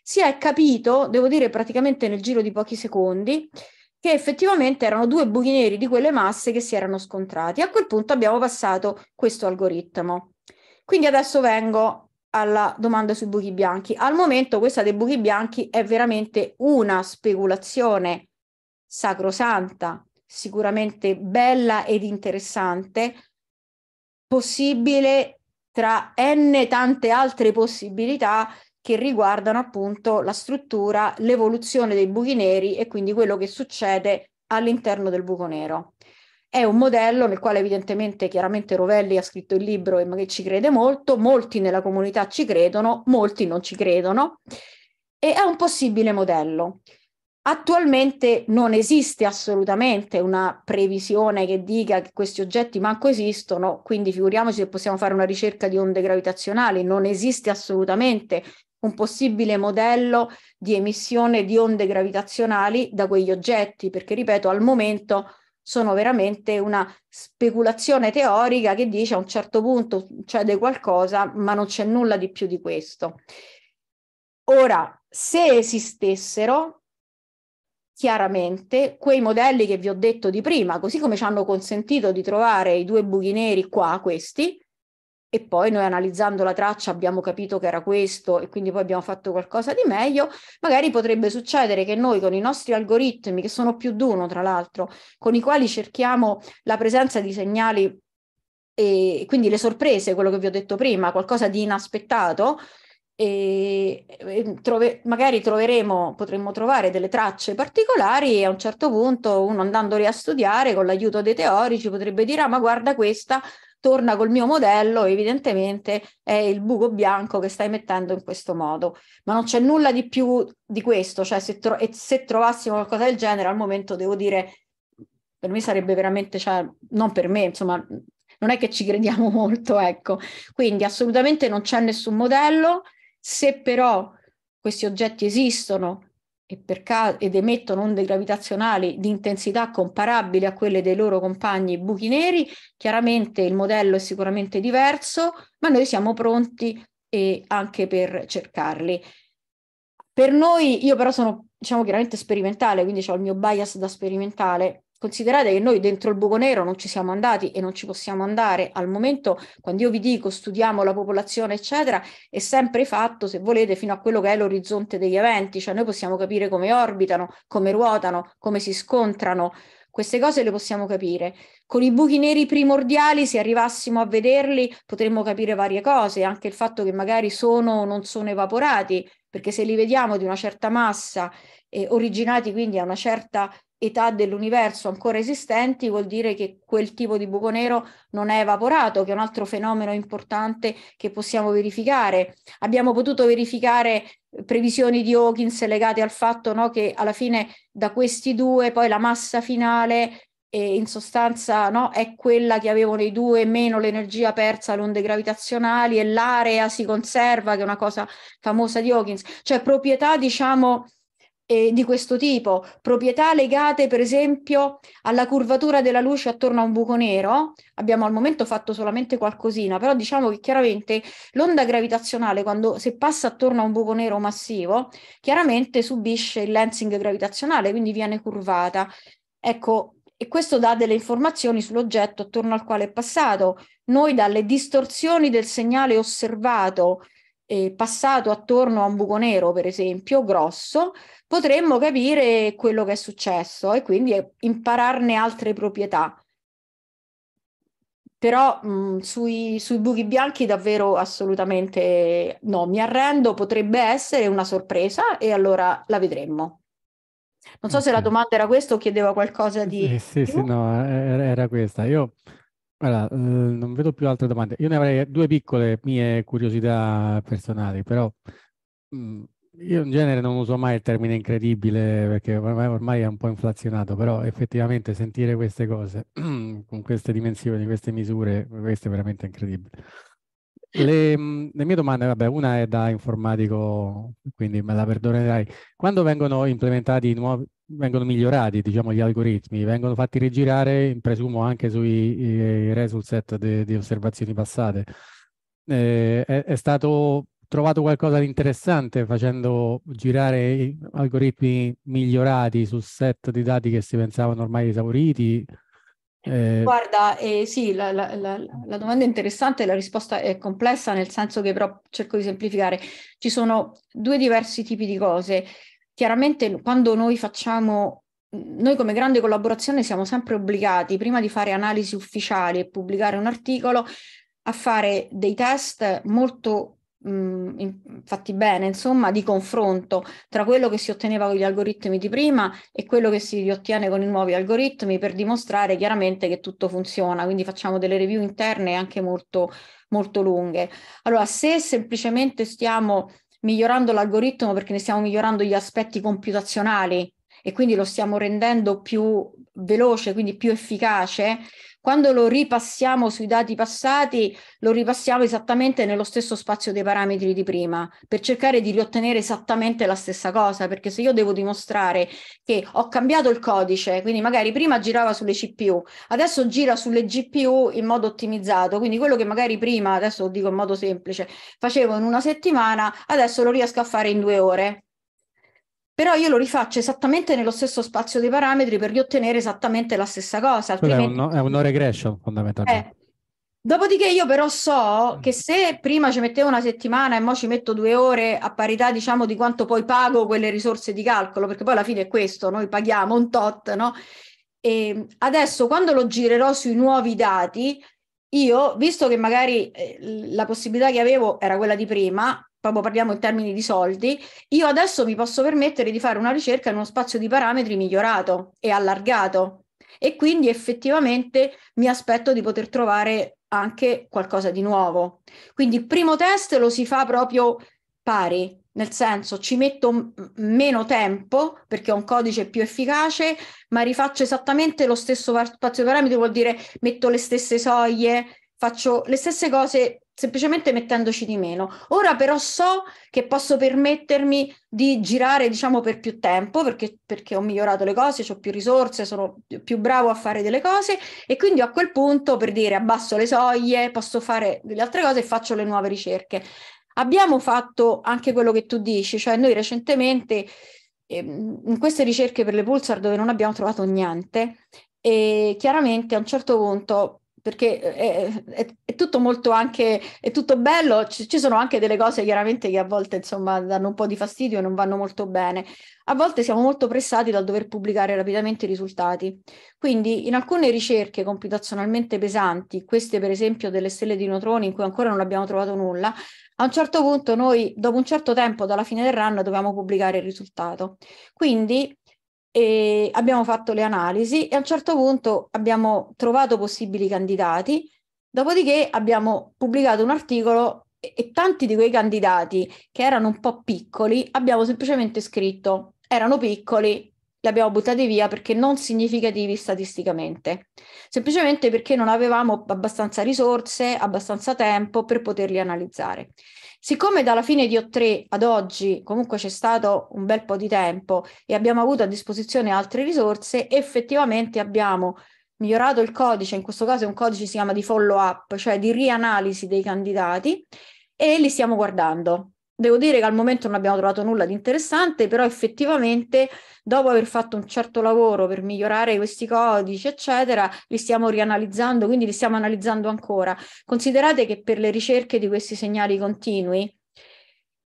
si è capito, devo dire praticamente nel giro di pochi secondi, che effettivamente erano due buchi neri di quelle masse che si erano scontrati. A quel punto abbiamo passato questo algoritmo. Quindi adesso vengo alla domanda sui buchi bianchi. Al momento questa dei buchi bianchi è veramente una speculazione sacrosanta, sicuramente bella ed interessante, possibile tra n tante altre possibilità che riguardano appunto la struttura, l'evoluzione dei buchi neri e quindi quello che succede all'interno del buco nero. È un modello nel quale evidentemente chiaramente Rovelli ha scritto il libro e magari ci crede molto, molti nella comunità ci credono, molti non ci credono e è un possibile modello. Attualmente non esiste assolutamente una previsione che dica che questi oggetti manco esistono, quindi figuriamoci se possiamo fare una ricerca di onde gravitazionali, non esiste assolutamente un possibile modello di emissione di onde gravitazionali da quegli oggetti, perché ripeto, al momento sono veramente una speculazione teorica che dice a un certo punto succede qualcosa, ma non c'è nulla di più di questo. Ora, se esistessero, chiaramente quei modelli che vi ho detto di prima, così come ci hanno consentito di trovare i due buchi neri qua, questi, e poi noi analizzando la traccia abbiamo capito che era questo e quindi poi abbiamo fatto qualcosa di meglio, magari potrebbe succedere che noi con i nostri algoritmi, che sono più d'uno tra l'altro, con i quali cerchiamo la presenza di segnali e quindi le sorprese, quello che vi ho detto prima, qualcosa di inaspettato, e, trove, magari troveremo, potremmo trovare delle tracce particolari e a un certo punto uno andandole a studiare con l'aiuto dei teorici potrebbe dire ah ma guarda questa torna col mio modello, evidentemente è il buco bianco che stai mettendo in questo modo. Ma non c'è nulla di più di questo, cioè se, tro- se trovassimo qualcosa del genere al momento devo dire, per me sarebbe veramente, cioè, non per me, insomma, non è che ci crediamo [LAUGHS] molto, ecco. Quindi assolutamente non c'è nessun modello, se però questi oggetti esistono, ed emettono onde gravitazionali di intensità comparabili a quelle dei loro compagni buchi neri, chiaramente il modello è sicuramente diverso, ma noi siamo pronti eh, anche per cercarli. Per noi, io però sono diciamo chiaramente sperimentale, quindi ho il mio bias da sperimentale, Considerate che noi dentro il buco nero non ci siamo andati e non ci possiamo andare. Al momento, quando io vi dico studiamo la popolazione, eccetera, è sempre fatto, se volete, fino a quello che è l'orizzonte degli eventi, cioè noi possiamo capire come orbitano, come ruotano, come si scontrano. Queste cose le possiamo capire. Con i buchi neri primordiali, se arrivassimo a vederli, potremmo capire varie cose, anche il fatto che magari sono o non sono evaporati, perché se li vediamo di una certa massa, eh, originati quindi a una certa età dell'universo ancora esistenti vuol dire che quel tipo di buco nero non è evaporato, che è un altro fenomeno importante che possiamo verificare. Abbiamo potuto verificare eh, previsioni di Hawkins legate al fatto no, che alla fine da questi due poi la massa finale eh, in sostanza no, è quella che avevano i due meno l'energia persa alle onde gravitazionali e l'area si conserva, che è una cosa famosa di Hawkins, cioè proprietà diciamo eh, di questo tipo, proprietà legate per esempio alla curvatura della luce attorno a un buco nero, abbiamo al momento fatto solamente qualcosina, però diciamo che chiaramente l'onda gravitazionale quando se passa attorno a un buco nero massivo, chiaramente subisce il lensing gravitazionale, quindi viene curvata. Ecco, e questo dà delle informazioni sull'oggetto attorno al quale è passato. Noi dalle distorsioni del segnale osservato eh, passato attorno a un buco nero, per esempio, grosso, potremmo capire quello che è successo e quindi eh, impararne altre proprietà. Però mh, mm, sui, sui buchi bianchi davvero assolutamente no, mi arrendo, potrebbe essere una sorpresa e allora la vedremo. Non so okay. se la domanda era questa o chiedeva qualcosa di... Eh, sì, sì, no, eh, era, era questa. Io allora, eh, non vedo più altre domande. Io ne avrei due piccole mie curiosità personali, però mh, mm, io in genere non uso mai il termine incredibile perché ormai, ormai, è un po' inflazionato, però effettivamente sentire queste cose [CLEARS THROAT] con queste dimensioni, queste misure, questo è veramente incredibile. Le, mm, le mie domande, vabbè, una è da informatico, quindi me la perdonerai. Quando vengono implementati nuovi, vengono migliorati diciamo, gli algoritmi, vengono fatti rigirare, presumo, anche sui eh, i, i result set di osservazioni passate. Eh, è, è stato trovato qualcosa di interessante facendo girare algoritmi migliorati sul set di dati che si pensavano ormai esauriti? Eh... Guarda, eh, sì, la, la, la, la, domanda è interessante, la risposta è complessa, nel senso che però cerco di semplificare. Ci sono due diversi tipi di cose. Chiaramente quando noi facciamo, noi come grande collaborazione siamo sempre obbligati, prima di fare analisi ufficiali e pubblicare un articolo, a fare dei test molto mh, fatti bene, insomma, di confronto tra quello che si otteneva con gli algoritmi di prima e quello che si ottiene con i nuovi algoritmi per dimostrare chiaramente che tutto funziona. Quindi facciamo delle review interne anche molto, molto lunghe. Allora, se semplicemente stiamo migliorando l'algoritmo perché ne stiamo migliorando gli aspetti computazionali e quindi lo stiamo rendendo più veloce, quindi più efficace, quando lo ripassiamo sui dati passati, lo ripassiamo esattamente nello stesso spazio dei parametri di prima, per cercare di riottenere esattamente la stessa cosa, perché se io devo dimostrare che ho cambiato il codice, quindi magari prima girava sulle CPU, adesso gira sulle GPU in modo ottimizzato, quindi quello che magari prima, adesso lo dico in modo semplice, facevo in una settimana, adesso lo riesco a fare in due ore però io lo rifaccio esattamente nello stesso spazio dei parametri per riottenere esattamente la stessa cosa. Altrimenti... È, un, è un no regression fondamentalmente. Eh. Dopodiché io però so mm. che se prima ci mettevo una settimana e mo ci metto due ore a parità diciamo di quanto poi pago quelle risorse di calcolo, perché poi alla fine è questo, noi paghiamo un tot, no? E ehm, adesso quando lo girerò sui nuovi dati, io, visto che magari eh, la possibilità che avevo era quella di prima, proprio parliamo in termini di soldi, io adesso mi posso permettere di fare una ricerca in uno spazio di parametri migliorato e allargato e quindi effettivamente mi aspetto di poter trovare anche qualcosa di nuovo. Quindi il primo test lo si fa proprio pari, nel senso ci metto meno tempo perché ho un codice più efficace, ma rifaccio esattamente lo stesso spazio di parametri, vuol dire metto le stesse soglie, faccio le stesse cose semplicemente mettendoci di meno. Ora però so che posso permettermi di girare, diciamo, per più tempo, perché, perché ho migliorato le cose, ho più risorse, sono più bravo a fare delle cose e quindi a quel punto, per dire, abbasso le soglie, posso fare delle altre cose e faccio le nuove ricerche. Abbiamo fatto anche quello che tu dici, cioè noi recentemente ehm, in queste ricerche per le pulsar dove non abbiamo trovato niente e chiaramente a un certo punto perché è, eh, eh, è, è, tutto molto anche, è tutto bello, ci, ci, sono anche delle cose chiaramente che a volte insomma danno un po' di fastidio e non vanno molto bene. A volte siamo molto pressati dal dover pubblicare rapidamente i risultati. Quindi in alcune ricerche computazionalmente pesanti, queste per esempio delle stelle di neutroni in cui ancora non abbiamo trovato nulla, a un certo punto noi dopo un certo tempo dalla fine del run dobbiamo pubblicare il risultato. Quindi e abbiamo fatto le analisi e a un certo punto abbiamo trovato possibili candidati, dopodiché abbiamo pubblicato un articolo e, e tanti di quei candidati che erano un po' piccoli abbiamo semplicemente scritto erano piccoli, li abbiamo buttati via perché non significativi statisticamente, semplicemente perché non avevamo abbastanza risorse, abbastanza tempo per poterli analizzare. Siccome dalla fine di O3 ad oggi comunque c'è stato un bel po' di tempo e abbiamo avuto a disposizione altre risorse, effettivamente abbiamo migliorato il codice, in questo caso è un codice si chiama di follow up, cioè di rianalisi dei candidati, e li stiamo guardando. Devo dire che al momento non abbiamo trovato nulla di interessante, però effettivamente dopo aver fatto un certo lavoro per migliorare questi codici, eccetera, li stiamo rianalizzando, quindi li stiamo analizzando ancora. Considerate che per le ricerche di questi segnali continui,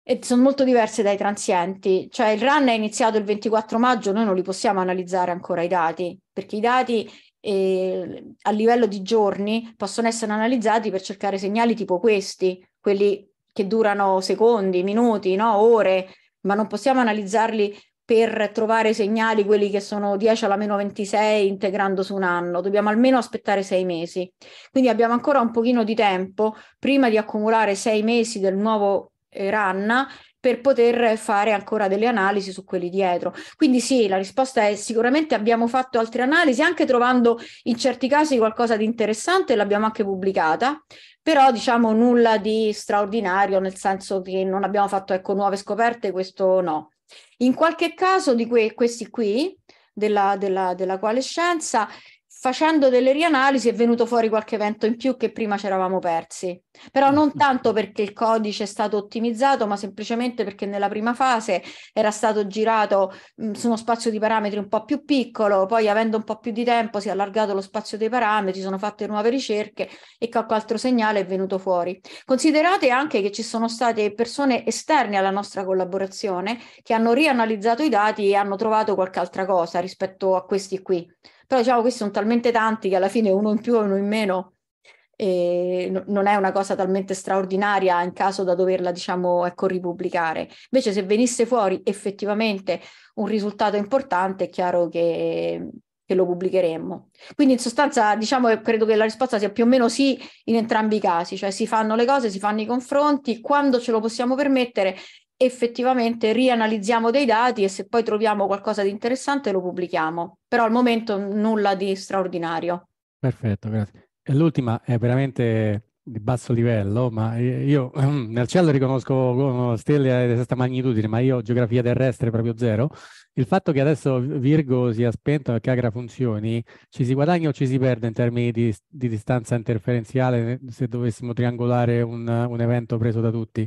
eh, sono molto diverse dai transienti, cioè il run è iniziato il 24 maggio, noi non li possiamo analizzare ancora i dati, perché i dati eh, a livello di giorni possono essere analizzati per cercare segnali tipo questi, quelli che durano secondi, minuti, no? ore, ma non possiamo analizzarli per trovare segnali, quelli che sono 10 alla meno 26 integrando su un anno, dobbiamo almeno aspettare sei mesi. Quindi abbiamo ancora un pochino di tempo prima di accumulare sei mesi del nuovo eh, RAN per poter fare ancora delle analisi su quelli dietro. Quindi sì, la risposta è sicuramente abbiamo fatto altre analisi, anche trovando in certi casi qualcosa di interessante, l'abbiamo anche pubblicata, però diciamo nulla di straordinario, nel senso che non abbiamo fatto ecco, nuove scoperte, questo no. In qualche caso di que- questi qui, della, della, della quale scienza, facendo delle rianalisi è venuto fuori qualche evento in più che prima ci eravamo persi. Però mm. non tanto perché il codice è stato ottimizzato, ma semplicemente perché nella prima fase era stato girato mh, mm, su uno spazio di parametri un po' più piccolo, poi avendo un po' più di tempo si è allargato lo spazio dei parametri, sono fatte nuove ricerche e qualche altro segnale è venuto fuori. Considerate anche che ci sono state persone esterne alla nostra collaborazione che hanno rianalizzato i dati e hanno trovato qualche altra cosa rispetto a questi qui. Però diciamo che sono talmente tanti che alla fine uno in più e uno in meno eh, non è una cosa talmente straordinaria in caso da doverla, diciamo, ecco, ripubblicare. Invece se venisse fuori effettivamente un risultato importante, è chiaro che, che lo pubblicheremmo. Quindi in sostanza, diciamo, eh, credo che la risposta sia più o meno sì in entrambi i casi, cioè si fanno le cose, si fanno i confronti, quando ce lo possiamo permettere effettivamente rianalizziamo dei dati e se poi troviamo qualcosa di interessante lo pubblichiamo, però al momento nulla di straordinario. Perfetto, grazie. E l'ultima è veramente di basso livello, ma io ehm, nel cielo riconosco stelle di questa magnitudine, ma io geografia terrestre proprio zero. Il fatto che adesso Virgo sia spento e che Agra funzioni, ci si guadagna o ci si perde in termini di, di distanza interferenziale se dovessimo triangolare un, un evento preso da tutti?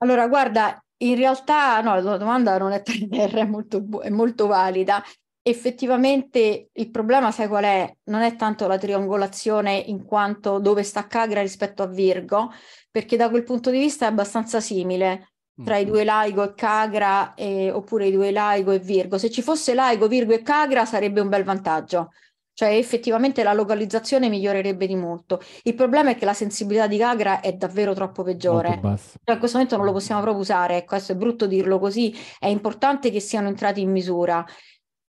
Allora, guarda, in realtà no, la domanda non è per è molto, è molto valida. Effettivamente il problema, sai qual è? Non è tanto la triangolazione in quanto dove sta Cagra rispetto a Virgo, perché da quel punto di vista è abbastanza simile tra i mhm. due Laigo e Cagra e, eh, oppure i due Laigo e Virgo. Se ci fosse Laigo, Virgo e Cagra sarebbe un bel vantaggio cioè effettivamente la localizzazione migliorerebbe di molto. Il problema è che la sensibilità di Gagra è davvero troppo peggiore, cioè in questo momento non lo possiamo proprio usare, questo ecco, è brutto dirlo così, è importante che siano entrati in misura,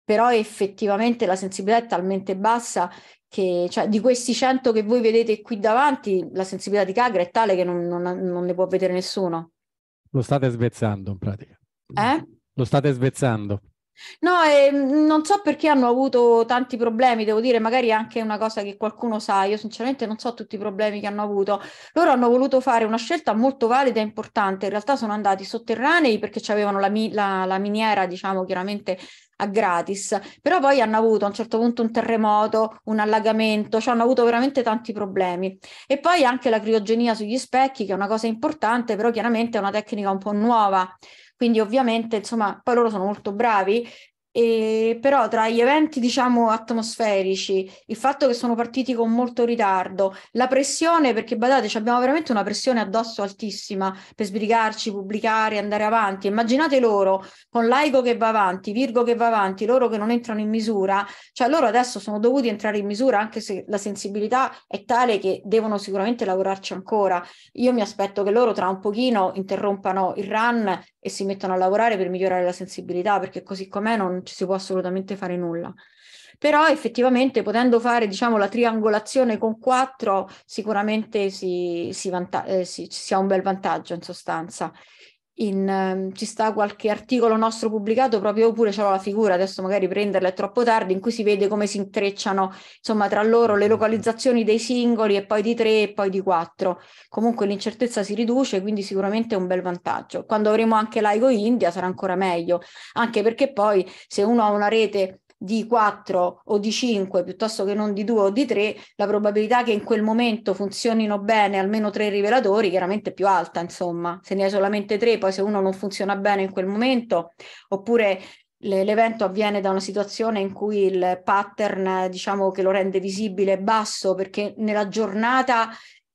però effettivamente la sensibilità è talmente bassa che cioè, di questi 100 che voi vedete qui davanti, la sensibilità di Gagra è tale che non, non, non ne può vedere nessuno. Lo state svezzando in pratica. Eh? Lo state svezzando. No, eh, non so perché hanno avuto tanti problemi, devo dire, magari anche una cosa che qualcuno sa, io sinceramente non so tutti i problemi che hanno avuto. Loro hanno voluto fare una scelta molto valida e importante, in realtà sono andati sotterranei perché avevano la, mi- la, la miniera, diciamo chiaramente a gratis, però poi hanno avuto a un certo punto un terremoto, un allagamento, cioè hanno avuto veramente tanti problemi. E poi anche la criogenia sugli specchi, che è una cosa importante, però chiaramente è una tecnica un po' nuova quindi ovviamente, insomma, poi loro sono molto bravi, e però tra gli eventi diciamo atmosferici, il fatto che sono partiti con molto ritardo, la pressione, perché badate, abbiamo veramente una pressione addosso altissima per sbrigarci, pubblicare, andare avanti. Immaginate loro con Laico che va avanti, Virgo che va avanti, loro che non entrano in misura, cioè loro adesso sono dovuti entrare in misura anche se la sensibilità è tale che devono sicuramente lavorarci ancora. Io mi aspetto che loro tra un pochino interrompano il run e si mettono a lavorare per migliorare la sensibilità, perché così com'è non ci si può assolutamente fare nulla. Però effettivamente potendo fare diciamo, la triangolazione con quattro sicuramente si, si, vanta- eh, si, si ha un bel vantaggio in sostanza in, ehm, ci sta qualche articolo nostro pubblicato proprio oppure c'è la figura, adesso magari prenderla è troppo tardi, in cui si vede come si intrecciano insomma tra loro le mm-hmm. localizzazioni dei singoli e poi di tre e poi di quattro. Comunque l'incertezza si riduce, quindi sicuramente è un bel vantaggio. Quando avremo anche l'AIGO India sarà ancora meglio, anche perché poi se uno ha una rete di 4 o di 5 piuttosto che non di 2 o di 3, la probabilità che in quel momento funzionino bene almeno 3 rivelatori chiaramente è più alta, insomma, se ne hai solamente 3, poi se uno non funziona bene in quel momento, oppure l'evento avviene da una situazione in cui il pattern, diciamo, che lo rende visibile è basso, perché nella giornata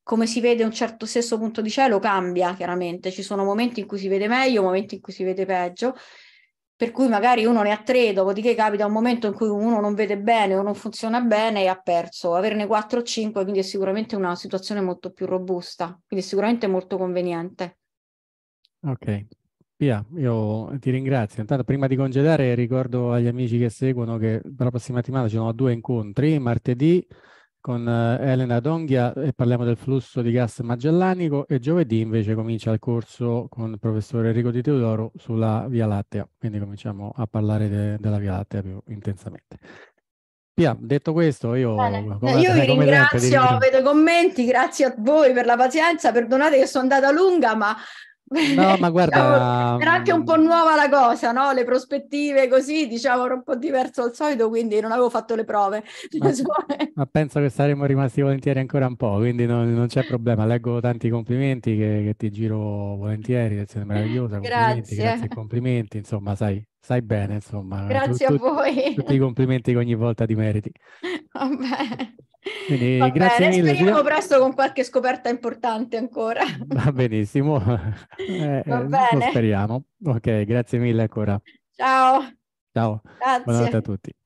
come si vede un certo stesso punto di cielo cambia chiaramente, ci sono momenti in cui si vede meglio, momenti in cui si vede peggio per cui magari uno ne ha tre, dopodiché capita un momento in cui uno non vede bene o non funziona bene e ha perso. Averne quattro o cinque quindi è sicuramente una situazione molto più robusta, quindi è sicuramente molto conveniente. Ok, Pia, io ti ringrazio. Intanto prima di congedare ricordo agli amici che seguono che la prossima settimana ci sono due incontri, martedì con eh, Elena Donghia e parliamo del flusso di gas magellanico e giovedì invece comincia il corso con il professore Enrico Di Teodoro sulla Via Lattea, quindi cominciamo a parlare de della Via Lattea più intensamente. Pia, detto questo, io, io vi ringrazio, tempo, vedo i commenti, grazie a voi per la pazienza, perdonate che sono andata lunga, ma No, [LAUGHS] ma guarda... Diciamo, era mm. anche un po' nuova la cosa, no? Le prospettive così, diciamo, era un po' diverso al solito, quindi non avevo fatto le prove. [LAUGHS] Ma, ma penso che saremmo rimasti volentieri ancora un po', quindi non, non c'è problema. Leggo tanti complimenti che, che ti giro volentieri, sei meravigliosa. [LAUGHS] Grazie. Complimenti, grazie complimenti, insomma, sai, sai bene, insomma. Grazie tu, a voi. Tutti i complimenti che ogni volta ti meriti. [LAUGHS] Vabbè. Quindi, Va grazie bene, mille. Speriamo presto con qualche scoperta importante ancora. [LAUGHS] Va benissimo. [LAUGHS] Eh, eh, Va bene. Lo speriamo. Ok, grazie mille ancora. Ciao. Ciao. Grazie. Buonanotte a tutti.